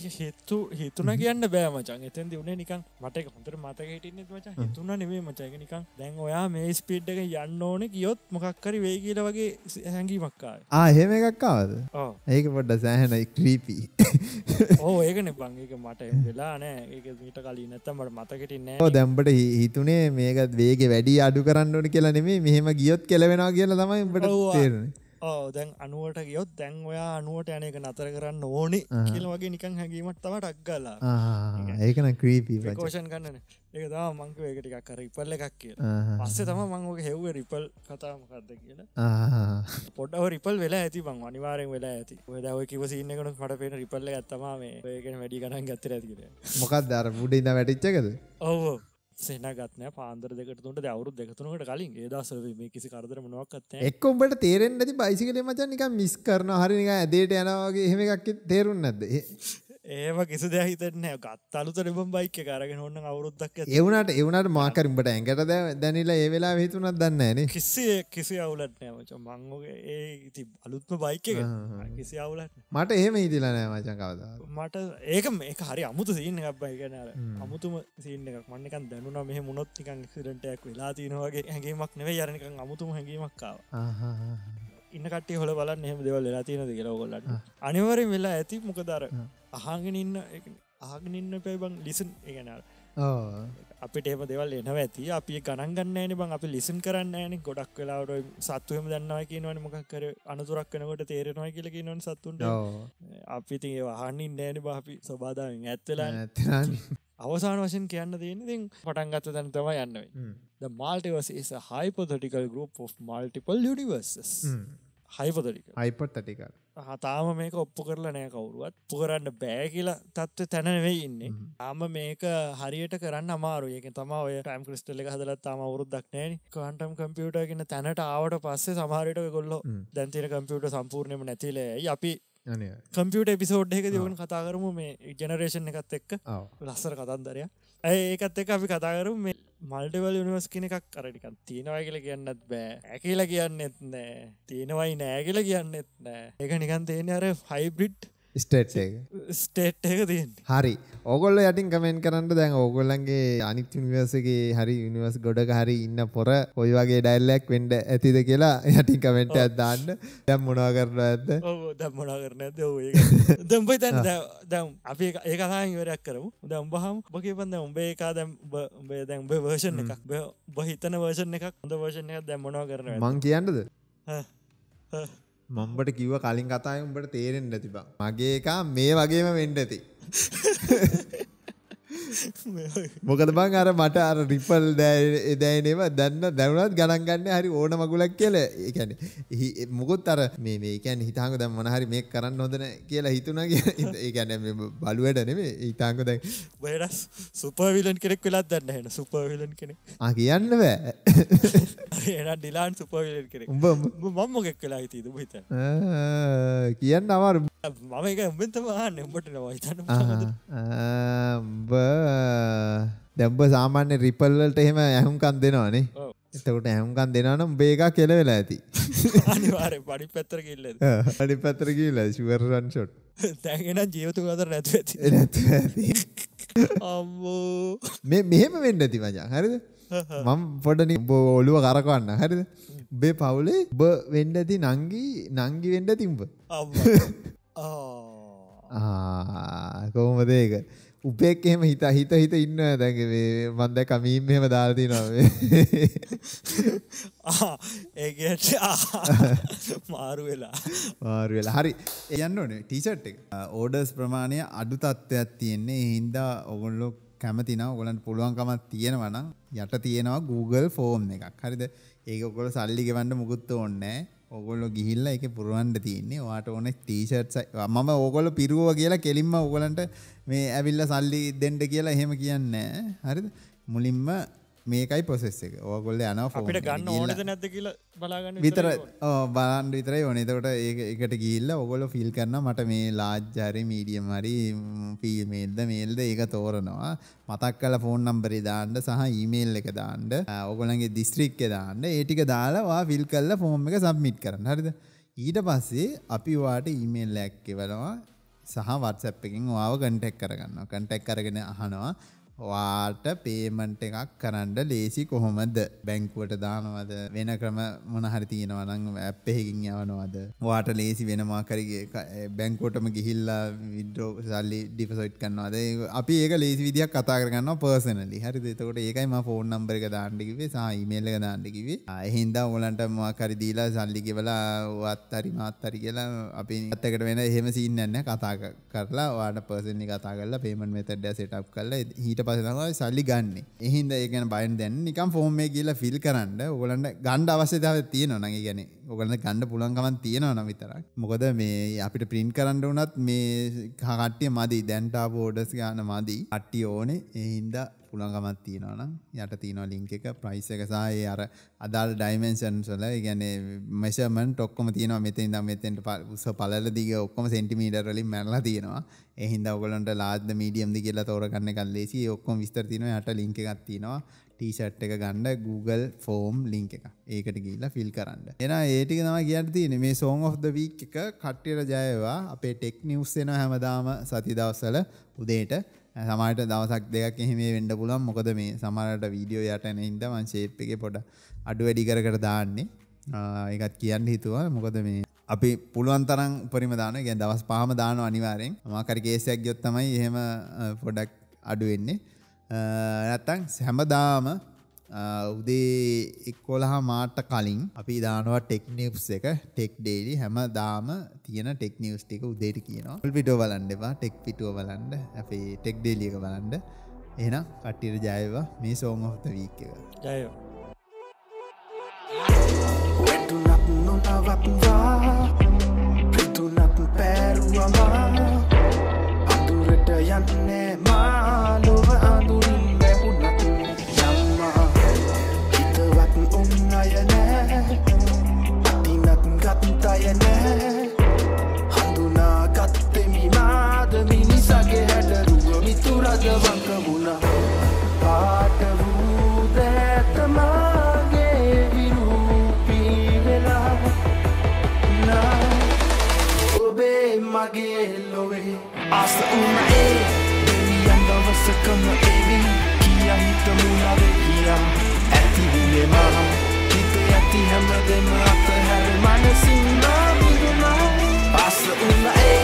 කිය හෙත්තු හිතුන කියන්න බෑ මචන් එතැද උනේ නිකන් මට හොඳට මතක හිටන්න මච හිතුන නෙවේ මචයක නිකන් දැන් ඔයා මේ ස්පිට් එක යන්න ඕන කියොත් මොකක්කරි වේ කියල වගේ හැඟීමක්කා ආහෙම එකක්කාවද ඒක පොඩ්ඩ සෑහැනයි ක්‍රීපී ඕ ඒකන බංගේක මට වෙලා නෑ ඒක මීට කලින් නැත්තමට මතකටින්න දැම්බට හිතුනේ මේකත් වේගේ වැඩි අඩු කරන්න ඕන කියලා නෙමේ මෙහෙම ගියොත් කෙලවෙනවා කියලා කියලා තමයි බට තේරණ ඕ දැන් අනුවට ගියොත් දැන් ඔයා අනුවට යන එක නතර කරන්න ඕනි කියල වගේ නිකං හැඟීමට තම ටක්ගලා ඒකන ක්‍රීපී කෝෂන් කන්නන ඒක තම මංකව ඒක ටිකක් කර ඉපල්ල එකක් කිය පස්සේ තම මංෝක හෙව්ව රිපල් කතාමකක්ද කියලා පොඩ්ඩව රිපල් වෙලා ඇති බං අනිවාරෙන් වෙලා ඇති ඔයදව කිවස ඉන්නකට පට පෙන රිපල්ල ඇත්තම ඒකන වැඩි ගණන් ගත්තර ඇතිකර මොකක් දර පුඩ ඉන්න වැටිච්චකද ඔවෝ සෙනගත් නෑ පාන්දර දෙකට තුන්ට දවරු දෙකතුනකට කලින් ඒදස මේ කිසි කරදර මනොක්කත් එක්කොම්ට තේරෙන් ඇති බයිසිකල මචන් නික මිස් කරන හරිනික ඇදේට යනවාගේ හෙම එකක් තේරුම් නැද ඒම කිසි දෙ හිතන ගත් අලුත රිබම් බයික කරගෙන ඔන්න අවුරුද්දක් ඒවුණට ඒවුණට මාකරින්ට ඇඟට දැනිලා ඒවෙලා හිතුනත් දන්නන කිසිේ කිසි අවුලට නෑමච මංගගේ ඒ ඉති අලුත්ම බයික කිසි අවුලට මට ඒම ඉදිලා නෑ මචන් කවද මට ඒක මේ හරි අමුතු සිීන බයිගන අමුතුම සිීන එකක් මන්නකන් දැනුන මෙහ මුණොත්තිකන් සිරටයක් වෙලා තිනවාගේ හැඟීමක් නෙව යරනික අමුතුම හැඟීමක්කාව ඉන්නකට හොල බලන්න හෙම දෙවල් වෙලා තියෙන දෙ කරවගොලන්න අනිවරෙන් වෙලා ඇති මොකදර අහගෙන ඉන්න ආගෙනන්න පැබං ලිසන් එකනල් අපිට එම දෙවල් එනව ඇති අපි ගණන්ගන්නන බං අපි ලිසන් කරන්න ෑන ගොඩක් වෙලාවට සත්තුවම දන්නවා කියනවන මොකක්කර අනතුරක් වෙනකොට තේරෙනවා කියලක නොන් සත්තුන්ට අපි තිගේ වහන්නේ නෑන බාපි සබාධාවෙන් ඇත්තලා ඇත්තරන්න අවසාන වශයෙන් කියන්න තියෙන ති පටන්ගත දැන තම යන්නයි the multiverse is a hypothetical group of multiple universes හයිපතටික හයිපත්තටිකල් හතාම මේක ඔප්පු කරලා නෑ කවුරුවත් පුකරන්න බෑ කියලා තත්ත්ව තැනවෙයි ඉන්නේ ආම මේක හරියට කරන්න අමාරුයක තම ඔය ටයිම් ක්‍රිස්ටල්ල හදලත් තම අවරුද්දක් නෑන කන්ටම් කම්පියුටර් කියන තැනට ආවට පස්සේ සමහරයට ගොල්ල දැන්තින කම්පියුට සම්පූර්ණයම නැතිලයි අපි කම්පියට එපිසෝඩ් එක දවන කතා කරමු මේ ජනරේෂණ එකත් එක්ක ලස්සර කතන්දරය ඒකත් එක අපි කතාකරු මේ මල්ටවල් නිවස් කෙන එකක් කරටිකන් තියෙනවා කියල කියන්නත් බෑ ඇකිලා කියන්නෙත් නෑ තියෙනවයි නෑ කියලා කියන්නෙත් නෑ එක නිකන් තියෙන අර ෆයිබ්‍රිට් ස්ටේට් එක ස්ටේට් එක තියෙන් හරි ඔගොල්ල යටින් කමෙන් කරන්න දැන් ඕගොල්ලන්ගේ අනිත් නිවසගේ හරි නිවස් ගොඩක හරි ඉන්න පොර ඔයි වගේ ඩැල්ලක් වෙන්ඩ ඇතිද කියලා යටින් කමෙන්ට ඇත්දාන්න දැම් මොනා කරන ඇද දැම් මොනා කරන ඇත දම්බයි තැන් දැම් අපි ඒකහන් වරක් කරමු දැම් බහම් බගේ පන්න උඹේ එකා දැම් උඹේ දැන් උඹේ වර්ෂණ එකක් බහිතන වර්ෂණ එකක් හොඳ වර්ෂණ එක දැම් මොනා කරන මං කියන්නද හ මම්බට කිව්ව කලින් කතාය උඹට තේරෙන් ඇතිබා මගේ එක මේ වගේම වෙන්ඩ ඇති මොකද බං අර මට අර රිපල් දැයිනව දන්න දැවුණත් ගණන් ගන්න හරි ඕන මගුලක් කියල එකැන මොකොත් අර මේ මේකැන් හිතාක දැම් මනහරි මේ කරන්න හොදන කියලා හිතුනා කිය ඒකැන බලුවට නෙවේ ඉතාංක දැ වැඩස් සුපවිලන් කෙනෙක් වෙලත් දන්න හෙන සුපවිලන් කෙනෙ ආ කියන්න බෑ ඩිලාන් සුපවිලන් කෙනෙ මම්මොකෙක් වෙලා හිතීද හිත කියන්න අවර මම එක උඹෙන්තම හන්න උඹට නවහිතන්න දැම්බ සාමාන්‍ය රිපල්ලට එහෙම ඇහුම්කන් දෙනවානේ එතකට ඇහුම්කන් දෙනනම් බේග කෙලවෙලා ඇති පඩි පැත්තරකිල්ල පඩි පැත්තරකිල්ල ශවරන් ෂොට් තැගෙන ජීවතු කතර නැතු ඇති ඇති අම්බෝ මේ මෙහෙම වෙන්න ඇති මජා හරිද මම් පොඩනි බෝ ඔලුව කරකවන්න හරිද බේ පවුලේ බ වෙන්න ඇති නංගී නංගි වෙන්න තිම්බ කොහොමදේක උපේක් එහෙම හිත හිත හිත ඉන්නවා දැන් මේ මම දැක්ක මීම් මෙහෙම දාලා තිනවා මේ ආ ඒ කියන්නේ මාරු වෙලා මාරු වෙලා හරි යන්න ඕනේ ටී-ෂර්ට් එක ඕඩර්ස් ප්‍රමාණය අඩු තත්ත්වයක් තියෙන්නේ ඒ හින්දා ඔයගොල්ලෝ කැමති නම් ඔයගලන්ට පුළුවන්කමක් තියෙනවා නම් යට තියෙනවා Google form එකක් හරිද ඒක ඔයගොල්ලෝ සල්ලි ගෙවන්න මුකුත් ඕනේ නැහැ ඔගොල්ල ගිහිල්ල එක පුරුවන්ට තියන්නේ වාට ඕන තීෂට් මම ඕගොල පිරුව කියලා කෙලින්ම ඕගලන්ට මේ ඇවිල්ල සල්ලි දෙන්ට කියලා එහෙම කියන්න හරි මුලින්ම මේකයි පොසෙස් එක ඕගොල්ල යන අපිට ගන්න ඕනද නැද කියල බලාගන්න විතර බලන්ඩ විතරයි ඕනෙතකොට ඒ එකට ගිල්ල ඔගොල ෆිල් කරන්න මට මේ ලාජ්ජාරි මීඩියම් හරි පිල්මේල්ද මේල්ද ඒක තෝරනවා මතක් කල ෆෝන් නම්බරි දාන්ඩ සහ ඊමේල් එක දාන්ඩ ඔගොලන්ගේ දිස්ත්‍රික්ක දාන්න ඒටික දාලවා ෆිල් කල්ල ෆෝම් එක සබ්මිට් කරන්න හරිද ඊට පස්සේ අපිවාට ඊමේල් ලැක්කෙවනවා සහ වත්සැප් එකින් වාව කටෙක් කරගන්න කටෙක් කරගෙන අහනවා වාට පේමන්ට් එකක් කරන්න ලේසි කොහොමද බැංකුවට දානවද වෙන ක්‍රම මොනහරි තියෙනවනම් ඇප් එකකින් යවනවද වාට ලේසි වෙනවා කරගේ බැංකුවටම ගිහිල්ලා විඩ්‍රෝ සල්ලි ඩිපොසිට් කරනවද අපි ඒක ලේසි විදියක් කතා කරගන්නවා පර්සනලි හරිද එතකොට ඒකයි මම ෆෝන් නම්බර් එක දාන්න කිව්වේ සහ ඊමේල් එක දාන්න කිව්වේ එහෙනම් ඔයාලන්ට මොකක් හරි දීලා සල්ලි ගෙවලා ඔවත් හරි මාත් හරි කියලා අපි අත්තකට වෙන එහෙම සීන් නැහැ කතා කරලා ඔයාලට පර්සනලි කතා කරලා පේමන්ට් මෙතඩ් එක සෙට් අප් කරලා ඊට පස තමයි සල්ලි ගන්න එහින්ද ඒගැන බයින් දැන් නිකම් ෆෝර්මේ කියලා ෆිල් කරන්න ඔගලන්ට ගණ්ඩ අවශ්‍යතාව තියෙන නඟ ගැනේ ඔගන්න ගණඩ පුළන්කමන් තියෙනවා නම් විතරක් මොකද මේ අපිට පින් කරන්න වනත් මේ හකට්ටිය මදී දැන්ටා බෝඩස් ගාන මදී අට්ටි ඕනේ එහින්ද පුළන්ගමත් තියෙනවනම් යට තියනෝ ලිංක එක ප්‍රයිස එකසායේ අර අදාල් ඩයිමෙන්ශන්සල ගැන මෙෂමන් ටොක්කොම තියෙනවා මෙතන් දම් මෙතෙන්ට උස පලල දිග ඔක්කොම සෙන්ටිමීඩර්ලින් මැල්ලා තියෙනවා එහින්ද ඔගලන්ට ලාද මීඩියම් දි කියලා තෝරගන්න කල්ලේසි ඔක්කොම විස්තර තිනවා යට ලිංක එකක් තියෙනවා ටීෂට් එක ගණ්ඩ Google ෆෝම් ලිංක එක ඒකට ගිල්ල ෆිල් කරන්න එන ඒටික තම කියන්න තියෙන මේ සෝන් of the වීක් එක කට්ටියට ජයවා අපේ ටෙක් නිවස්සෙන හැමදාම සති දවසල උදේට සමට දවසක් දෙයක් එහෙමේ වෙන්ඩ පුලන් මොකද මේ සමරට වීඩියෝ යටන ඉද වංශේප් එක පොඩ අඩු වැඩි කර කර දාන්නේ එකත් කියන්න හිතුව මොකද මේ අපි පුළුවන් තරම් උපරිම දාන ගැ දවස් පහම දාන අනිවාරෙන් මකරි කේසයක් ගොත්තමයි එහෙම පොඩක් අඩුවෙන්නේ නැත්තං හැමදාම උදේ එක්කොලහා මාට කලින් අපි දානවා ටෙක්නිස් එක ටෙක් ඩේලි හැම දාම තියෙන ටෙක්නිියස් ටික උදේට කියනවා පිටෝ බලන්නවා ටෙක් පිටුව බලන්ඩ අපේ ටෙක් ඩේලියක බලන්ඩ එන කට්ටිර ජයවා මේ සෝමහොත වීක ජය නොනවත්වා පිතුනත් පැරුවමා අඳුරට යන්නේ මාලෝ මගේ එල්ලොවේ ආස වුණ ඒ දෙවියන් දවසකම එවි කියා හිත මුණවේ කියා ඇති වුණේ මා හිත ඇති හැමදෙම අතහැර මනසින් නාබුදුනා ආස වුණ ඒ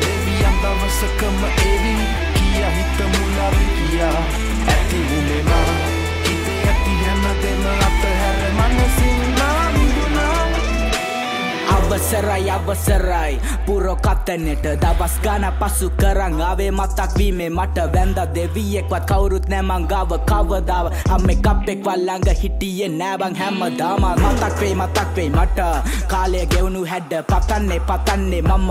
දෙවියන් දවසකම එවි කියා හිත මුණවේ කියා අවසරයි අවසරයි පුරොකතනෙට දවස් ගාන පසු කරං ආවේ මතක් වීමේ මට වැන්ද දෙවියෙක්වත් කවුරුත් නෑමං ගාව කවදාව අම්මෙ කප්පෙක්වල් ළඟ හිටියේ නෑබං හැමදාම මතක් වෙයි මතක් වෙයි මට කාලය ගෙවුණු හැඩ පතන්නේ පතන්නේ මම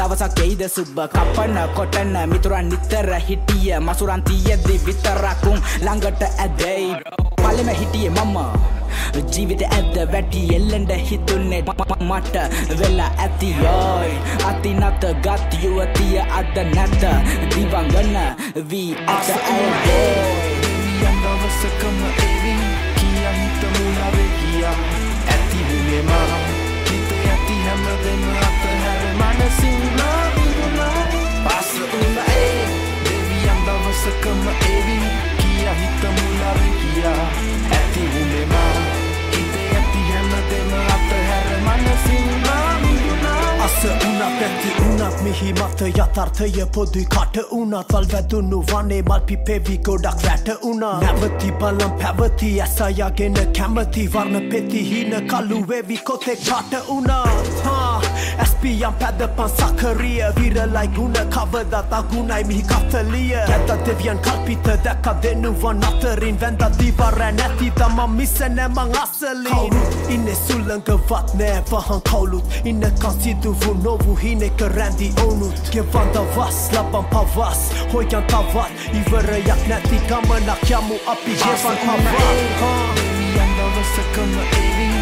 දවසක් එයිද සුබ කපන කොටන මිතුරන් නිතර හිටිය මසුරන් තියෙද්දි විතරකුන් ළඟට ඇදෙයි පලෙම හිටියේ මම ජීවිත ඇද්ද වැටි එල්ලෙන්ඩ හිතුන්නේ මට වෙලා ඇති යෝයි අති නත ගත් යුවතිය අද නැත දිවගන්න වී ඇත ඇ නැති උනත් මිහි මත යතර්ථය පොදුයි කට වුණත් වල් වැදුන්නු වනේ මල් පිපෙවි ගොඩක් වැට වුණා නැවති බලම් පැවති ඇසයගෙන කැමති වර්ණ පෙති හින කලු වෙවි කොතෙක් කට වුණා හා Pian pe pansakărie Virelai gună ca vădata gunai mihi caftelie Geta devian carpită de ca de învănată Reinventa diva renetita mă misene mă ngaselin Ine sulen că vat ne vahan kaulut Ine kansidu vu novu hine că rendi onut Gevanda vas laban pavas Hoian tavat Ivere yak netika mă na chiamu api Jevan pavat Baby, I'm the risk of my